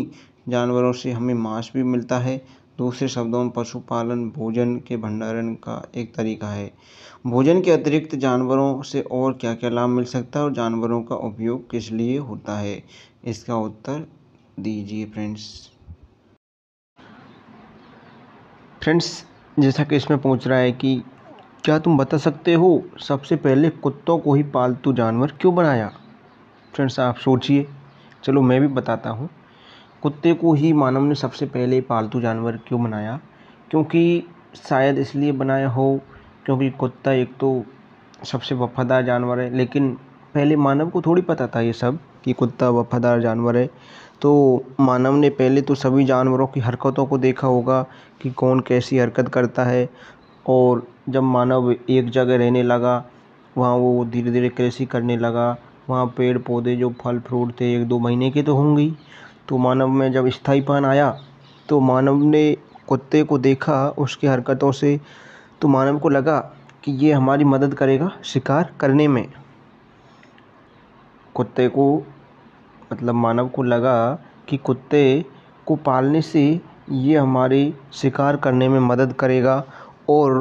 जानवरों से हमें मांस भी मिलता है दूसरे शब्दों में पशुपालन भोजन के भंडारण का एक तरीका है भोजन के अतिरिक्त जानवरों से और क्या क्या लाभ मिल सकता है और जानवरों का उपयोग किस लिए होता है इसका उत्तर दीजिए फ्रेंड्स फ्रेंड्स जैसा कि इसमें पूछ रहा है कि क्या तुम बता सकते हो सबसे पहले कुत्तों को ही पालतू जानवर क्यों बनाया फ्रेंड्स आप सोचिए चलो मैं भी बताता हूँ कुत्ते को ही मानव ने सबसे पहले पालतू जानवर क्यों बनाया क्योंकि शायद इसलिए बनाया हो क्योंकि कुत्ता एक तो सबसे वफ़ादार जानवर है लेकिन पहले मानव को थोड़ी पता था ये सब कि कुत्ता वफ़ादार जानवर है तो मानव ने पहले तो सभी जानवरों की हरकतों को देखा होगा कि कौन कैसी हरकत करता है और जब मानव एक जगह रहने लगा वहाँ वो धीरे धीरे कृषि करने लगा वहाँ पेड़ पौधे जो फल फ्रूट थे एक दो महीने के तो होंगे तो मानव में जब स्थाईपन आया तो मानव ने कुत्ते को देखा उसकी हरकतों से तो मानव को लगा कि ये हमारी मदद करेगा शिकार करने में कुत्ते को मतलब मानव को लगा कि कुत्ते को पालने से ये हमारे शिकार करने में मदद करेगा और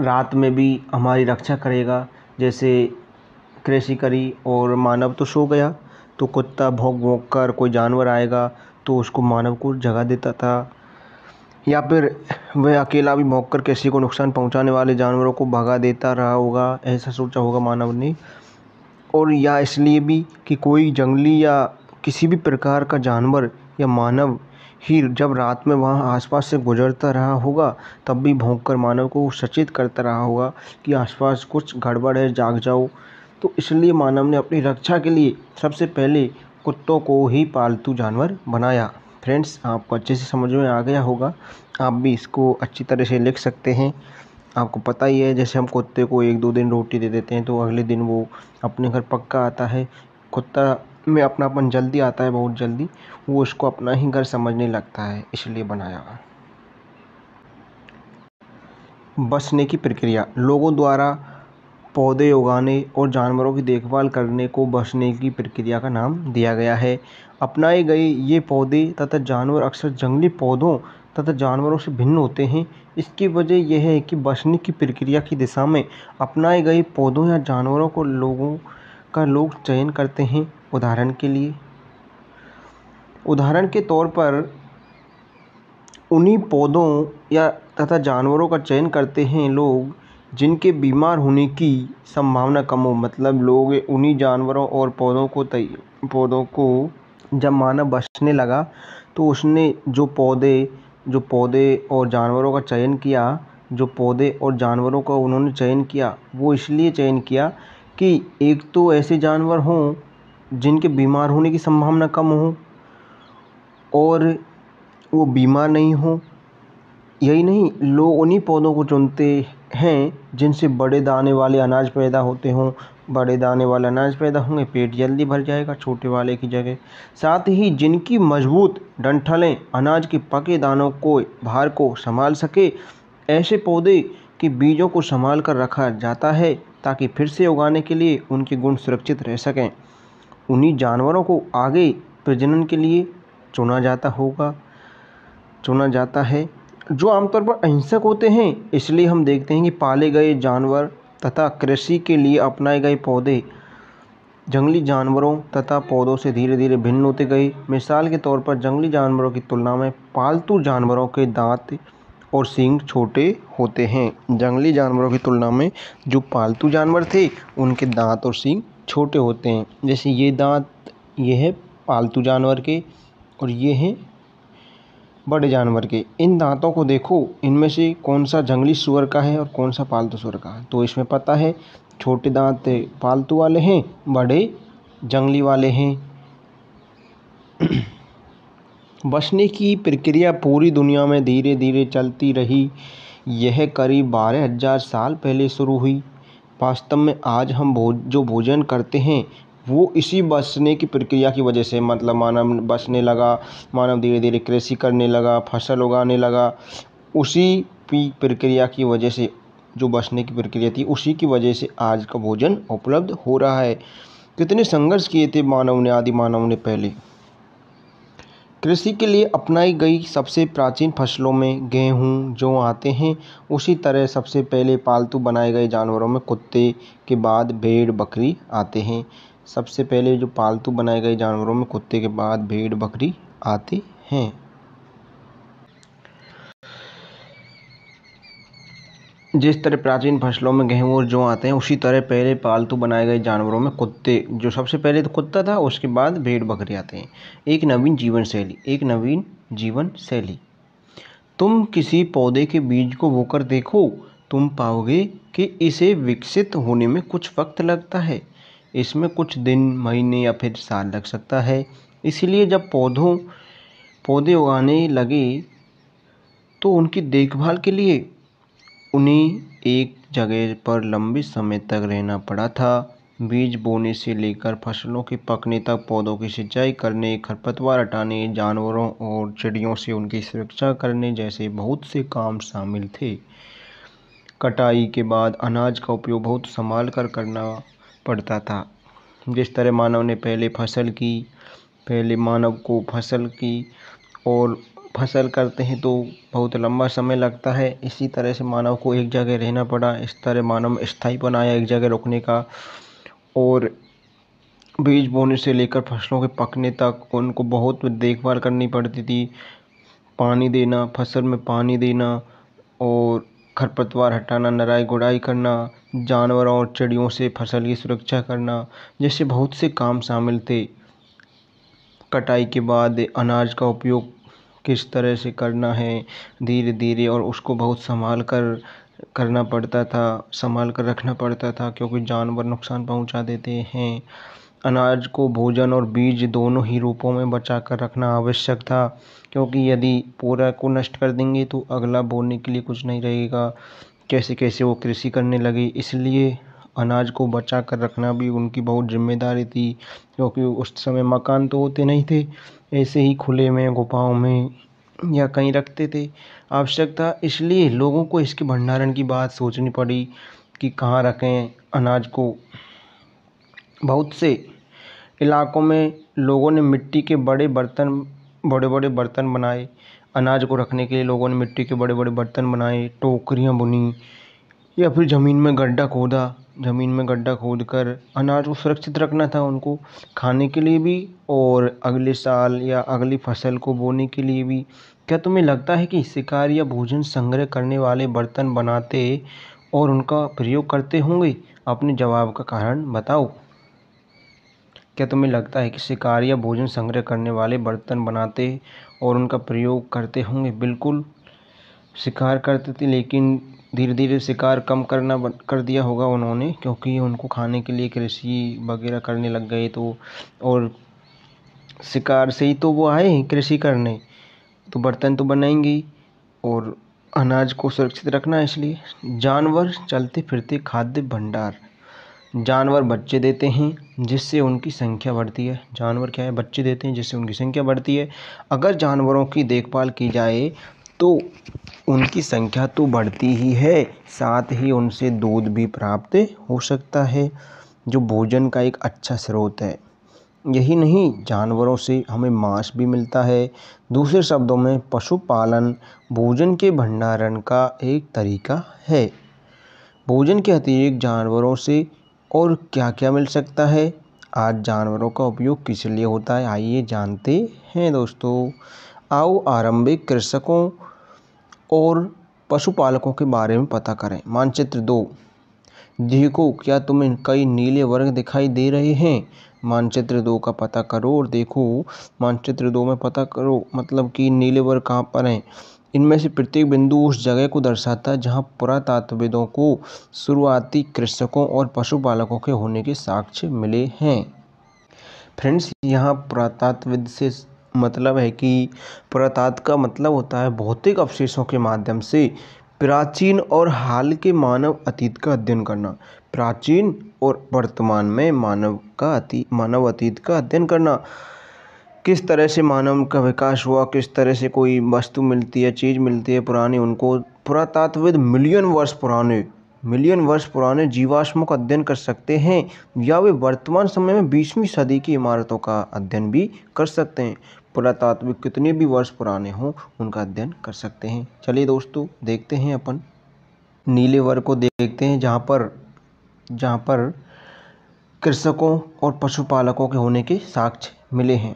रात में भी हमारी रक्षा करेगा जैसे कृषि करी और मानव तो सो गया तो कुत्ता भोंक भोंक कर कोई जानवर आएगा तो उसको मानव को जगा देता था या फिर वह अकेला भी भोंक कर किसी को नुकसान पहुंचाने वाले जानवरों को भगा देता रहा होगा ऐसा सोचा होगा मानव ने और या इसलिए भी कि कोई जंगली या किसी भी प्रकार का जानवर या मानव ही जब रात में वहाँ आसपास से गुजरता रहा होगा तब भी भोंक कर मानव को सचेत करता रहा होगा कि आसपास कुछ गड़बड़ है जाग जाओ तो इसलिए मानव ने अपनी रक्षा के लिए सबसे पहले कुत्तों को ही पालतू जानवर बनाया फ्रेंड्स आपको अच्छे से समझ में आ गया होगा आप भी इसको अच्छी तरह से लिख सकते हैं आपको पता ही है जैसे हम कुत्ते को एक दो दिन रोटी दे देते हैं तो अगले दिन वो अपने घर पक्का आता है कुत्ता में अपनापन जल्दी आता है बहुत जल्दी वो उसको अपना ही घर समझने लगता है इसलिए बनाया बसने की प्रक्रिया लोगों द्वारा पौधे उगाने और जानवरों की देखभाल करने को बसने की प्रक्रिया का नाम दिया गया है अपनाए गए ये पौधे तथा जानवर अक्सर जंगली पौधों तथा जानवरों से भिन्न होते हैं इसकी वजह यह है कि बसने की प्रक्रिया की दिशा में अपनाए गए पौधों या जानवरों को लोगों का लोग चयन करते हैं उदाहरण के लिए उदाहरण के तौर पर उन्हीं पौधों या तथा जानवरों का चयन करते हैं लोग जिनके बीमार होने की संभावना कम हो मतलब लोग उन्हीं जानवरों और पौधों को तय पौधों को जब मानव बचने लगा तो उसने जो पौधे जो पौधे और जानवरों का चयन किया जो पौधे और जानवरों का उन्होंने चयन किया वो इसलिए चयन किया कि एक तो ऐसे जानवर हों जिनके बीमार होने की संभावना कम हो और वो बीमार नहीं हों यही नहीं लोग उन्हीं पौधों को चुनते हैं जिनसे बड़े दाने वाले अनाज पैदा होते हों बड़े दाने वाले अनाज पैदा होंगे पेट जल्दी भर जाएगा छोटे वाले की जगह साथ ही जिनकी मजबूत डंठलें अनाज के पके दानों को भार को संभाल सके ऐसे पौधे के बीजों को संभाल कर रखा जाता है ताकि फिर से उगाने के लिए उनके गुण सुरक्षित रह सकें उन्हीं जानवरों को आगे प्रजनन के लिए चुना जाता होगा चुना जाता है जो आमतौर पर अहिंसक होते हैं इसलिए हम देखते हैं कि पाले गए जानवर तथा कृषि के लिए अपनाए गए पौधे जंगली जानवरों तथा पौधों से धीरे धीरे भिन्न होते गए मिसाल के तौर पर जंगली जानवरों की तुलना में पालतू जानवरों के दांत और सींग छोटे होते हैं जंगली जानवरों की तुलना में जो पालतू जानवर थे उनके दांत और सींग छोटे होते हैं जैसे ये दांत ये है पालतू जानवर के और ये हैं बड़े जानवर के इन दांतों को देखो इनमें से कौन सा जंगली सुअर का है और कौन सा पालतू सुअर का है तो इसमें पता है छोटे दांत पालतू वाले हैं बड़े जंगली वाले हैं [CLEARS THROAT] बसने की प्रक्रिया पूरी दुनिया में धीरे धीरे चलती रही यह करीब बारह हज़ार साल पहले शुरू हुई वास्तव में आज हम भोज जो भोजन करते हैं वो इसी बसने की प्रक्रिया की वजह से मतलब मानव बसने लगा मानव धीरे धीरे कृषि करने लगा फसल उगाने लगा उसी प्रक्रिया की वजह से जो बसने की प्रक्रिया थी उसी की वजह से आज का भोजन उपलब्ध हो रहा है कितने संघर्ष किए थे मानव ने आदि मानव ने पहले कृषि के लिए अपनाई गई सबसे प्राचीन फसलों में गेहूं जो आते हैं उसी तरह सबसे पहले पालतू बनाए गए जानवरों में कुत्ते के बाद भेड़ बकरी आते हैं सबसे पहले जो पालतू बनाए गए जानवरों में कुत्ते के बाद भेड़ बकरी आते हैं जिस तरह प्राचीन फसलों में गेहूँ और जौ आते हैं उसी तरह पहले पालतू बनाए गए जानवरों में कुत्ते जो सबसे पहले तो कुत्ता था उसके बाद भेड़ बकरी आते हैं एक नवीन जीवन शैली एक नवीन जीवन शैली तुम किसी पौधे के बीज को बोकर देखो तुम पाओगे कि इसे विकसित होने में कुछ वक्त लगता है इसमें कुछ दिन महीने या फिर साल लग सकता है इसीलिए जब पौधों पौधे उगाने लगे तो उनकी देखभाल के लिए उन्हें एक जगह पर लंबे समय तक रहना पड़ा था बीज बोने से लेकर फसलों के पकने तक पौधों की सिंचाई करने खरपतवार हटाने जानवरों और चिड़ियों से उनकी सुरक्षा करने जैसे बहुत से काम शामिल थे कटाई के बाद अनाज का उपयोग बहुत संभाल कर करना पड़ता था जिस तरह मानव ने पहले फसल की पहले मानव को फसल की और फसल करते हैं तो बहुत लंबा समय लगता है इसी तरह से मानव को एक जगह रहना पड़ा इस तरह मानव स्थाई बनाया एक जगह रुकने का और बीज बोने से लेकर फसलों के पकने तक उनको बहुत देखभाल करनी पड़ती थी पानी देना फसल में पानी देना और खरपतवार हटाना नराई गुड़ाई करना जानवरों और चिड़ियों से फसल की सुरक्षा करना जैसे बहुत से काम शामिल थे कटाई के बाद अनाज का उपयोग किस तरह से करना है धीरे धीरे और उसको बहुत संभाल कर करना पड़ता था संभाल कर रखना पड़ता था क्योंकि जानवर नुकसान पहुँचा देते हैं अनाज को भोजन और बीज दोनों ही रूपों में बचा कर रखना आवश्यक था क्योंकि यदि पूरा को नष्ट कर देंगे तो अगला बोने के लिए कुछ नहीं रहेगा कैसे कैसे वो कृषि करने लगे इसलिए अनाज को बचा कर रखना भी उनकी बहुत ज़िम्मेदारी थी क्योंकि उस समय मकान तो होते नहीं थे ऐसे ही खुले में गुफाओं में या कहीं रखते थे आवश्यकता इसलिए लोगों को इसके भंडारण की बात सोचनी पड़ी कि कहाँ रखें अनाज को बहुत से इलाकों में लोगों ने मिट्टी के बड़े बर्तन बड़े बड़े बर्तन बनाए अनाज को रखने के लिए लोगों ने मिट्टी के बड़े बड़े बर्तन बनाए टोकरियाँ बुनी या फिर ज़मीन में गड्ढा खोदा ज़मीन में गड्ढा खोद कर अनाज को सुरक्षित रखना था उनको खाने के लिए भी और अगले साल या अगली फसल को बोने के लिए भी क्या तुम्हें लगता है कि शिकार या भोजन संग्रह करने वाले बर्तन बनाते और उनका प्रयोग करते होंगे अपने जवाब का कारण बताओ क्या तुम्हें लगता है कि शिकार या भोजन संग्रह करने वाले बर्तन बनाते और उनका प्रयोग करते होंगे बिल्कुल शिकार करते थे लेकिन धीरे धीरे शिकार कम करना कर दिया होगा उन्होंने क्योंकि उनको खाने के लिए कृषि वगैरह करने लग गए तो और शिकार से ही तो वो आए कृषि करने तो बर्तन तो बनाएंगे ही और अनाज को सुरक्षित रखना इसलिए जानवर चलते फिरते खाद्य भंडार जानवर बच्चे देते हैं जिससे उनकी संख्या बढ़ती है जानवर क्या है बच्चे देते हैं जिससे उनकी संख्या बढ़ती है अगर जानवरों की देखभाल की जाए तो उनकी संख्या तो बढ़ती ही है साथ ही उनसे दूध भी प्राप्त हो सकता है जो भोजन का एक अच्छा स्रोत है यही नहीं जानवरों से हमें मांस भी मिलता है दूसरे शब्दों में पशुपालन भोजन के भंडारण का एक तरीका है भोजन के अतिरिक्त जानवरों से और क्या क्या मिल सकता है आज जानवरों का उपयोग किस लिए होता है आइए जानते हैं दोस्तों आओ आरंभिक कृषकों और पशुपालकों के बारे में पता करें मानचित्र दो देखो क्या तुम्हें कई नीले वर्ग दिखाई दे रहे हैं मानचित्र दो का पता करो और देखो मानचित्र दो में पता करो मतलब कि नीले वर्ग कहाँ पर हैं इनमें से प्रत्येक बिंदु उस जगह को दर्शाता है जहाँ पुरातत्वविदों को शुरुआती कृषकों और पशुपालकों के होने के साक्ष्य मिले हैं फ्रेंड्स यहाँ पुरातत्वविद से मतलब है कि पुरातत्व का मतलब होता है भौतिक अवशेषों के माध्यम से प्राचीन और हाल के मानव अतीत का अध्ययन करना प्राचीन और वर्तमान में मानव का अतीत मानव अतीत का अध्ययन करना किस तरह से मानव का विकास हुआ किस तरह से कोई वस्तु मिलती है चीज़ मिलती है पुरानी उनको पुरातात्विद मिलियन वर्ष पुराने मिलियन वर्ष पुराने जीवाश्मों का अध्ययन कर सकते हैं या वे वर्तमान समय में बीसवीं सदी की इमारतों का अध्ययन भी कर सकते हैं पुरातात्विक कितने भी वर्ष पुराने हों उनका अध्ययन कर सकते हैं चलिए दोस्तों देखते हैं अपन नीले वर्ग को देखते हैं जहाँ पर जहाँ पर कृषकों और पशुपालकों के होने के साक्ष्य मिले हैं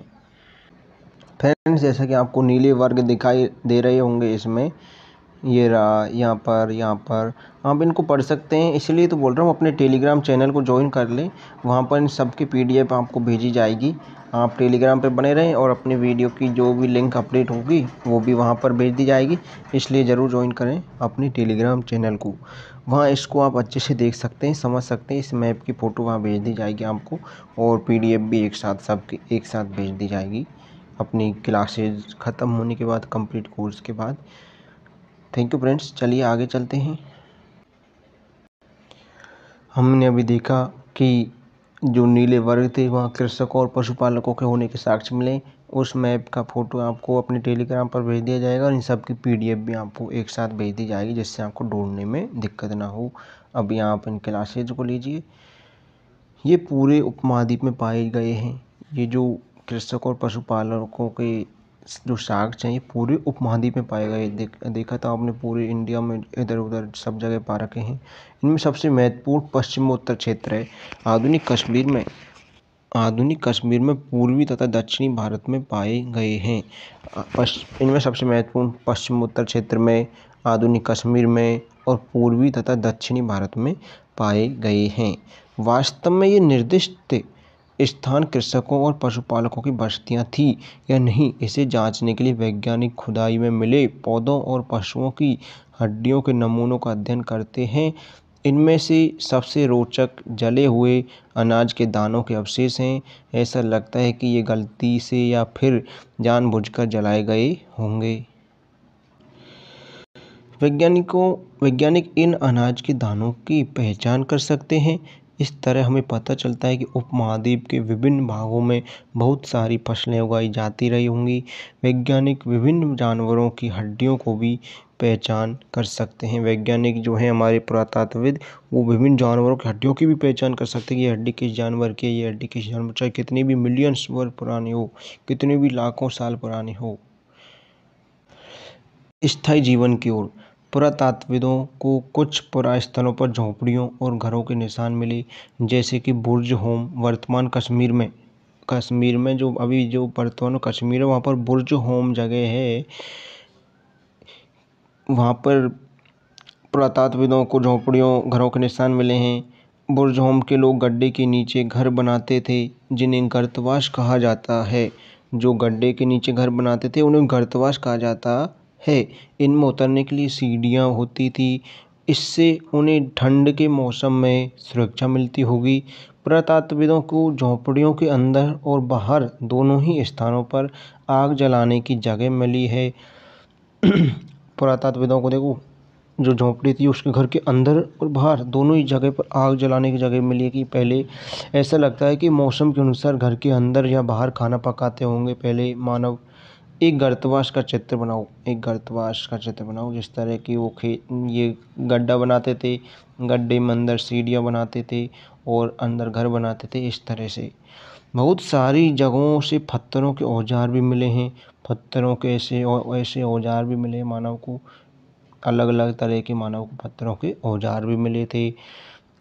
फ्रेंड्स जैसा कि आपको नीले वर्ग दिखाई दे रहे होंगे इसमें ये रहा यहाँ पर यहाँ पर आप इनको पढ़ सकते हैं इसलिए तो बोल रहा हूँ अपने टेलीग्राम चैनल को ज्वाइन कर लें वहाँ पर इन सब की पीडीएफ आपको भेजी जाएगी आप टेलीग्राम पे बने रहें और अपनी वीडियो की जो भी लिंक अपडेट होगी वो भी वहाँ पर भेज दी जाएगी इसलिए ज़रूर ज्वाइन करें अपने टेलीग्राम चैनल को वहाँ इसको आप अच्छे से देख सकते हैं समझ सकते हैं इस मैप की फ़ोटो वहाँ भेज दी जाएगी आपको और पी भी एक साथ सबकी एक साथ भेज दी जाएगी अपनी क्लासेज ख़त्म होने के बाद कंप्लीट कोर्स के बाद थैंक यू फ्रेंड्स चलिए आगे चलते हैं हमने अभी देखा कि जो नीले वर्ग थे वहाँ कृषकों और पशुपालकों के होने के साक्ष्य मिले उस मैप का फ़ोटो आपको अपने टेलीग्राम पर भेज दिया जाएगा और इन सब की पीडीएफ भी आपको एक साथ भेज दी जाएगी जिससे आपको ढूंढने में दिक्कत ना हो अब यहाँ आप इन क्लासेज को लीजिए ये पूरे उपमहाद्वीप में पाए गए हैं ये जो कृषकों और पशुपालकों की जो साक्ष्य हैं ये पूरे उपमहाद्वीप में पाए गए देखा था आपने पूरे इंडिया में इधर उधर सब जगह पा रखे हैं इनमें सबसे महत्वपूर्ण पश्चिमोत्तर क्षेत्र है आधुनिक कश्मीर में आधुनिक कश्मीर में पूर्वी तथा दक्षिणी भारत में पाए गए हैं इनमें सबसे महत्वपूर्ण पश्चिमोत्तर क्षेत्र में आधुनिक कश्मीर में और पूर्वी तथा दक्षिणी भारत में पाए गए हैं वास्तव में ये निर्दिष्ट स्थान कृषकों और पशुपालकों की बस्तियां थी या नहीं इसे जांचने के लिए वैज्ञानिक खुदाई में मिले पौधों और पशुओं की हड्डियों के नमूनों का अध्ययन करते हैं इनमें से सबसे रोचक जले हुए अनाज के दानों के अवशेष हैं ऐसा लगता है कि ये गलती से या फिर जानबूझकर जलाए गए होंगे वैज्ञानिकों वैज्ञानिक इन अनाज के दानों की पहचान कर सकते हैं इस तरह हमें पता चलता है कि उपमहाद्वीप के विभिन्न भागों में बहुत सारी फसलें उगाई जाती रही होंगी वैज्ञानिक विभिन्न जानवरों की हड्डियों को भी पहचान कर सकते हैं वैज्ञानिक जो हैं हमारे पुरातत्वविद वो विभिन्न जानवरों की हड्डियों की भी पहचान कर सकते हैं ये हड्डी किस जानवर की है ये हड्डी किस जानवर चाहे कितनी भी मिलियंस वर्ष पुरानी हो कितनी भी लाखों साल पुरानी हो स्थाई जीवन की ओर पुरातात्विदों को कुछ पुरा स्थलों पर झोंपड़ियों और घरों के निशान मिले जैसे कि बुर्ज होम वर्तमान कश्मीर में कश्मीर में जो अभी जो वर्तमान कश्मीर है वहाँ पर बुर्ज होम जगह है वहाँ पर पुरातात्विदों को झोंपड़ियों घरों के निशान मिले हैं बुर्ज होम के लोग गड्ढे के नीचे घर बनाते थे जिन्हें गर्तवास कहा जाता है जो गड्ढे के नीचे घर बनाते थे उन्हें गर्तवास कहा जाता है इनमें उतरने के लिए सीढ़ियाँ होती थी इससे उन्हें ठंड के मौसम में सुरक्षा मिलती होगी पुरातत्वविदों को झोंपड़ियों के अंदर और बाहर दोनों ही स्थानों पर आग जलाने की जगह मिली है [CLEARS THROAT] पुरातत्वविदों को देखो जो झोंपड़ी थी उसके घर के अंदर और बाहर दोनों ही जगह पर आग जलाने की जगह मिली है कि पहले ऐसा लगता है कि मौसम के अनुसार घर के अंदर या बाहर खाना पकाते होंगे पहले मानव एक गर्तवाश का चित्र बनाओ एक गर्तवाश का चित्र बनाओ जिस तरह की वो खे ये गड्ढा बनाते थे गड्ढे में अंदर सीढ़ियाँ बनाते थे और अंदर घर बनाते थे इस तरह से बहुत सारी जगहों से पत्थरों के औज़ार भी मिले हैं पत्थरों के ऐसे ऐसे औज़ार भी मिले मानव को अलग अलग तरह के मानव को पत्थरों के औज़ार भी मिले थे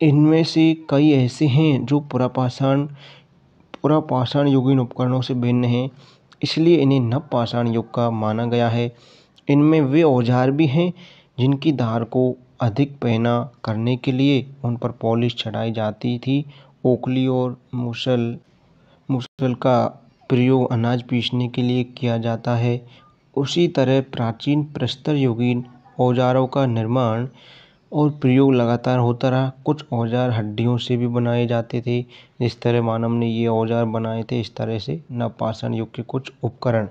इनमें से कई ऐसे हैं जो पुरापाषाण पुरापाषाण युगीन उपकरणों से भिन्न हैं इसलिए इन्हें नवपाषाण युग का माना गया है इनमें वे औज़ार भी हैं जिनकी धार को अधिक पहना करने के लिए उन पर पॉलिश चढ़ाई जाती थी ओखली और मूसल मूसल का प्रयोग अनाज पीसने के लिए किया जाता है उसी तरह प्राचीन प्रस्तर युगीन औज़ारों का निर्माण और प्रयोग लगातार होता रहा कुछ औजार हड्डियों से भी बनाए जाते थे जिस तरह मानव ने ये औजार बनाए थे इस तरह से नवपाषाण युग के कुछ उपकरण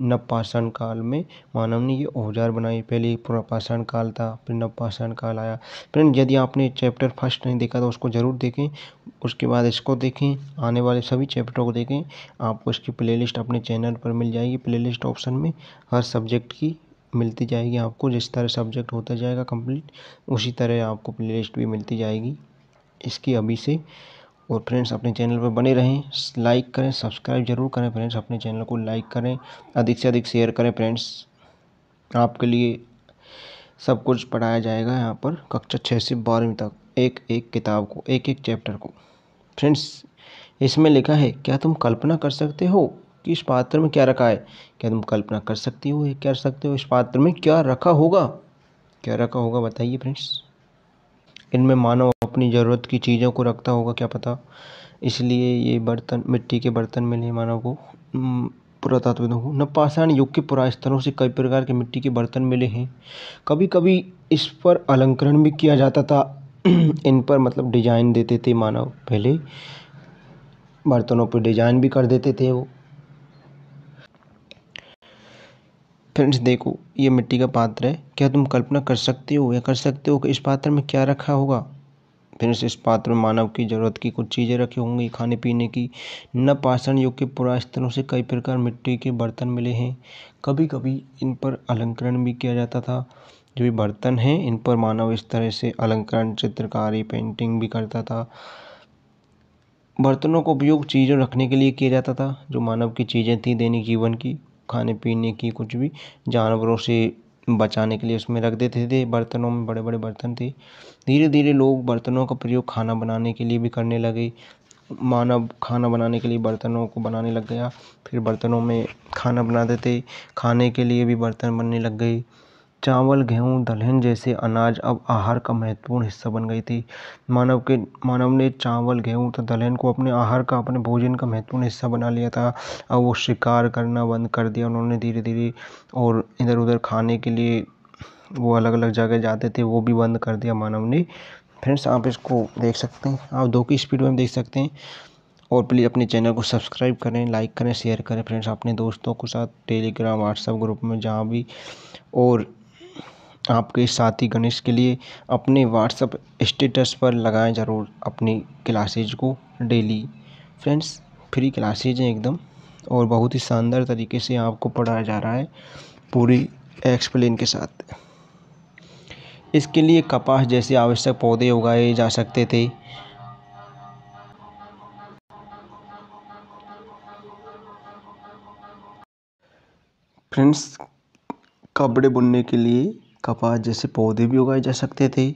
नवपाषाण काल में मानव ने ये औजार बनाए पहले पुरापाषाण काल था फिर नवपाषाण काल आया फिर यदि आपने चैप्टर फर्स्ट नहीं देखा तो उसको ज़रूर देखें उसके बाद इसको देखें आने वाले सभी चैप्टरों को देखें आपको इसकी प्लेलिस्ट अपने चैनल पर मिल जाएगी प्लेलिस्ट ऑप्शन में हर सब्जेक्ट की मिलती जाएगी आपको जिस तरह सब्जेक्ट होता जाएगा कंप्लीट उसी तरह आपको प्ले लिस्ट भी मिलती जाएगी इसकी अभी से और फ्रेंड्स अपने चैनल पर बने रहें लाइक करें सब्सक्राइब जरूर करें फ्रेंड्स अपने चैनल को लाइक करें अधिक से अधिक शेयर करें फ्रेंड्स आपके लिए सब कुछ पढ़ाया जाएगा यहाँ पर कक्षा छः से बारहवीं तक एक एक किताब को एक एक चैप्टर को फ्रेंड्स इसमें लिखा है क्या तुम कल्पना कर सकते हो कि इस पात्र में क्या रखा है क्या तुम कल्पना कर सकती हो ये कर सकते हो इस पात्र में क्या रखा होगा क्या रखा होगा बताइए फ्रेंड्स इनमें मानव अपनी ज़रूरत की चीज़ों को रखता होगा क्या पता इसलिए ये बर्तन मिट्टी के बर्तन मिले मानव को पुरातत्वों को पाषाण युग के स्तरों से कई प्रकार के मिट्टी के बर्तन मिले हैं कभी कभी इस पर अलंकरण भी किया जाता था [CLEARS THROAT] इन पर मतलब डिजाइन देते थे मानव पहले बर्तनों पर डिजाइन भी कर देते थे वो फ्रेंड्स देखो ये मिट्टी का पात्र है क्या तुम कल्पना कर सकते हो या कर सकते हो कि इस पात्र में क्या रखा होगा फ्रेंड्स इस पात्र में मानव की जरूरत की कुछ चीज़ें रखी होंगी खाने पीने की न पाषाण युग के पुरास्तरों से कई प्रकार मिट्टी के बर्तन मिले हैं कभी कभी इन पर अलंकरण भी किया जाता था जो भी बर्तन हैं इन पर मानव इस तरह से अलंकरण चित्रकारी पेंटिंग भी करता था बर्तनों का उपयोग चीज़ों रखने के लिए किया जाता था जो मानव की चीज़ें थी दैनिक जीवन की खाने पीने की कुछ भी जानवरों से बचाने के लिए उसमें रख देते थे बर्तनों में बड़े बड़े बर्तन थे धीरे धीरे लोग बर्तनों का प्रयोग खाना बनाने के लिए भी करने लगे मानव खाना बनाने के लिए बर्तनों को बनाने लग गया फिर बर्तनों में खाना बनाते थे खाने के लिए भी बर्तन बनने लग गए चावल गेहूँ दलहन जैसे अनाज अब आहार का महत्वपूर्ण हिस्सा बन गई थी मानव के मानव ने चावल गेहूँ तथा दलहन को अपने आहार का अपने भोजन का महत्वपूर्ण हिस्सा बना लिया था अब वो शिकार करना बंद कर दिया उन्होंने धीरे धीरे और इधर उधर खाने के लिए वो अलग अलग जगह जाते थे वो भी बंद कर दिया मानव ने फ्रेंड्स आप इसको देख सकते हैं आप दो की स्पीड में देख सकते हैं और प्लीज़ अपने चैनल को सब्सक्राइब करें लाइक करें शेयर करें फ्रेंड्स अपने दोस्तों के साथ टेलीग्राम व्हाट्सएप ग्रुप में जहाँ भी और आपके साथी गणेश के लिए अपने व्हाट्सअप स्टेटस पर लगाएं ज़रूर अपनी क्लासेज को डेली फ्रेंड्स फ्री क्लासेज हैं एकदम और बहुत ही शानदार तरीके से आपको पढ़ाया जा रहा है पूरी एक्सप्लेन के साथ इसके लिए कपास जैसे आवश्यक पौधे उगाए जा सकते थे फ्रेंड्स कपड़े बुनने के लिए कपास जैसे पौधे भी उगाए जा सकते थे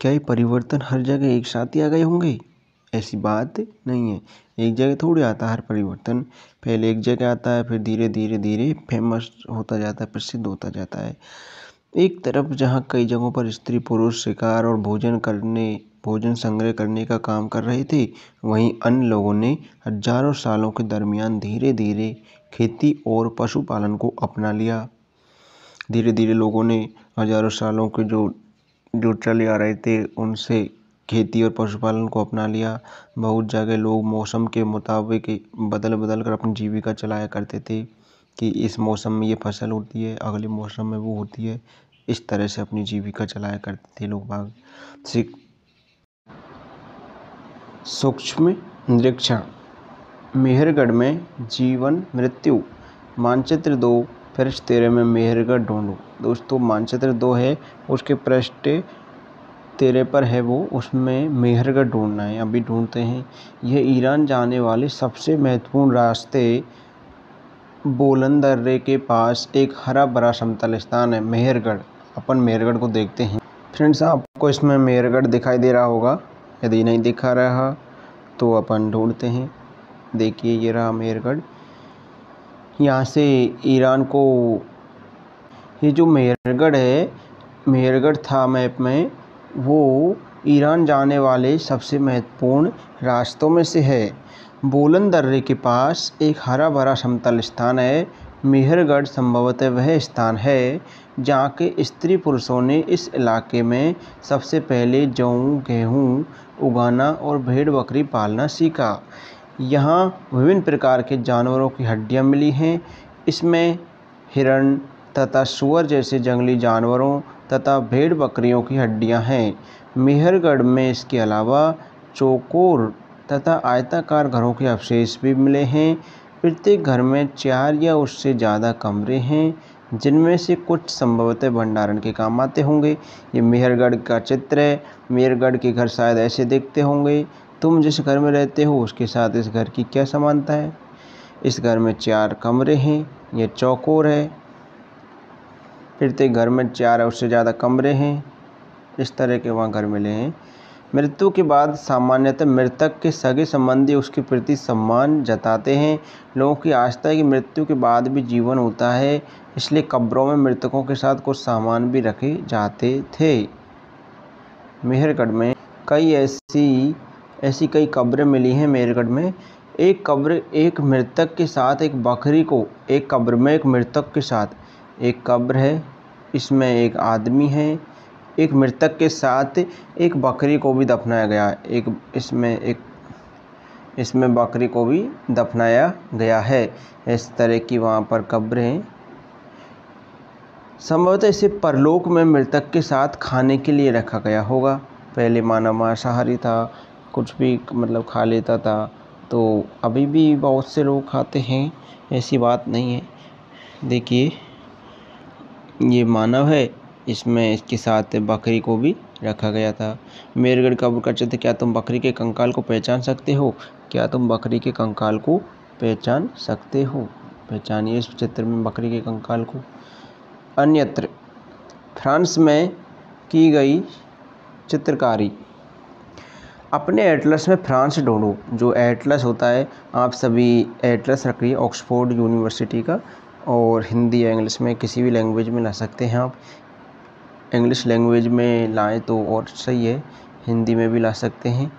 क्या ये परिवर्तन हर जगह एक साथ ही आ गए होंगे ऐसी बात नहीं है एक जगह थोड़ी आता हर परिवर्तन पहले एक जगह आता है फिर धीरे धीरे धीरे फेमस होता जाता है प्रसिद्ध होता जाता है एक तरफ जहाँ कई जगहों पर स्त्री पुरुष शिकार और भोजन करने भोजन संग्रह करने का काम कर रहे थे वहीं अन्य लोगों ने हजारों सालों के दरमियान धीरे धीरे खेती और पशुपालन को अपना लिया धीरे धीरे लोगों ने हज़ारों सालों के जो जो चले आ रहे थे उनसे खेती और पशुपालन को अपना लिया बहुत जगह लोग मौसम के मुताबिक बदल बदल कर अपनी जीविका चलाया करते थे कि इस मौसम में ये फसल होती है अगले मौसम में वो होती है इस तरह से अपनी जीविका चलाया करते थे लोग बाग सूक्ष्म निरीक्षण मेहरगढ़ में जीवन मृत्यु मानचित्र दो फिर तेरे में मेहरगढ़ ढूंढो दोस्तों मानचित्र दो है उसके पृष्ठ तेरे पर है वो उसमें मेहरगढ़ ढूंढना है अभी ढूंढते हैं यह ईरान जाने वाले सबसे महत्वपूर्ण रास्ते बोलंदर्रे के पास एक हरा भरा समतल स्थान है मेहरगढ़ अपन मेहरगढ़ को देखते हैं फ्रेंड्स आपको इसमें मेहरगढ़ दिखाई दे रहा होगा यदि नहीं दिखा रहा तो अपन ढूंढते हैं देखिए ये रहा मेहरगढ़ यहाँ से ईरान को ये जो मेहरगढ़ है मेहरगढ़ था मैप में वो ईरान जाने वाले सबसे महत्वपूर्ण रास्तों में से है बोलन दर्रे के पास एक हरा भरा समतल स्थान है मेहरगढ़ संभवतः वह स्थान है जहाँ के स्त्री पुरुषों ने इस इलाके में सबसे पहले जौ गेहूँ उगाना और भेड़ बकरी पालना सीखा यहाँ विभिन्न प्रकार के जानवरों की हड्डियाँ मिली हैं इसमें हिरण तथा सुअर जैसे जंगली जानवरों तथा भेड़ बकरियों की हड्डियाँ हैं मेहरगढ़ में इसके अलावा चौकोर तथा आयताकार घरों के अवशेष भी मिले हैं प्रत्येक घर में चार या उससे ज़्यादा कमरे हैं जिनमें से कुछ संभवतः भंडारण के काम आते होंगे ये मेहरगढ़ का चित्र है मेहरगढ़ के घर शायद ऐसे देखते होंगे तुम जिस घर में रहते हो उसके साथ इस घर की क्या समानता है इस घर में चार कमरे हैं यह चौकोर है प्रत्येक घर में चार और से ज़्यादा कमरे हैं इस तरह के वहाँ घर मिले हैं मृत्यु के बाद सामान्यतः मृतक के सगे संबंधी उसके प्रति सम्मान जताते हैं लोगों की आस्था है कि मृत्यु के बाद भी जीवन होता है इसलिए कब्रों में मृतकों के साथ कुछ सामान भी रखे जाते थे मेहरगढ़ में कई ऐसी ऐसी कई कब्रें मिली हैं मेरगढ़ में एक कब्र एक मृतक के साथ एक बकरी को एक कब्र में एक मृतक के साथ एक कब्र है इसमें एक आदमी है एक मृतक के साथ एक बकरी को भी दफनाया गया है एक इसमें एक इसमें बकरी को भी दफनाया गया है इस तरह की वहाँ पर कब्रें संभवतः इसे परलोक में मृतक के साथ खाने के लिए रखा गया होगा पहले मानव मांसाहारी था कुछ भी मतलब खा लेता था तो अभी भी बहुत से लोग खाते हैं ऐसी बात नहीं है देखिए ये मानव है इसमें इसके साथ बकरी को भी रखा गया था मेरगढ़ का करते थे क्या तुम बकरी के कंकाल को पहचान सकते हो क्या तुम बकरी के कंकाल को पहचान सकते हो पहचानिए इस चित्र में बकरी के कंकाल को अन्यत्र फ्रांस में की गई चित्रकारी अपने एटलस में फ्रांस ढूंढो जो एटलस होता है आप सभी एटलस रखिए ऑक्सफोर्ड यूनिवर्सिटी का और हिंदी या इंग्लिश में किसी भी लैंग्वेज में ला सकते हैं आप इंग्लिश लैंग्वेज में लाएँ तो और सही है हिंदी में भी ला सकते हैं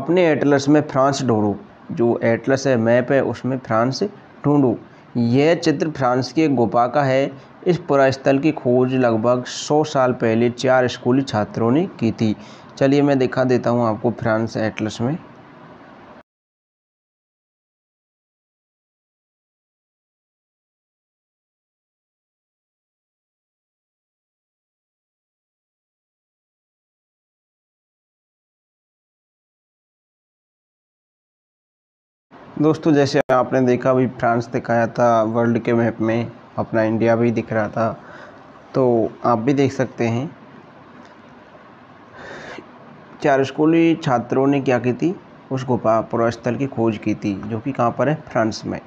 अपने एटलस में फ्रांस ढूंढो जो एटलस है मैप है उसमें फ्रांस ढूंढो यह चित्र फ्रांस के गोपा का है इस पुरास्थल की खोज लगभग सौ साल पहले चार स्कूली छात्रों ने की थी चलिए मैं दिखा देता हूँ आपको फ्रांस एटलस में दोस्तों जैसे आपने देखा अभी फ्रांस दिखाया था वर्ल्ड के मैप में अपना इंडिया भी दिख रहा था तो आप भी देख सकते हैं चार स्कूली छात्रों ने क्या की थी उस गुफा पुरास्थल की खोज की थी जो कि कहाँ पर है फ्रांस में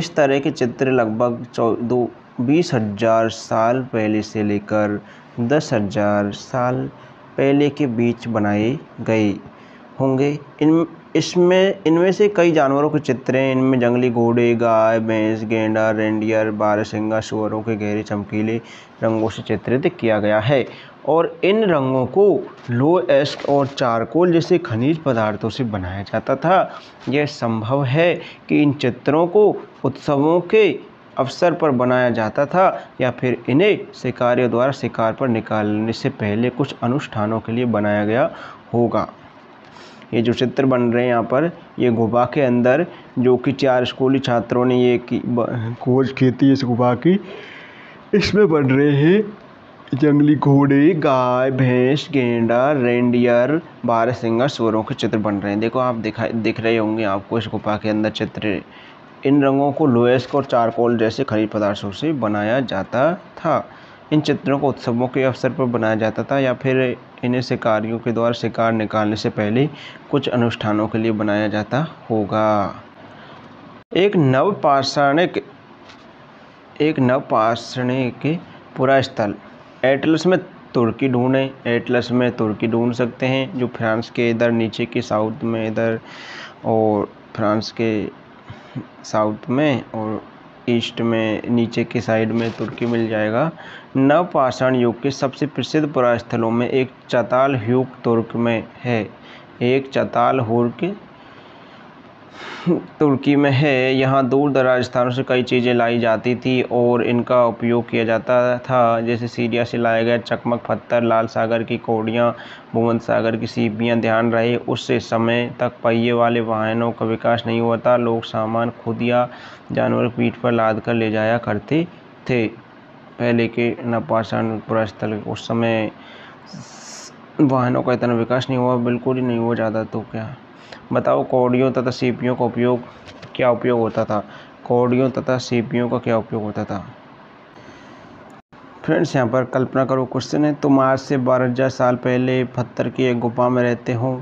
इस तरह के चित्र लगभग चौ दो बीस हजार साल पहले से लेकर दस हजार साल पहले के बीच बनाए गए होंगे इन इसमें इनमें से कई जानवरों के चित्र हैं इनमें जंगली घोड़े गाय भैंस गेंडा रेंडियर बारसिंगा सुअरों के गहरे चमकीले रंगों से चित्रित किया गया है और इन रंगों को लो एस्क और चारकोल जैसे खनिज पदार्थों से बनाया जाता था यह संभव है कि इन चित्रों को उत्सवों के अवसर पर बनाया जाता था या फिर इन्हें शिकारियों द्वारा शिकार पर निकालने से पहले कुछ अनुष्ठानों के लिए बनाया गया होगा ये जो चित्र बन रहे हैं यहाँ पर ये गुफा के अंदर जो कि चार स्कूली छात्रों ने ये की खोज की थी इस गुफा की इसमें बन रहे हैं जंगली घोड़े गाय भैंस गेंडा रेंडियर बारह सिंगर स्वरों के चित्र बन रहे हैं देखो आप दिखा दिख रहे होंगे आपको इस गुफा के अंदर चित्र इन रंगों को लोएस्क और चारकोल जैसे खरीद पदार्थों से बनाया जाता था इन चित्रों को उत्सवों के अवसर पर बनाया जाता था या फिर इन्हें शिकारियों के द्वारा शिकार निकालने से पहले कुछ अनुष्ठानों के लिए बनाया जाता होगा एक नव पाषाणिक एक नव पाषाणिक पूरा स्थल एटलस में तुर्की ढूंढें एटलस में तुर्की ढूंढ सकते हैं जो फ्रांस के इधर नीचे के साउथ में इधर और फ्रांस के साउथ में और ईस्ट में नीचे की साइड में तुर्की मिल जाएगा नवपाषाण युग के सबसे प्रसिद्ध पुरास्थलों में एक चताल ह्यूग तुर्क में है एक चताल हुर्क तुर्की में है यहाँ दूर दराज स्थानों से कई चीज़ें लाई जाती थी और इनका उपयोग किया जाता था जैसे सीरिया से लाया गया चकमक पत्थर लाल सागर की कोड़ियाँ भूमध्य सागर की सीपियाँ ध्यान रहे उस समय तक पहिए वाले वाहनों का विकास नहीं हुआ था लोग सामान खुद या जानवर पीठ पर लाद कर ले जाया करते थे पहले के नपाषाण पुरास्थल उस समय वाहनों का इतना विकास नहीं हुआ बिल्कुल ही नहीं हुआ ज़्यादा तो क्या बताओ कौड़ियों तथा सीपियों का उपयोग क्या उपयोग होता था कौड़ियों तथा सीपियों का क्या उपयोग होता था फ्रेंड्स यहाँ पर कल्पना करो क्वेश्चन है तुम आज से बारह हज़ार साल पहले पत्थर की एक गुफा में रहते हो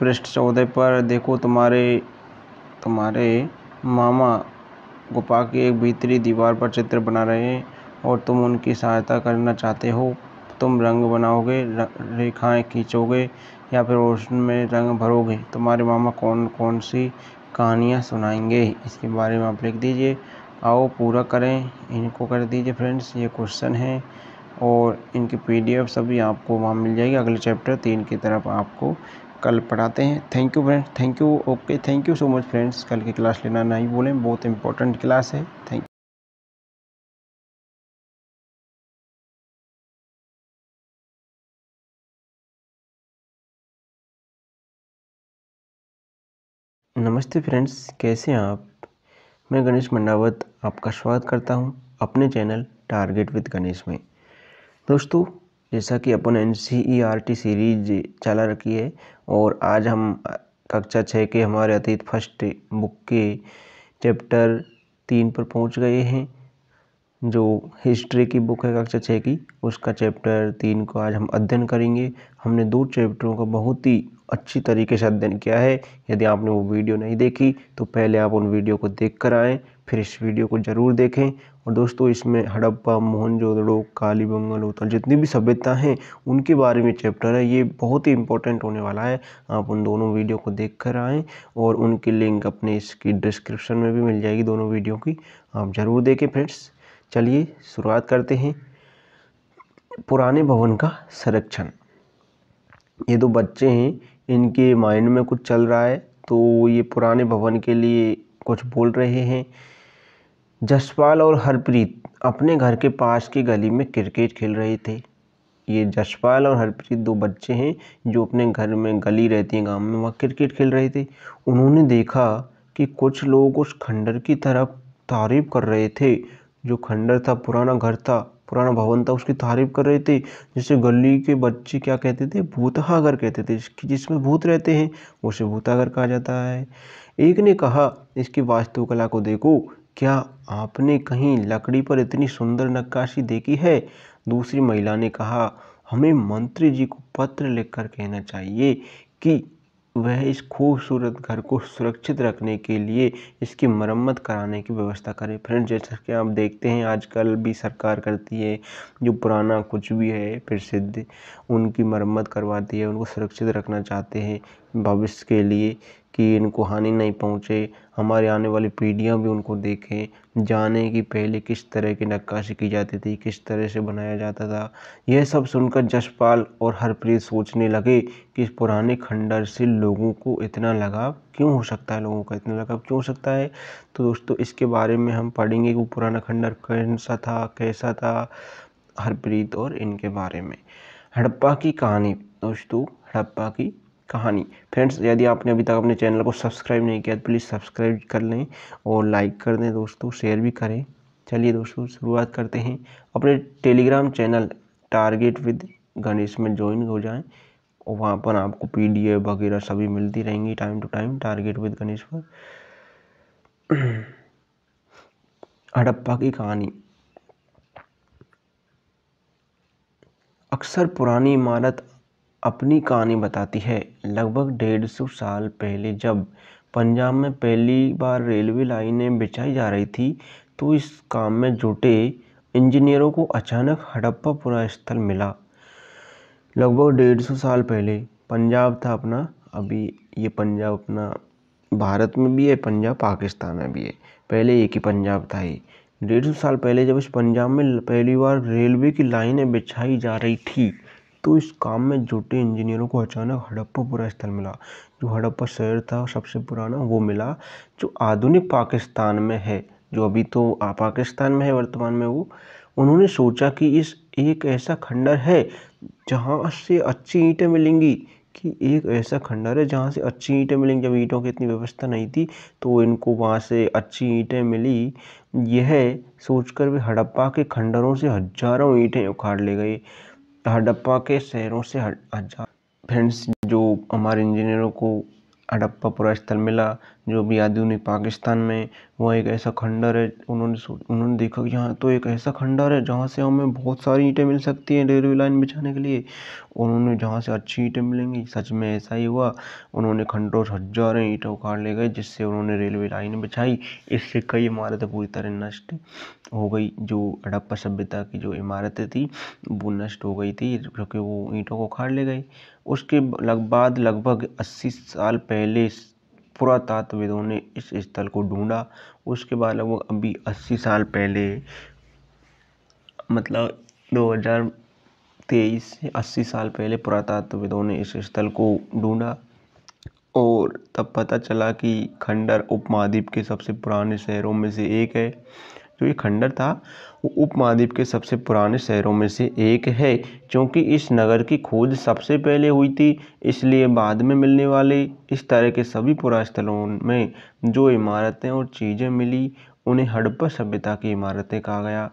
पृष्ठ चौदह पर देखो तुम्हारे तुम्हारे मामा गुफा की एक भीतरी दीवार पर चित्र बना रहे हैं और तुम उनकी सहायता करना चाहते हो तुम रंग बनाओगे रेखाएं खींचोगे या फिर रोशनी में रंग भरोगे तुम्हारे मामा कौन कौन सी कहानियाँ सुनाएंगे इसके बारे में आप लिख दीजिए आओ पूरा करें इनको कर दीजिए फ्रेंड्स ये क्वेश्चन है और इनकी पीडीएफ सभी आपको वहाँ मिल जाएगी अगले चैप्टर तीन की तरफ आपको कल पढ़ाते हैं thank you friends thank you okay thank you so much friends कल की क्लास लेना नहीं बोलें बहुत इंपॉर्टेंट क्लास है थैंक नमस्ते फ्रेंड्स कैसे हैं आप मैं गणेश मंडावत आपका स्वागत करता हूं अपने चैनल टारगेट विद गणेश में दोस्तों जैसा कि अपन एन सीरीज e चला रखी है और आज हम कक्षा छः के हमारे अतीत फर्स्ट बुक के चैप्टर तीन पर पहुंच गए हैं जो हिस्ट्री की बुक है कक्षा छः की उसका चैप्टर तीन को आज हम अध्ययन करेंगे हमने दो चैप्टरों का बहुत ही अच्छी तरीके से अध्ययन किया है यदि आपने वो वीडियो नहीं देखी तो पहले आप उन वीडियो को देख कर आएँ फिर इस वीडियो को ज़रूर देखें और दोस्तों इसमें हड़प्पा मोहनजोदड़ो काली बंगल उतल तो जितनी भी सभ्यता हैं उनके बारे में चैप्टर है ये बहुत ही इंपॉर्टेंट होने वाला है आप उन दोनों वीडियो को देख कर आएँ और उनकी लिंक अपने इसकी डिस्क्रिप्शन में भी मिल जाएगी दोनों वीडियो की आप ज़रूर देखें फ्रेंड्स चलिए शुरुआत करते हैं पुराने भवन का संरक्षण ये दो बच्चे हैं इनके माइंड में कुछ चल रहा है तो ये पुराने भवन के लिए कुछ बोल रहे हैं जसपाल और हरप्रीत अपने घर के पास की गली में क्रिकेट खेल रहे थे ये जसपाल और हरप्रीत दो बच्चे हैं जो अपने घर में गली रहती है गांव में वहाँ क्रिकेट खेल रहे थे उन्होंने देखा कि कुछ लोग उस खंडर की तरफ तारीफ कर रहे थे जो खंडर था पुराना घर था पुराना भवन था उसकी तारीफ कर रहे थे जिसे गली के बच्चे क्या कहते थे भूतहागर कहते थे जिसकी जिसमें भूत रहते हैं उसे भूतागर कहा जाता है एक ने कहा इसकी वास्तुकला को देखो क्या आपने कहीं लकड़ी पर इतनी सुंदर नक्काशी देखी है दूसरी महिला ने कहा हमें मंत्री जी को पत्र लिखकर कहना चाहिए कि वह इस खूबसूरत घर को सुरक्षित रखने के लिए इसकी मरम्मत कराने की व्यवस्था करें फ्रेंड जैसा कि आप देखते हैं आजकल भी सरकार करती है जो पुराना कुछ भी है प्रसिद्ध उनकी मरम्मत करवाती है उनको सुरक्षित रखना चाहते हैं भविष्य के लिए कि इनको हानि नहीं पहुँचे हमारे आने वाली पीढ़ियाँ भी उनको देखें जाने कि पहले किस तरह की नक्काशी की जाती थी किस तरह से बनाया जाता था यह सब सुनकर जसपाल और हरप्रीत सोचने लगे कि इस पुराने खंडर से लोगों को इतना लगाव क्यों हो सकता है लोगों का इतना लगाव क्यों हो सकता है तो दोस्तों इसके बारे में हम पढ़ेंगे कि वो पुराना खंडर कौन सा था कैसा था हरप्रीत और इनके बारे में हड़प्पा की कहानी दोस्तों हड़प्पा की कहानी फ्रेंड्स यदि आपने अभी तक अपने चैनल को सब्सक्राइब नहीं किया तो प्लीज़ सब्सक्राइब कर लें और लाइक कर दें दोस्तों शेयर भी करें चलिए दोस्तों शुरुआत करते हैं अपने Telegram channel Target with Ganesh में ज्वाइन हो जाएं और वहाँ पर आपको पी वगैरह सभी मिलती रहेंगी time to time Target with Ganesh पर [CLEARS THROAT] हड़प्पा की कहानी अक्सर पुरानी इमारत अपनी कहानी बताती है लगभग डेढ़ सौ साल पहले जब पंजाब में पहली बार रेलवे लाइनें बिछाई जा रही थी तो इस काम में जुटे इंजीनियरों को अचानक हड़प्पा पुरा स्थल मिला लगभग डेढ़ सौ साल पहले पंजाब था अपना अभी ये पंजाब अपना भारत में भी है पंजाब पाकिस्तान में भी है पहले एक ही पंजाब था ये डेढ़ सौ साल पहले जब इस पंजाब में पहली बार रेलवे की लाइनें बिछाई जा रही थी तो इस काम में जुटे इंजीनियरों को अचानक हड़प्पा पूरा स्थल मिला जो हड़प्पा शहर था सबसे पुराना वो मिला जो आधुनिक पाकिस्तान में है जो अभी तो पाकिस्तान में है वर्तमान में वो उन्होंने सोचा कि इस एक ऐसा खंडर है जहाँ से अच्छी ईंटें मिलेंगी कि एक ऐसा खंडर है जहाँ से अच्छी ईंटें मिलेंगी जब ईंटों की इतनी व्यवस्था नहीं थी तो इनको वहाँ से अच्छी ईंटें मिली यह सोचकर वे हड़प्पा के खंडरों से हजारों ईंटें उखाड़ ले गए हड़प्पा के शहरों से हट जा फ्रेंड्स जो हमारे इंजीनियरों को हड़प्पा पूरा स्थल मिला जो भी आधुनिक पाकिस्तान में वह एक ऐसा खंडर है उन्होंने उन्होंने देखा कि यहाँ तो एक ऐसा खंडर है जहाँ से हमें बहुत सारी ईंटें मिल सकती हैं रेलवे लाइन बिछाने के लिए उन्होंने जहाँ से अच्छी ईंटें मिलेंगी सच में ऐसा ही हुआ उन्होंने खंडरों से हजारों ईंटें उखाड़ ले गए जिससे उन्होंने रेलवे लाइन बिछाई इससे कई इमारतें पूरी तरह नष्ट हो गई जो हड़प्पा सभ्यता की जो इमारतें थी वो नष्ट हो गई थी क्योंकि वो ईंटों को उखाड़ ले गए उसके बाद लगभग अस्सी साल पहले पुरातत्वविदों ने इस स्थल को ढूंढा उसके बाद लगभग अभी अस्सी साल पहले मतलब दो हज़ार तेईस से अस्सी साल पहले पुरातत्वविदों ने इस स्थल को ढूंढा और तब पता चला कि खंडर उपमहाद्वीप के सबसे पुराने शहरों में से एक है जो ये खंडर था उपमहाद्वीप के सबसे पुराने शहरों में से एक है क्योंकि इस नगर की खोज सबसे पहले हुई थी इसलिए बाद में मिलने वाले इस तरह के सभी पुरास्थलों में जो इमारतें और चीज़ें मिली उन्हें हड़प्पा सभ्यता की इमारतें कहा गया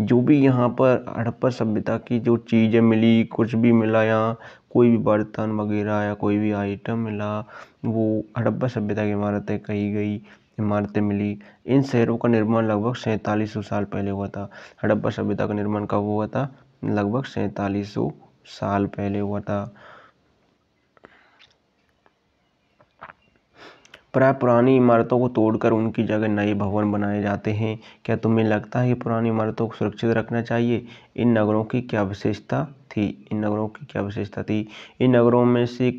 जो भी यहाँ पर हड़प्पा सभ्यता की जो चीज़ें मिली कुछ भी मिला यहाँ कोई भी बर्तन वगैरह या कोई भी आइटम मिला वो हड़प्पा सभ्यता की इमारतें कही गई इमारतें मिली इन शहरों का निर्माण लगभग सैंतालीस साल पहले हुआ था हड़प्पा सभ्यता का निर्माण कब हुआ था लगभग सैंतालीस साल पहले हुआ था प्राय पुरानी इमारतों को तोड़कर उनकी जगह नए भवन बनाए जाते हैं क्या तुम्हें लगता है कि पुरानी इमारतों को सुरक्षित रखना चाहिए इन नगरों की क्या विशेषता थी इन नगरों की क्या विशेषता थी इन नगरों में से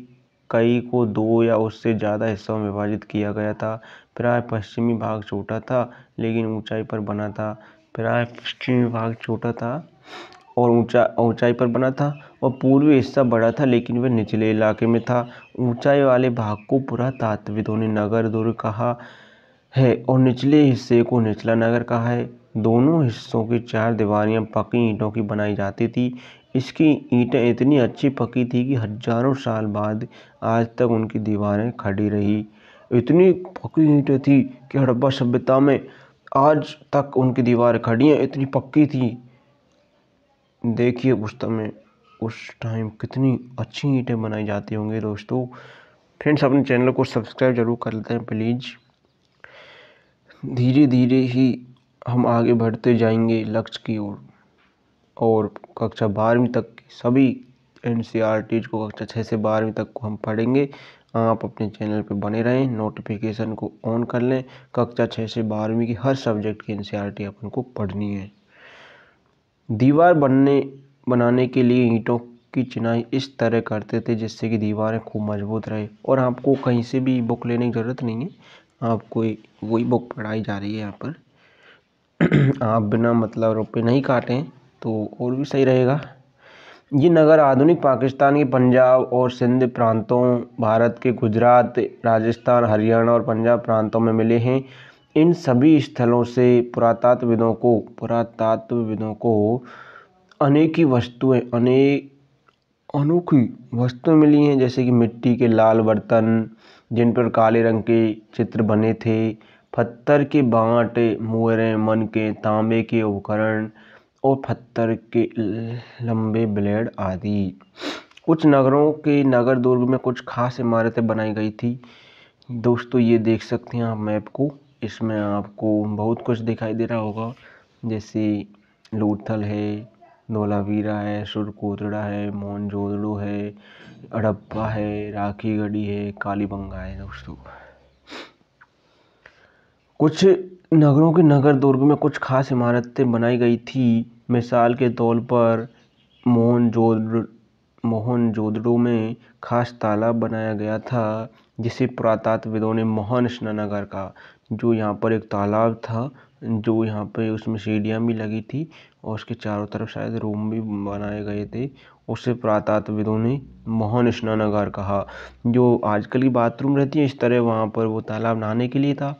कई को दो या उससे ज़्यादा हिस्सों में विभाजित किया गया था प्राय पश्चिमी भाग छोटा था लेकिन ऊंचाई पर बना था प्राय पश्चिमी भाग छोटा था और ऊंचा ऊंचाई पर बना था और पूर्वी हिस्सा बड़ा था लेकिन वह निचले इलाके में था ऊंचाई वाले भाग को पुरातात्विदों ने नगर दुर्ग कहा है और निचले हिस्से को निचला नगर कहा है दोनों हिस्सों की चार दीवारियाँ पकी ईंटों की बनाई जाती थी इसकी ईंटें इतनी अच्छी पकी थी कि हजारों साल बाद आज तक उनकी दीवारें खड़ी रही इतनी पक्की ईंटें थी कि हड़प्पा सभ्यता में आज तक उनकी दीवारें खड़ी हैं इतनी पक्की थी देखिए उस समय उस टाइम कितनी अच्छी ईंटें बनाई जाती होंगी दोस्तों फ्रेंड्स अपने चैनल को सब्सक्राइब जरूर कर लेते हैं प्लीज़ धीरे धीरे ही हम आगे बढ़ते जाएंगे लक्ष्य की ओर और, और कक्षा बारहवीं तक सभी एन e को कक्षा छः से बारहवीं तक को हम पढ़ेंगे आप अपने चैनल पर बने रहें नोटिफिकेशन को ऑन कर लें कक्षा छः से बारहवीं की हर सब्जेक्ट की एन अपन को पढ़नी है दीवार बनने बनाने के लिए ईंटों की चिनाई इस तरह करते थे जिससे कि दीवारें खूब मजबूत रहे और आपको कहीं से भी बुक लेने की ज़रूरत नहीं है आपको वही बुक पढ़ाई जा रही है यहाँ पर [CLEARS THROAT] आप बिना मतलब रुपये नहीं काटें तो और भी सही रहेगा ये नगर आधुनिक पाकिस्तान के पंजाब और सिंध प्रांतों भारत के गुजरात राजस्थान हरियाणा और पंजाब प्रांतों में मिले हैं इन सभी स्थलों से पुरातत्वविदों को पुरातत्वविदों को अनेकी वस्तुएं अनेक अनोखी वस्तुएं मिली हैं जैसे कि मिट्टी के लाल बर्तन जिन पर काले रंग के चित्र बने थे पत्थर के बाँट मोहरें मन के तांबे के उपकरण और पत्थर के लंबे ब्लेड आदि कुछ नगरों के नगर दुर्ग में कुछ खास इमारतें बनाई गई थी दोस्तों ये देख सकते हैं आप मैप को इसमें आपको बहुत कुछ दिखाई दे रहा होगा जैसे लूथल है धोलावीरा है सुरकोतड़ा है मोहनजोदड़ो है अड़प्पा है राखी गढ़ी है कालीबंगा है दोस्तों कुछ नगरों के नगर दुर्ग में कुछ खास इमारतें बनाई गई थी मिसाल के तौर पर मोहन मोहन जोदड़ो में खास तालाब बनाया गया था जिसे पुरातत्वविदों ने मोहन स्नानगर का जो यहाँ पर एक तालाब था जो यहाँ पर उसमें सीढ़ियाँ भी लगी थी और उसके चारों तरफ शायद रूम भी बनाए गए थे उसे पुरातत्वविदों ने मोहन स्नानागार कहा जो आजकल की बाथरूम रहती है इस तरह वहाँ पर वो तालाब नहाने के लिए था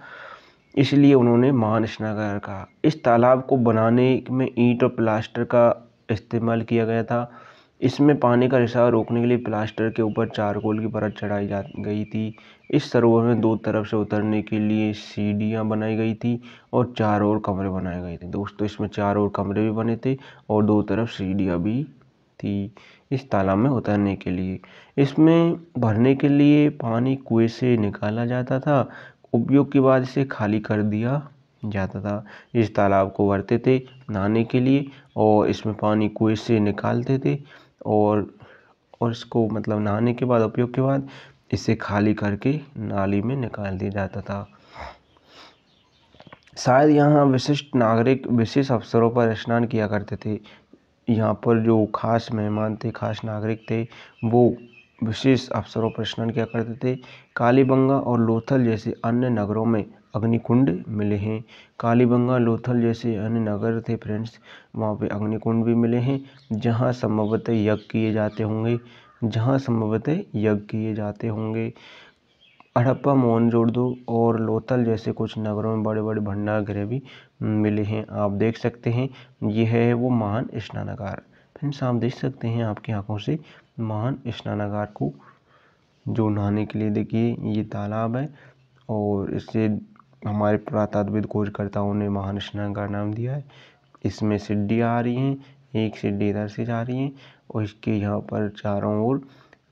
इसलिए उन्होंने मानसनगर कहा इस तालाब को बनाने में ईंट और प्लास्टर का इस्तेमाल किया गया था इसमें पानी का रिसाव रोकने के लिए प्लास्टर के ऊपर चारकोल की परत चढ़ाई जा गई थी इस सरोवर में दो तरफ से उतरने के लिए सीढ़ियाँ बनाई गई थी और चार और कमरे बनाए गए थे दोस्तों इसमें चार और कमरे भी बने थे और दो तरफ सीढ़ियाँ भी थी इस तालाब में उतरने के लिए इसमें भरने के लिए पानी कुएँ से निकाला जाता था उपयोग के बाद इसे खाली कर दिया जाता था इस तालाब को भरते थे नहाने के लिए और इसमें पानी कुएँ से निकालते थे और और इसको मतलब नहाने के बाद उपयोग के बाद इसे खाली करके नाली में निकाल दिया जाता था शायद यहाँ विशिष्ट नागरिक विशेष अवसरों पर स्नान किया करते थे यहाँ पर जो खास मेहमान थे खास नागरिक थे वो विशेष अवसरों पर स्नान किया करते थे कालीबंगा और लोथल जैसे अन्य नगरों में अग्निकुंड मिले हैं कालीबंगा लोथल जैसे अन्य नगर थे फ्रेंड्स वहाँ पे अग्निकुंड भी मिले हैं जहाँ संभवतः यज्ञ किए जाते होंगे जहाँ संभवतः यज्ञ किए जाते होंगे हड़प्पा मोहनजोदड़ो और लोथल जैसे कुछ नगरों में बड़े बड़े भंडार गृह भी मिले हैं आप देख सकते हैं यह है वो महान स्नानागार फ्रेंड्स आप देख सकते हैं आपकी आंखों से महान स्नानागार को जो नहाने के लिए देखिए ये तालाब है और इससे हमारे पुरातत्वविद खोजकर्ताओं ने महान स्नान का नाम दिया है इसमें सीढ़ियाँ आ रही हैं एक सीढ़ी इधर से जा रही हैं और इसके यहाँ पर चारों ओर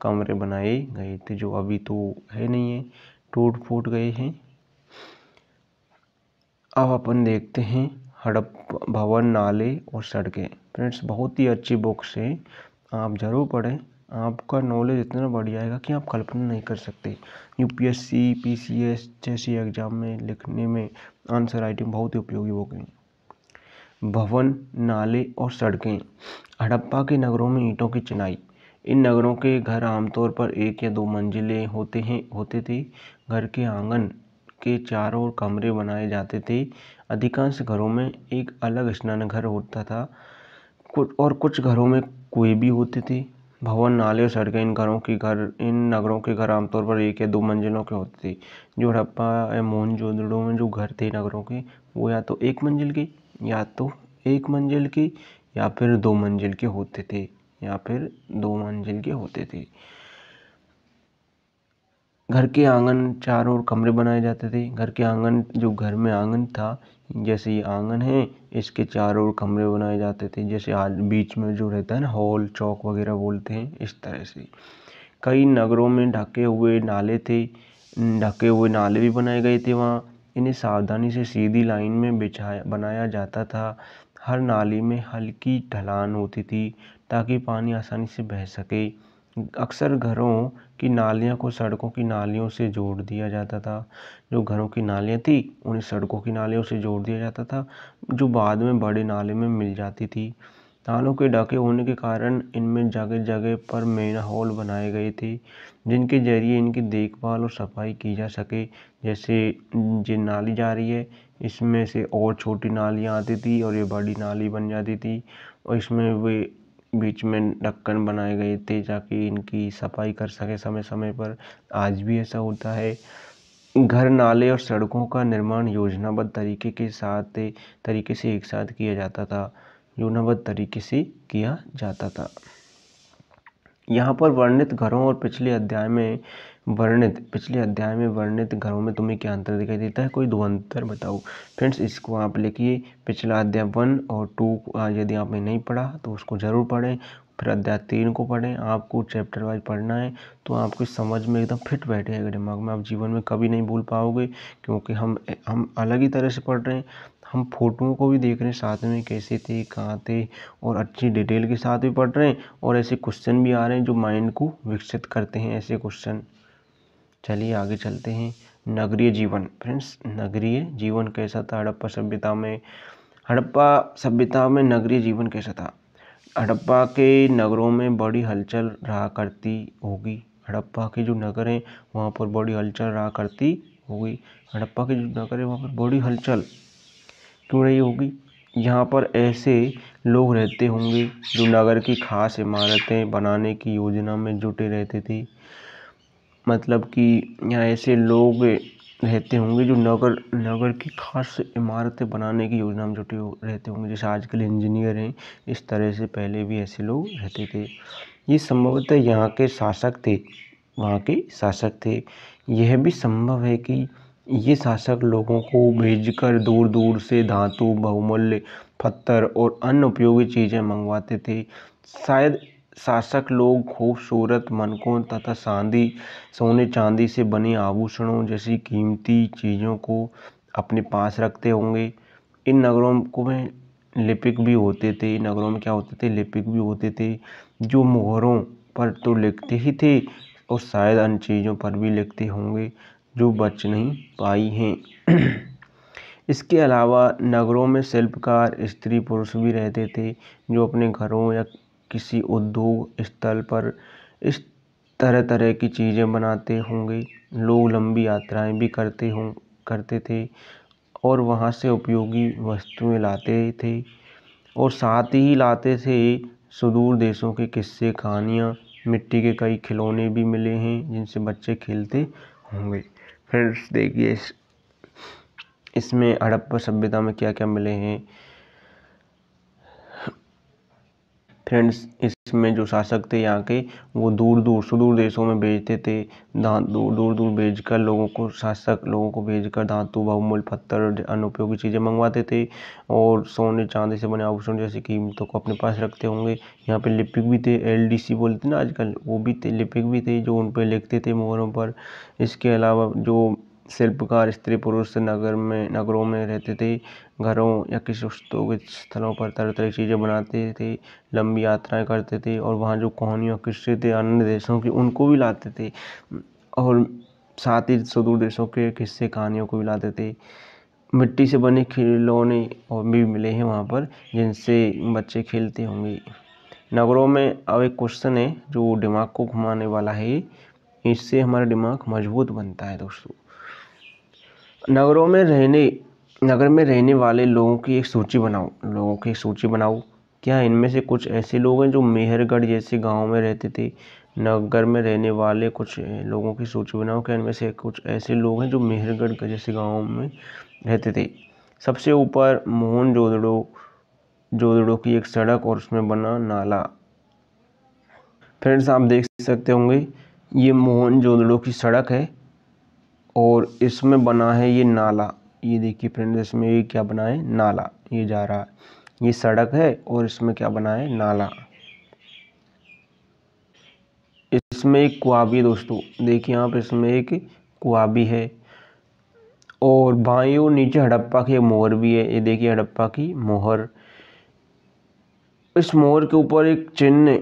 कमरे बनाए गए थे जो अभी तो है नहीं है टूट फूट गए हैं अब अपन देखते हैं हड़प भवन नाले और सड़कें फ्रेंड्स बहुत ही अच्छी बुक्स हैं आप ज़रूर पढ़ें आपका नॉलेज इतना बढ़ जाएगा कि आप कल्पना नहीं कर सकते यूपीएससी पीसीएस जैसे एग्जाम में लिखने में आंसर राइटिंग बहुत ही उपयोगी हो गई भवन नाले और सड़कें हड़प्पा के नगरों में ईंटों की चिनाई इन नगरों के घर आमतौर पर एक या दो मंजिले होते हैं होते थे घर के आंगन के चारों ओर कमरे बनाए जाते थे अधिकांश घरों में एक अलग स्नान घर होता था कुछ और कुछ घरों में कुएं भी होते थे भवन नाले सड़कें इन घरों की घर इन नगरों के घर आमतौर पर एक या दो मंजिलों के होती थी जो हड़प्पा या मोहन मोहनजोदड़ो में जो घर थे नगरों के वो या तो एक मंजिल के या तो एक मंजिल के या फिर दो मंजिल के होते थे या फिर दो मंजिल के होते थे घर के आंगन चारों ओर कमरे बनाए जाते थे घर के आंगन जो घर में आंगन था जैसे ये आंगन है इसके चारों ओर कमरे बनाए जाते थे जैसे आज बीच में जो रहता है ना हॉल चौक वगैरह बोलते हैं इस तरह से कई नगरों में ढके हुए नाले थे ढके हुए नाले भी बनाए गए थे वहाँ इन्हें सावधानी से सीधी लाइन में बिछाया बनाया जाता था हर नाली में हल्की ढलान होती थी ताकि पानी आसानी से बह सके अक्सर घरों की नालियाँ को सड़कों की नालियों से जोड़ दिया जाता था जो घरों की नालियाँ थी उन्हें सड़कों की नालियों से जोड़ दिया जाता था जो बाद में बड़े नाले में मिल जाती थी नालों के डके होने के कारण इनमें जगह जगह पर मेन हॉल बनाए गए थे जिनके जरिए इनकी देखभाल और सफाई की जा सके जैसे ये नाली जा रही है इसमें से और छोटी नालियाँ आती थी और ये बड़ी नाली बन जाती थी और इसमें वे बीच में ढक्कन बनाए गए थे ताकि इनकी सफाई कर सके समय समय पर आज भी ऐसा होता है घर नाले और सड़कों का निर्माण योजनाबद्ध तरीके के साथ तरीके से एक साथ किया जाता था योजनाबद्ध तरीके से किया जाता था यहाँ पर वर्णित घरों और पिछले अध्याय में वर्णित पिछले अध्याय में वर्णित घरों में तुम्हें क्या अंतर दिखाई देता है कोई दो अंतर बताओ फ्रेंड्स इसको आप लिखिए पिछला अध्याय वन और टू यदि आपने नहीं पढ़ा तो उसको ज़रूर पढ़ें फिर अध्याय तीन को पढ़ें आपको चैप्टर वाइज पढ़ना है तो आपको समझ में एकदम फिट बैठेगा दिमाग में आप जीवन में कभी नहीं भूल पाओगे क्योंकि हम हम अलग ही तरह से पढ़ रहे हैं हम फोटुओं को भी देख रहे हैं साथ में कैसे थे कहाँ थे और अच्छी डिटेल के साथ भी पढ़ रहे हैं और ऐसे क्वेश्चन भी आ रहे हैं जो माइंड को विकसित करते हैं ऐसे क्वेश्चन चलिए आगे चलते हैं नगरीय जीवन फ्रेंड्स नगरीय जीवन कैसा था हड़प्पा सभ्यता में हड़प्पा सभ्यता में नगरीय जीवन कैसा था हड़प्पा के नगरों में बड़ी हलचल रहा करती होगी हड़प्पा के जो नगर हैं वहाँ पर बड़ी हलचल रहा करती होगी हड़प्पा के जो नगर है वहाँ पर बड़ी हलचल क्यों रही होगी यहाँ पर ऐसे लोग रहते होंगे जो नगर की खास इमारतें बनाने की योजना में जुटे रहते थे मतलब कि यहाँ ऐसे लोग रहते होंगे जो नगर नगर की खास इमारतें बनाने की योजना में जुटे रहते होंगे जैसे आज कल इंजीनियर हैं इस तरह से पहले भी ऐसे लोग रहते थे ये संभवतः यहाँ के शासक थे वहाँ के शासक थे यह भी संभव है कि ये शासक लोगों को भेजकर दूर दूर से धातु बहुमूल्य पत्थर और अन्य उपयोगी चीज़ें मंगवाते थे शायद शासक लोग खूबसूरत मनकों तथा चांदी सोने चांदी से बने आभूषणों जैसी कीमती चीज़ों को अपने पास रखते होंगे इन नगरों को में लिपिक भी होते थे इन नगरों में क्या होते थे लिपिक भी होते थे जो मोहरों पर तो लिखते ही थे और शायद अन्य चीज़ों पर भी लिखते होंगे जो बच नहीं पाई हैं [CLEARS THROAT] इसके अलावा नगरों में शिल्पकार स्त्री पुरुष भी रहते थे जो अपने घरों या किसी उद्योग स्थल पर इस तरह तरह की चीज़ें बनाते होंगे लोग लंबी यात्राएँ भी करते हों करते थे और वहाँ से उपयोगी वस्तुएँ लाते थे और साथ ही लाते थे सुदूर देशों के किस्से कहानियाँ मिट्टी के कई खिलौने भी मिले हैं जिनसे बच्चे खेलते होंगे फ्रेंड्स देखिए इस इसमें हड़प्पा सभ्यता में क्या क्या मिले हैं फ्रेंड्स इसमें जो शासक थे यहाँ के वो दूर दूर सुदूर देशों में भेजते थे दांत दूर दूर दूर भेज कर लोगों को शासक लोगों को भेज कर धातु बहुमूल्य पत्थर अन्य उपयोगी चीज़ें मंगवाते थे और सोने चांदी से बने आभूषण जैसी कीमतों को अपने पास रखते होंगे यहाँ पे लिपिक भी थे एल डी सी बोलते ना आजकल वो भी थे लिपिक भी थे जो उन पर लिखते थे मोहरों पर इसके अलावा जो शिल्पकार स्त्री पुरुष नगर में नगरों में रहते थे घरों या किसी स्थलों पर तरह तरह की चीज़ें बनाते थे लंबी यात्राएँ करते थे और वहाँ जो कहानियों किस्से थे अन्य देशों की उनको भी लाते थे और साथ ही सुदूर देशों के किस्से कहानियों को भी लाते थे मिट्टी से बने खिलौने और भी मिले हैं वहाँ पर जिनसे बच्चे खेलते होंगे नगरों में अब एक क्वेश्चन है जो दिमाग को घुमाने वाला है इससे हमारा दिमाग मजबूत बनता है दोस्तों नगरों में रहने नगर में रहने वाले लोगों की एक सूची बनाओ लोगों की सूची बनाओ क्या इनमें से कुछ ऐसे लोग हैं जो मेहरगढ़ जैसे गाँव में रहते थे नगर में रहने वाले कुछ लोगों की सूची बनाओ क्या इनमें से कुछ ऐसे लोग हैं जो मेहरगढ़ जैसे गाँव में रहते थे सबसे ऊपर मोहन जोदड़ो जोदड़ो की एक सड़क और उसमें बना नाला फ्रेंड्स आप देख सकते होंगे ये मोहन जोदड़ो की सड़क है और इसमें बना है ये नाला ये देखिए फ्रेंड्स इसमें ये क्या बना है नाला ये जा रहा है ये सड़क है और इसमें क्या बना है नाला इसमें एक कुआ भी दोस्तों देखिए आप इसमें एक कुआ भी है और बाई और नीचे हड़प्पा की मोहर भी है ये देखिए हड़प्पा की मोहर इस मोहर के ऊपर एक चिन्ह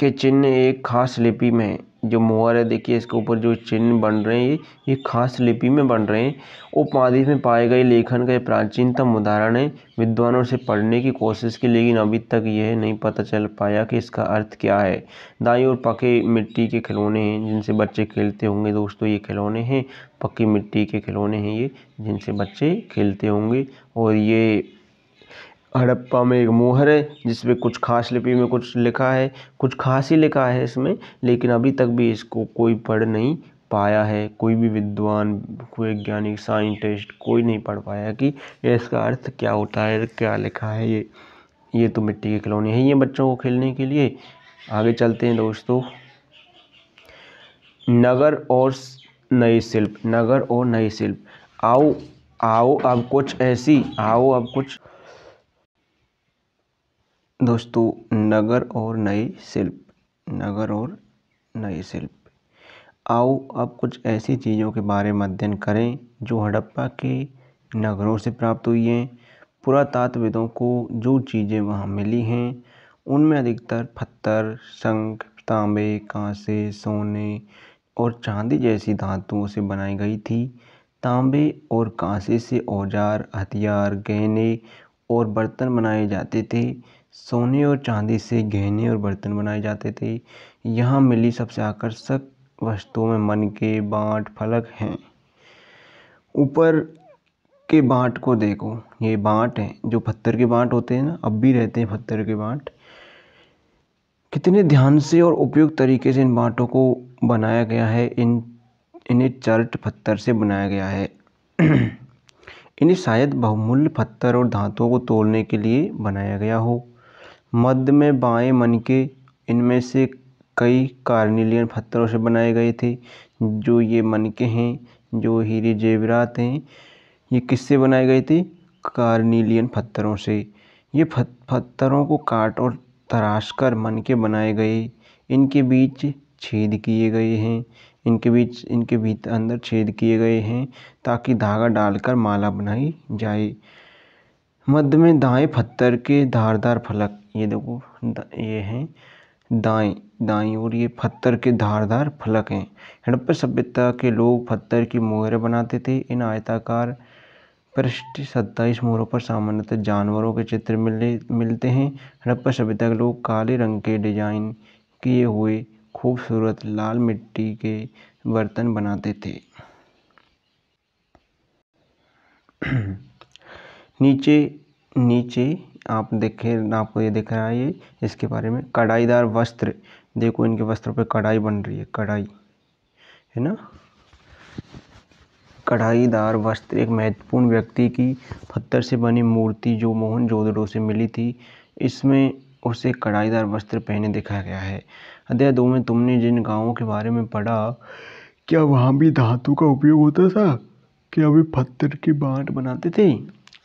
के चिन्ह एक खास लिपि में जो मोहर है देखिए इसके ऊपर जो चिन्ह बन रहे हैं ये खास लिपि में बन रहे हैं उपाधि में पाए गए लेखन का ये प्राचीनतम उदाहरण है विद्वानों से पढ़ने की कोशिश की लेकिन अभी तक यह नहीं पता चल पाया कि इसका अर्थ क्या है दाई और पके मिट्टी के खिलौने हैं जिनसे बच्चे खेलते होंगे दोस्तों ये खिलौने हैं पक्की मिट्टी के खिलौने हैं ये जिनसे बच्चे खेलते होंगे और ये हड़प्पा में एक मोहर है जिसमें कुछ खास लिपि में कुछ लिखा है कुछ खास ही लिखा है इसमें लेकिन अभी तक भी इसको कोई पढ़ नहीं पाया है कोई भी विद्वान कोई वैज्ञानिक साइंटिस्ट कोई नहीं पढ़ पाया कि इसका अर्थ क्या होता है क्या लिखा है ये ये तो मिट्टी के खिलौने हैं ये बच्चों को खेलने के लिए आगे चलते हैं दोस्तों नगर और नए शिल्प नगर और नए शिल्प आओ आओ अब कुछ ऐसी आओ अब कुछ दोस्तों नगर और नए शिल्प नगर और नए शिल्प आओ अब कुछ ऐसी चीज़ों के बारे में अध्ययन करें जो हड़प्पा के नगरों से प्राप्त हुई हैं पुरातात्वविदों को जो चीज़ें वहाँ मिली हैं उनमें अधिकतर पत्थर शंख तांबे कांसे सोने और चांदी जैसी धातुओं से बनाई गई थी तांबे और कांसे से औजार हथियार गहने और बर्तन बनाए जाते थे सोने और चांदी से गहने और बर्तन बनाए जाते थे यहाँ मिली सबसे आकर्षक वस्तुओं में मन के बाट फलक हैं ऊपर के बाँट को देखो ये बाँट हैं जो पत्थर के बाँट होते हैं ना अब भी रहते हैं पत्थर के बाँट कितने ध्यान से और उपयुक्त तरीके से इन बाँटों को बनाया गया है इन इन्हें चर्ट पत्थर से बनाया गया है [CLEARS THROAT] इन्हें शायद बहुमूल्य पत्थर और धातुओं को तोड़ने के लिए बनाया गया हो मध्य में बाएँ मनके इनमें से कई कार्निलियन पत्थरों से बनाए गए थे जो ये मनके हैं जो हीरे जेवरात हैं ये किससे बनाए गए थे कार्निलियन पत्थरों से ये पत्थरों को काट और तराश कर मनके बनाए गए इनके बीच छेद किए गए हैं इनके बीच इनके बीच अंदर छेद किए गए हैं ताकि धागा डालकर माला बनाई जाए मध्य में दाएँ पत्थर के धारदार फलक ये देखो ये हैं दाएं दाएं और ये पत्थर के धारदार फलक हैं हड़प्पा सभ्यता के लोग पत्थर की मोहरें बनाते थे इन आयताकार पृष्ठ सत्ताईस मोहरों पर सामान्यतः जानवरों के चित्र मिले मिलते हैं हड़प्पा सभ्यता के लोग काले रंग के डिजाइन किए हुए खूबसूरत लाल मिट्टी के बर्तन बनाते थे नीचे नीचे आप देखे आपको ये दिख रहा है ये इसके बारे में कढ़ाईदार वस्त्र देखो इनके वस्त्रों पे कढ़ाई बन रही है कढ़ाई है ना कढ़ाईदार वस्त्र एक महत्वपूर्ण व्यक्ति की पत्थर से बनी मूर्ति जो मोहन जोदड़ो से मिली थी इसमें उसे कढ़ाईदार वस्त्र पहने देखा गया है अध्याय दो में तुमने जिन गांवों के बारे में पढ़ा क्या वहाँ भी धातु का उपयोग होता था क्या वे पत्थर की बाट बनाते थे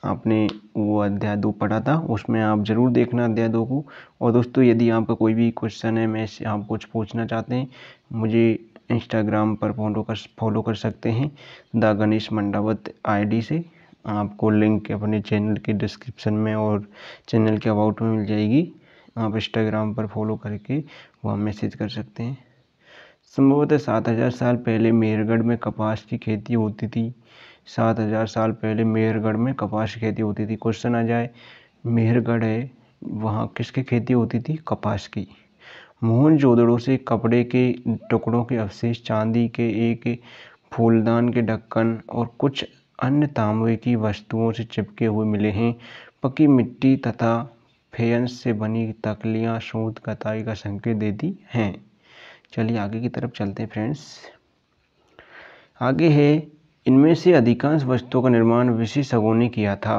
आपने वो अध्याय दो पढ़ा था उसमें आप ज़रूर देखना अध्याय दो को और दोस्तों यदि आपका कोई भी क्वेश्चन है मैं आप कुछ पूछना चाहते हैं मुझे इंस्टाग्राम पर फॉलो कर फॉलो कर सकते हैं द गणेश मंडावत आई से आपको लिंक अपने चैनल के डिस्क्रिप्शन में और चैनल के अबाउट में मिल जाएगी आप इंस्टाग्राम पर फॉलो करके वहाँ मैसेज कर सकते हैं संभवतः सात हज़ार साल पहले मेहरगढ़ में कपास की खेती होती थी सात हज़ार साल पहले मेहरगढ़ में कपास की खेती होती थी क्वेश्चन आ जाए मेहरगढ़ है वहाँ किसकी खेती होती थी कपास की मोहन जोदड़ों से कपड़े के टुकड़ों के अवशेष चांदी के एक फूलदान के ढक्कन और कुछ अन्य तांबे की वस्तुओं से चिपके हुए मिले हैं पकी मिट्टी तथा फेयंस से बनी तकलियाँ शोध कताई का संकेत देती हैं चलिए आगे की तरफ चलते हैं फ्रेंड्स आगे है इनमें से अधिकांश वस्तुओं का निर्माण विशेषज्ञों ने किया था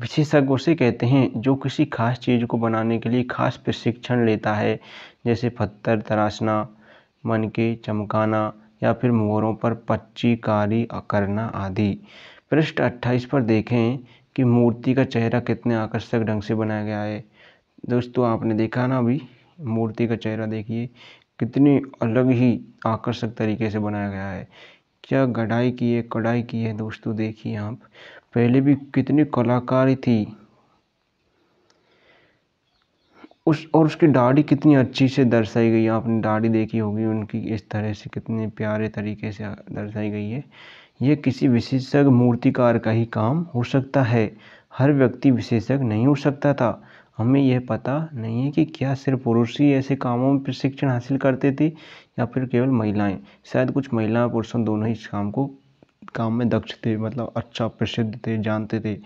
विशेषज्ञ उसे कहते हैं जो किसी खास चीज़ को बनाने के लिए खास प्रशिक्षण लेता है जैसे पत्थर तराशना मन के चमकाना या फिर मोहरों पर पच्चीकारी करना आदि पृष्ठ अट्ठाईस पर देखें कि मूर्ति का चेहरा कितने आकर्षक ढंग से बनाया गया है दोस्तों आपने देखा ना अभी मूर्ति का चेहरा देखिए कितनी अलग ही आकर्षक तरीके से बनाया गया है क्या गढ़ाई की है कढ़ाई की है दोस्तों देखिए आप पहले भी कितनी कलाकारी थी उस और उसकी दाढ़ी कितनी अच्छी से दर्शाई गई आपने दाढ़ी देखी होगी उनकी इस तरह से कितने प्यारे तरीके से दर्शाई गई है ये किसी विशेषज्ञ मूर्तिकार का ही काम हो सकता है हर व्यक्ति विशेषज्ञ नहीं हो सकता था हमें यह पता नहीं है कि क्या सिर्फ पुरुष ही ऐसे कामों में प्रशिक्षण हासिल करते थे या फिर केवल महिलाएं शायद कुछ महिलाएं और पुरुषों दोनों ही इस काम को काम में दक्ष थे मतलब अच्छा प्रसिद्ध थे जानते थे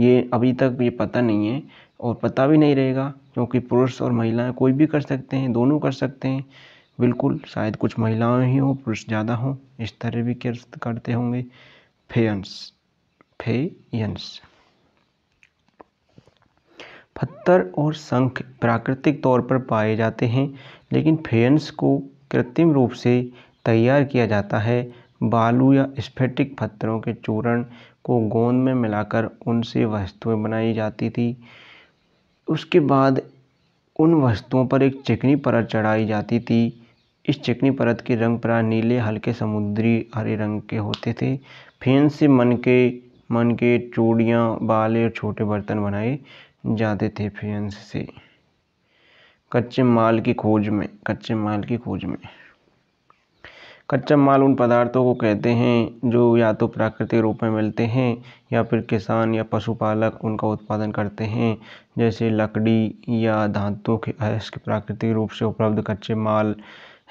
ये अभी तक ये पता नहीं है और पता भी नहीं रहेगा क्योंकि पुरुष और महिलाएं कोई भी कर सकते हैं दोनों कर सकते हैं बिल्कुल शायद कुछ महिलाएं ही हों पुरुष ज़्यादा हों इस तरह भी करते होंगे फेयंस फेयंस पत्थर और शंख प्राकृतिक तौर पर पाए जाते हैं लेकिन फेयन्स को कृत्रिम रूप से तैयार किया जाता है बालू या स्फेटिक पत्थरों के चूर्ण को गोंद में मिलाकर उनसे वस्तुएं बनाई जाती थी उसके बाद उन वस्तुओं पर एक चिकनी परत चढ़ाई जाती थी इस चिकनी परत के रंग पर नीले हल्के समुद्री हरे रंग के होते थे फेंस से मन के मन के चूड़ियाँ बाले और छोटे बर्तन बनाए जाते थे फ्रेंस से कच्चे माल की खोज में कच्चे माल की खोज में कच्चा माल उन पदार्थों को कहते हैं जो या तो प्राकृतिक रूप में मिलते हैं या फिर किसान या पशुपालक उनका उत्पादन करते हैं जैसे लकड़ी या धातु के अयस्क प्राकृतिक रूप से उपलब्ध कच्चे माल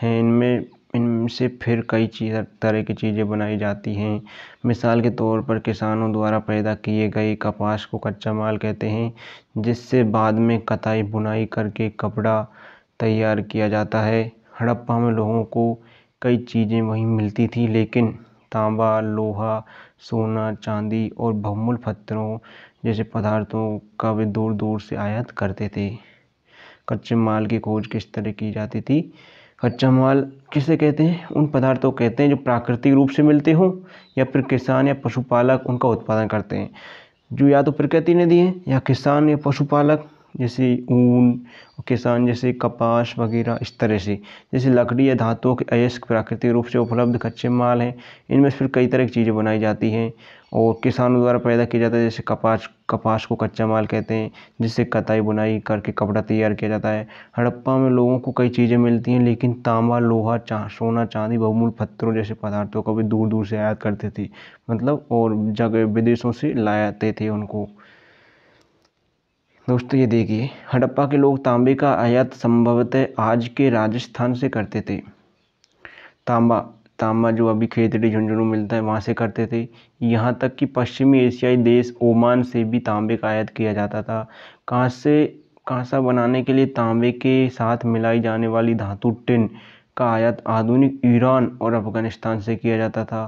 हैं इनमें इनसे फिर कई चीज़ तरह की चीज़ें बनाई जाती हैं मिसाल के तौर पर किसानों द्वारा पैदा किए गए कपास को कच्चा माल कहते हैं जिससे बाद में कताई बुनाई करके कपड़ा तैयार किया जाता है हड़प्पा में लोगों को कई चीज़ें वहीं मिलती थी लेकिन तांबा लोहा सोना चांदी और बहुमूल पत्थरों जैसे पदार्थों का वे दूर दूर से आयात करते थे कच्चे माल की खोज किस तरह की जाती थी कच्चा माल किसे कहते हैं उन पदार्थों को कहते हैं जो प्राकृतिक रूप से मिलते हों या फिर किसान या पशुपालक उनका उत्पादन करते हैं जो या तो प्रकृति ने दिए या किसान या पशुपालक जैसे ऊन किसान जैसे कपास वगैरह इस तरह से जैसे लकड़ी या धातुओं के अयस्क प्राकृतिक रूप से उपलब्ध कच्चे माल हैं इनमें फिर कई तरह की चीज़ें बनाई जाती हैं और किसानों द्वारा पैदा किया जाता है जैसे कपास कपास को कच्चा माल कहते हैं जिससे कताई बुनाई करके कपड़ा तैयार किया जाता है हड़प्पा में लोगों को कई चीज़ें मिलती हैं लेकिन तांबा लोहा चा सोना चांदी बहुमूल्य पत्थरों जैसे पदार्थों को भी दूर दूर से आयात करते थे मतलब और जगह विदेशों से लाते थे उनको दोस्तों ये देखिए हड़प्पा के लोग तांबे का आयात संभवतः आज के राजस्थान से करते थे तांबा तांबा जो अभी खेतड़ी झुंझुनू मिलता है वहाँ से करते थे यहाँ तक कि पश्चिमी एशियाई देश ओमान से भी तांबे का आयात किया जाता था से कांसा बनाने के लिए तांबे के साथ मिलाई जाने वाली धातु टिन का आयात आधुनिक ईरान और अफ़गानिस्तान से किया जाता था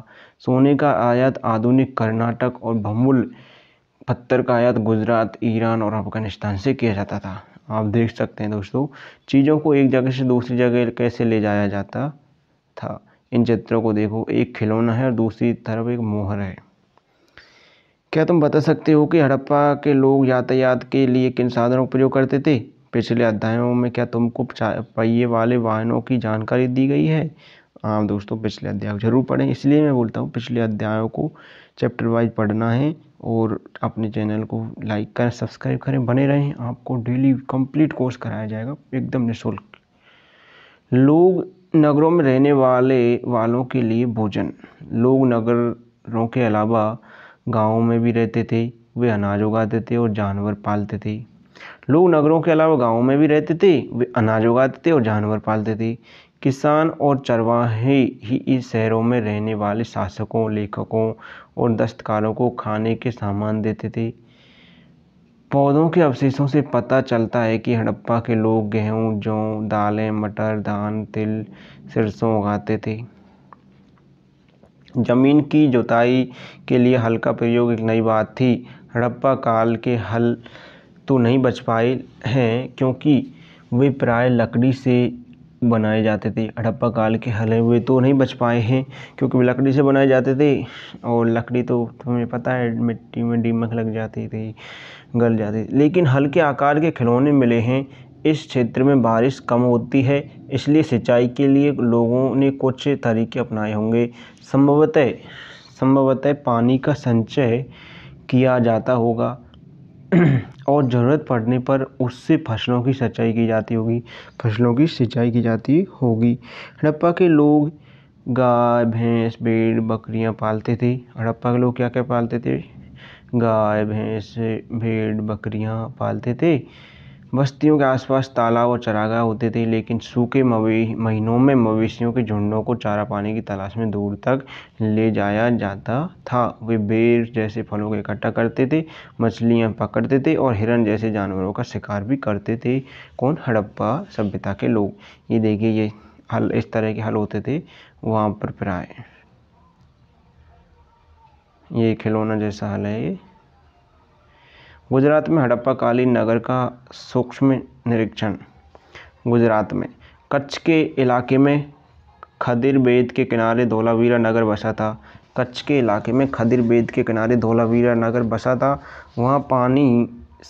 सोने का आयात आधुनिक कर्नाटक और भमुल पत्थर का आयात गुजरात ईरान और अफ़गानिस्तान से किया जाता था आप देख सकते हैं दोस्तों चीज़ों को एक जगह से दूसरी जगह कैसे ले जाया जाता था इन चित्रों को देखो एक खिलौना है और दूसरी तरफ एक मोहर है क्या तुम बता सकते हो कि हड़प्पा के लोग यातायात के लिए किन साधनों का प्रयोग करते थे पिछले अध्यायों में क्या तुमको पहिए वाले वाहनों की जानकारी दी गई है हाँ दोस्तों पिछले अध्याय जरूर पढ़ें इसलिए मैं बोलता हूँ पिछले अध्यायों को चैप्टर वाइज पढ़ना है और अपने चैनल को लाइक करें सब्सक्राइब करें बने रहें आपको डेली कंप्लीट कोर्स कराया जाएगा एकदम निःशुल्क लोग नगरों में रहने वाले वालों के लिए भोजन लोग नगरों के अलावा गाँव में भी रहते थे वे अनाज उगाते थे और जानवर पालते थे लोग नगरों के अलावा गाँव में भी रहते थे वे अनाज उगाते थे और जानवर पालते थे किसान और चरवाहे ही इस शहरों में रहने वाले शासकों लेखकों और दस्तकारों को खाने के सामान देते थे पौधों के अवशेषों से पता चलता है कि हड़प्पा के लोग गेहूं, जौ, दालें, मटर, धान, तिल, सरसों उगाते थे जमीन की जुताई के लिए हल का प्रयोग एक नई बात थी हड़प्पा काल के हल तो नहीं बच पाए हैं क्योंकि वे प्राय लकड़ी से बनाए जाते थे हड़प्पा काल के हले हुए तो नहीं बच पाए हैं क्योंकि वो लकड़ी से बनाए जाते थे और लकड़ी तो तुम्हें पता है मिट्टी में दीमक लग जाती थी गल जाती थी लेकिन हल्के आकार के खिलौने मिले हैं इस क्षेत्र में बारिश कम होती है इसलिए सिंचाई के लिए लोगों ने कुछ तरीके अपनाए होंगे संभवतः संभवतः पानी का संचय किया जाता होगा और ज़रूरत पड़ने पर उससे फसलों की सिंचाई की जाती होगी फसलों की सिंचाई की जाती होगी हड़प्पा के लोग गाय भैंस भेड़ बकरियाँ पालते थे हड़प्पा के लोग क्या क्या पालते थे गाय भैंस भेड़ बकरियाँ पालते थे बस्तियों के आसपास तालाब और चरागाह होते थे लेकिन सूखे महीनों में मवेशियों के झुंडों को चारा पानी की तलाश में दूर तक ले जाया जाता था वे बेर जैसे फलों को इकट्ठा करते थे मछलियाँ पकड़ते थे और हिरण जैसे जानवरों का शिकार भी करते थे कौन हड़प्पा सभ्यता के लोग ये देखिए ये हल इस तरह के हल होते थे वहाँ पर प्राय ये खिलौना जैसा हल है ये गुजरात में हड़प्पा कालीन नगर का सूक्ष्म निरीक्षण गुजरात में कच्छ के इलाके में खदिर बेद के किनारे धोलावीरा नगर बसा था कच्छ के इलाके में खदिर बेद के किनारे धोलावीरा नगर बसा था वहाँ पानी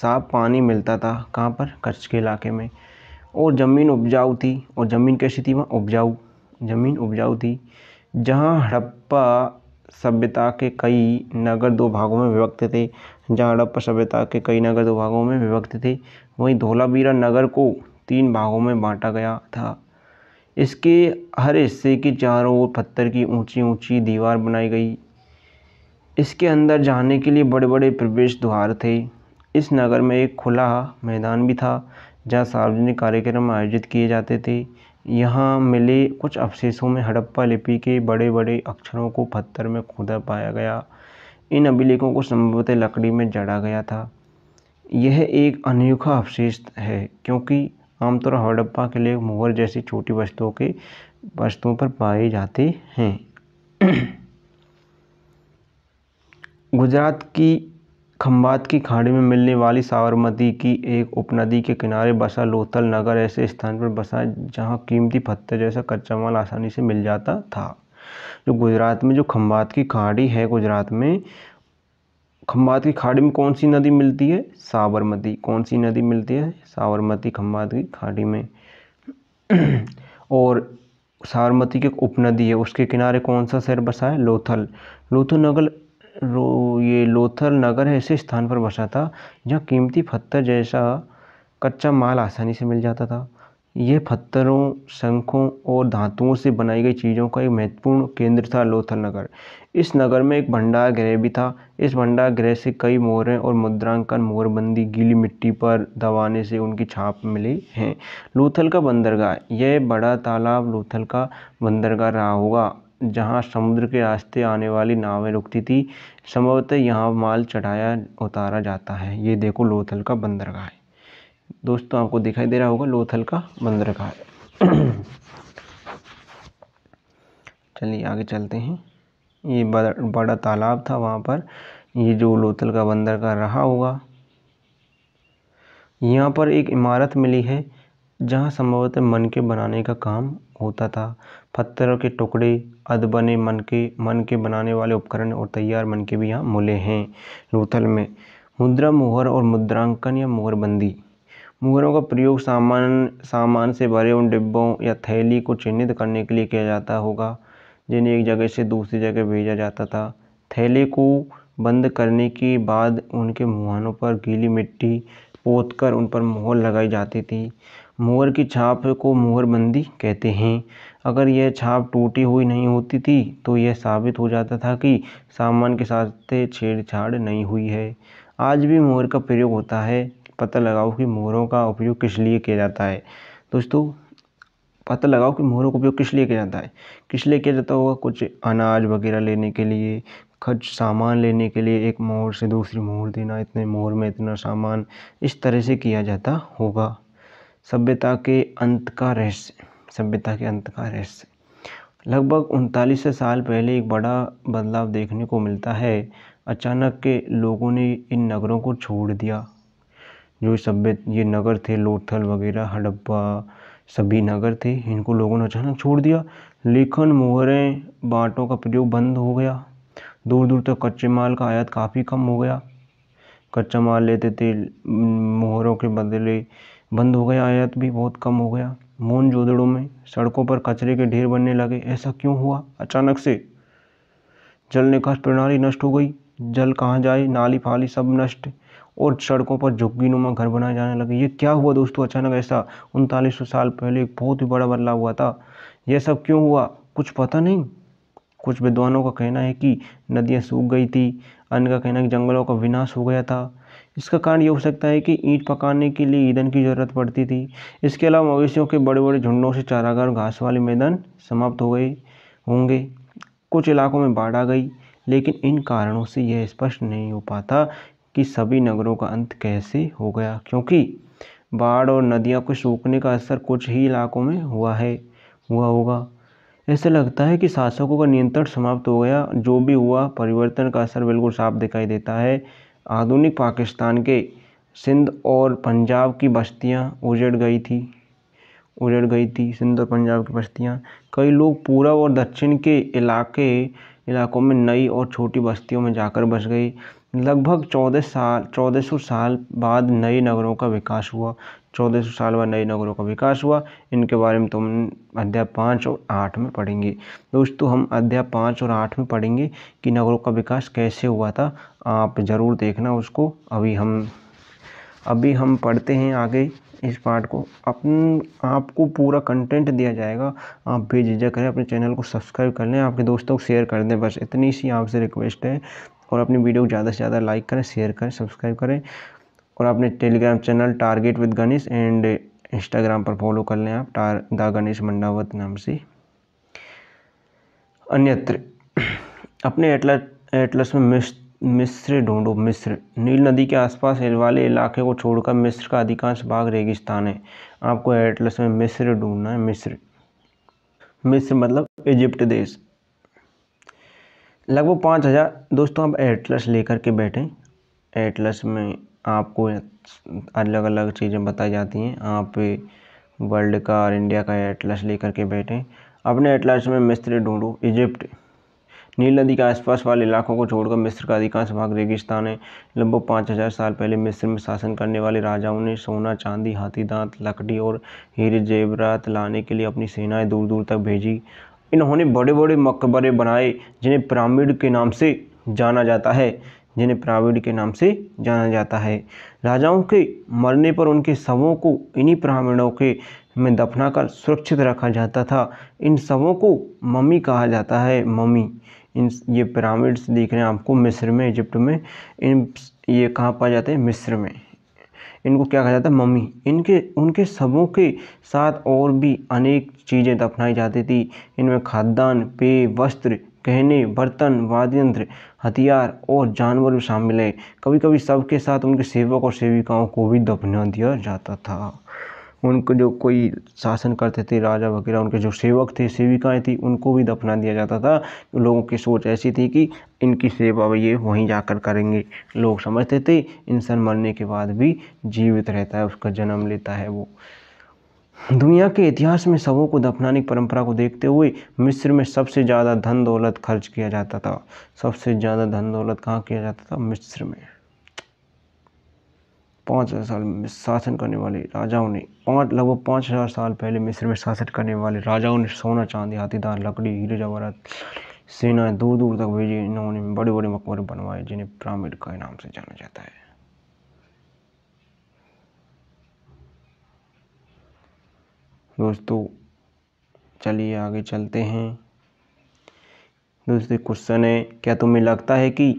साफ पानी मिलता था कहाँ पर कच्छ के इलाके में और ज़मीन उपजाऊ थी और ज़मीन कैसी थी वहाँ उपजाऊ ज़मीन उपजाऊ थी जहाँ हड़प्पा सभ्यता के कई नगर दो भागों में विभक्त थे जहाँ हड़प्पा सभ्यता के कई नगर दो भागों में विभक्त थे वहीं धोलावीरा नगर को तीन भागों में बांटा गया था इसके हर हिस्से के चारों ओर पत्थर की ऊंची ऊंची दीवार बनाई गई इसके अंदर जाने के लिए बड़े बड़े प्रवेश द्वार थे इस नगर में एक खुला मैदान भी था जहाँ सार्वजनिक कार्यक्रम आयोजित किए जाते थे यहाँ मिले कुछ अवशेषों में हड़प्पा लिपि के बड़े बड़े अक्षरों को पत्थर में खोदा पाया गया इन अभिलेखों को संभवतः लकड़ी में जड़ा गया था यह एक अनोखा अवशेष है क्योंकि आमतौर हड़प्पा लिए मुगल जैसी छोटी वस्तुओं के वस्तुओं पर पाए जाते हैं [CLEARS THROAT] गुजरात की खम्बात की खाड़ी में मिलने वाली साबरमती की एक उपनदी के किनारे बसा लोथल नगर ऐसे स्थान पर बसा जहां कीमती पत्थर जैसा कच्चा माल आसानी से मिल जाता था जो गुजरात में जो खम्बात की खाड़ी है गुजरात में खम्बात की खाड़ी में कौन सी नदी मिलती है साबरमती कौन सी नदी मिलती है साबरमती खम्बात की खाड़ी में और साबरमती की उपनदी है उसके किनारे कौन सा शहर बसा है लोथल लोथल नगर रो ये लोथल नगर है ऐसे स्थान पर बसा था जहाँ कीमती पत्थर जैसा कच्चा माल आसानी से मिल जाता था ये पत्थरों शंखों और धातुओं से बनाई गई चीज़ों का एक महत्वपूर्ण केंद्र था लोथल नगर इस नगर में एक भंडार गृह भी था इस भंडार गृह से कई मोहरें और मुद्रांकन मोहरबंदी गीली मिट्टी पर दबाने से उनकी छाप मिली है लोथल का बंदरगाह यह बड़ा तालाब लोथल का बंदरगाह रहा होगा जहाँ समुद्र के रास्ते आने वाली नावें रुकती थी संभवतः यहाँ माल चढ़ाया उतारा जाता है ये देखो लोथल का बंदरगाह है दोस्तों आपको दिखाई दे रहा होगा लोथल का मंदिर का [COUGHS] चलिए आगे चलते हैं ये बड़ा बड़ा तालाब था वहाँ पर ये जो लोथल का बंदर का रहा होगा यहाँ पर एक इमारत मिली है जहाँ संभवतः मन के बनाने का काम होता था पत्थरों के टुकड़े अध बने मन के मन के बनाने वाले उपकरण और तैयार मन के भी यहाँ मूल्य हैं लोथल में मुद्रा मोहर और मुद्रांकन या मोहरबंदी मुहरों का प्रयोग सामान सामान से भरे उन डिब्बों या थैली को चिन्हित करने के लिए किया जाता होगा जिन्हें एक जगह से दूसरी जगह भेजा जाता था थैली को बंद करने के बाद उनके मुहानों पर गीली मिट्टी पोत कर उन पर मोहर लगाई जाती थी मोहर की छाप को मोहरबंदी कहते हैं अगर यह छाप टूटी हुई नहीं होती थी तो यह साबित हो जाता था कि सामान के साथ छेड़छाड़ नहीं हुई है आज भी मोहर का प्रयोग होता है पता लगाओ कि मोहरों का उपयोग किस लिए किया जाता है दोस्तों पता लगाओ कि मोहरों का उपयोग किस लिए किया जाता है किस लिए किया जाता होगा कुछ अनाज वगैरह लेने के लिए खर्च सामान लेने के लिए एक मोहर से दूसरी मोहर देना इतने मोहर में इतना सामान इस तरह से किया जाता होगा सभ्यता के अंत का रहस्य सभ्यता के अंत का रहस्य लगभग उनतालीस साल पहले एक बड़ा बदलाव देखने को मिलता है अचानक के लोगों ने इन नगरों को छोड़ दिया जो सभ्य ये नगर थे लोथल वगैरह हड़प्पा सभी नगर थे इनको लोगों ने अचानक छोड़ दिया लेखन मोहरें बाँटों का प्रयोग बंद हो गया दूर दूर तक कच्चे माल का आयात काफ़ी कम हो गया कच्चा माल लेते थे मोहरों के बदले बंद हो गया आयात भी बहुत कम हो गया मोन जोदड़ों में सड़कों पर कचरे के ढेर बनने लगे ऐसा क्यों हुआ अचानक से जल निकास प्रणाली नष्ट हो गई जल कहाँ जाए नाली फाली सब नष्ट और सड़कों पर नुमा घर बनाए जाने लगे ये क्या हुआ दोस्तों अचानक ऐसा उनतालीस साल पहले एक बहुत ही बड़ा बदलाव हुआ था यह सब क्यों हुआ कुछ पता नहीं कुछ विद्वानों का कहना है कि नदियाँ सूख गई थी अन्य का कहना है कि जंगलों का विनाश हो गया था इसका कारण ये हो सकता है कि ईंट पकाने के लिए ईंधन की ज़रूरत पड़ती थी इसके अलावा मवेशियों के बड़े बड़े झुंडों से चारागार घास वाले मैदान समाप्त हो गए होंगे कुछ इलाकों में बाढ़ आ गई लेकिन इन कारणों से यह स्पष्ट नहीं हो पाता कि सभी नगरों का अंत कैसे हो गया क्योंकि बाढ़ और नदियाँ को सूखने का असर कुछ ही इलाकों में हुआ है हुआ होगा ऐसे लगता है कि शासकों का नियंत्रण समाप्त हो गया जो भी हुआ परिवर्तन का असर बिल्कुल साफ दिखाई देता है आधुनिक पाकिस्तान के सिंध और पंजाब की बस्तियां उजड़ गई थी उजड़ गई थी सिंध और पंजाब की बस्तियां कई लोग पूरब और दक्षिण के इलाके इलाकों में नई और छोटी बस्तियों में जाकर बस गए लगभग चौदह साल चौदह सौ साल बाद नए नगरों का विकास हुआ चौदह सौ साल बाद नए नगरों का विकास हुआ इनके बारे में तुम तो अध्याय पाँच और आठ में पढ़ेंगे दोस्तों हम अध्याय पाँच और आठ में पढ़ेंगे कि नगरों का विकास कैसे हुआ था आप ज़रूर देखना उसको अभी हम अभी हम पढ़ते हैं आगे इस पार्ट को अपन आपको पूरा कंटेंट दिया जाएगा आप बेझिझक करें अपने चैनल को सब्सक्राइब कर लें आपके दोस्तों को शेयर कर दें बस इतनी सी आपसे रिक्वेस्ट है और अपनी वीडियो को ज़्यादा से ज़्यादा लाइक करें शेयर करें सब्सक्राइब करें और अपने Telegram channel Target with Ganesh and Instagram पर फॉलो कर लें आप टार द गणेश मंडावत नाम से अन्यत्र अपने एटलस एटलस में मिस मिस्र ढूंढो मिस्र नील नदी के आसपास वाले इलाके को छोड़कर मिस्र का अधिकांश भाग रेगिस्तान है आपको एटलस में मिस्र ढूंढना है मिस्र मिस्र मतलब इजिप्ट देश लगभग पाँच हज़ार दोस्तों आप एटलस लेकर के बैठें एटलस में आपको अलग अलग चीज़ें बताई जाती हैं आप वर्ल्ड का और इंडिया का एटलस लेकर के बैठें अपने एटलस में मिस्र ढूंढो इजिप्ट नील नदी के आसपास वाले इलाकों को छोड़कर मिस्र का अधिकांश भाग रेगिस्तान है लगभग पाँच हज़ार साल पहले मिस्र में शासन करने वाले राजाओं ने सोना चांदी हाथी दांत लकड़ी और हीरे जेवरात लाने के लिए अपनी सेनाएं दूर दूर तक भेजी इन्होंने बड़े बड़े मकबरे बनाए जिन्हें पिरामिड के नाम से जाना जाता है जिन्हें पिरामिड के नाम से जाना जाता है राजाओं के मरने पर उनके शवों को इन्हीं पिरामिडों के में दफनाकर सुरक्षित रखा जाता था इन शवों को मम्मी कहा जाता है मम्मी इन ये पिरामिड्स देख रहे हैं आपको मिस्र में इजिप्ट में इन ये कहाँ पाए जाते हैं मिस्र में इनको क्या कहा जाता है मम्मी इनके उनके सबों के साथ और भी अनेक चीज़ें दफनाई जाती थी इनमें खाद्यान्न पेय वस्त्र गहने बर्तन वाद्य यंत्र हथियार और जानवर भी शामिल है कभी कभी सबके साथ उनके सेवक और सेविकाओं को भी दफना दिया जाता था उनको जो कोई शासन करते थे राजा वगैरह उनके जो सेवक थे सेविकाएं थी उनको भी दफना दिया जाता था लोगों की सोच ऐसी थी कि इनकी सेवा ये वहीं जाकर करेंगे लोग समझते थे इंसान मरने के बाद भी जीवित रहता है उसका जन्म लेता है वो दुनिया के इतिहास में सबों को दफनाने की परंपरा को देखते हुए मिस्र में सबसे ज़्यादा धन दौलत खर्च किया जाता था सबसे ज़्यादा धन दौलत कहाँ किया जाता था मिस्र में पाँच हज़ार साल में शासन करने वाले राजाओं ने पाँच लगभग पाँच हज़ार साल पहले मिस्र में शासन करने वाले राजाओं ने सोना चांदी हाथीदार लकड़ी हीरे जवाहरात सेनाएं दूर दूर तक भेजी इन्होंने बड़े बड़े मकबरे बनवाए जिन्हें पिरामिड का नाम से जाना जाता है दोस्तों चलिए आगे चलते हैं दोस्तों क्वेश्चन है क्या तुम्हें लगता है कि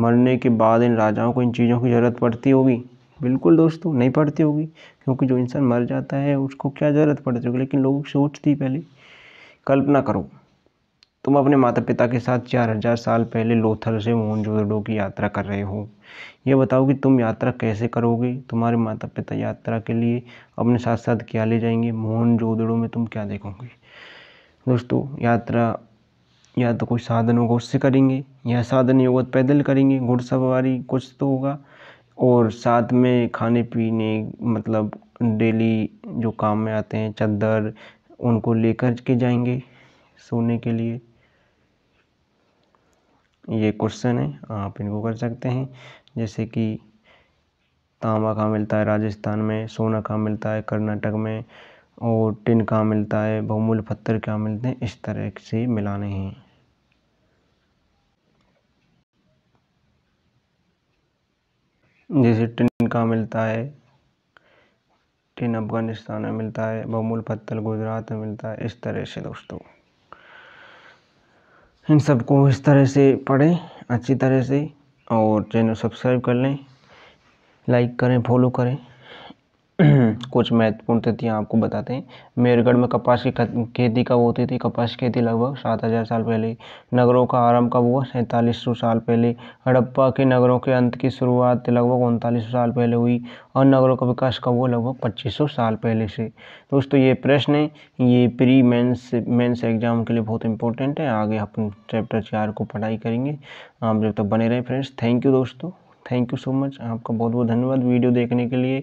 मरने के बाद इन राजाओं को इन चीज़ों की ज़रूरत पड़ती होगी बिल्कुल दोस्तों नहीं पड़ती होगी क्योंकि जो इंसान मर जाता है उसको क्या ज़रूरत पड़ती होगी लेकिन लोग सोचती पहले कल्पना करो तुम अपने माता पिता के साथ चार हजार साल पहले लोथल से मोहनजोदड़ो की यात्रा कर रहे हो ये बताओ कि तुम यात्रा कैसे करोगे तुम्हारे माता पिता यात्रा के लिए अपने साथ साथ क्या ले जाएंगे मोहनजोदड़ो में तुम क्या देखोगे दोस्तों यात्रा या तो कुछ साधन होगा उससे करेंगे या साधन होगा तो पैदल करेंगे घुड़सवारी कुछ तो होगा और साथ में खाने पीने मतलब डेली जो काम में आते हैं चद्दर उनको लेकर के जाएंगे सोने के लिए ये क्वेश्चन है आप इनको कर सकते हैं जैसे कि तांबा कहाँ मिलता है राजस्थान में सोना कहाँ मिलता है कर्नाटक में और टिन कहाँ मिलता है बहुमूल्य पत्थर कहाँ मिलते हैं इस तरह से मिलाने हैं जैसे टिन कहाँ मिलता है टिन अफगानिस्तान में मिलता है बमूल पत्तल गुजरात में मिलता है इस तरह से दोस्तों इन सबको इस तरह से पढ़ें अच्छी तरह से और चैनल सब्सक्राइब कर लें लाइक करें फॉलो करें [CLEARS THROAT] कुछ महत्वपूर्ण तथ्य आपको बताते हैं मेरगढ़ में कपास की खेती कब होती थी कपास की खेती लगभग सात हज़ार साल पहले नगरों का आरंभ कब हुआ सैंतालीस सौ साल पहले हड़प्पा के नगरों के अंत की शुरुआत लगभग उनतालीस सौ साल पहले हुई और नगरों का विकास कब हुआ लगभग पच्चीस सौ साल पहले से दोस्तों ये प्रश्न है ये प्री मेंस मेंस एग्ज़ाम के लिए बहुत इंपॉर्टेंट है आगे अपन चैप्टर चार को पढ़ाई करेंगे आप जब तक बने रहें फ्रेंड्स थैंक यू दोस्तों थैंक यू सो मच आपका बहुत बहुत धन्यवाद वीडियो देखने के लिए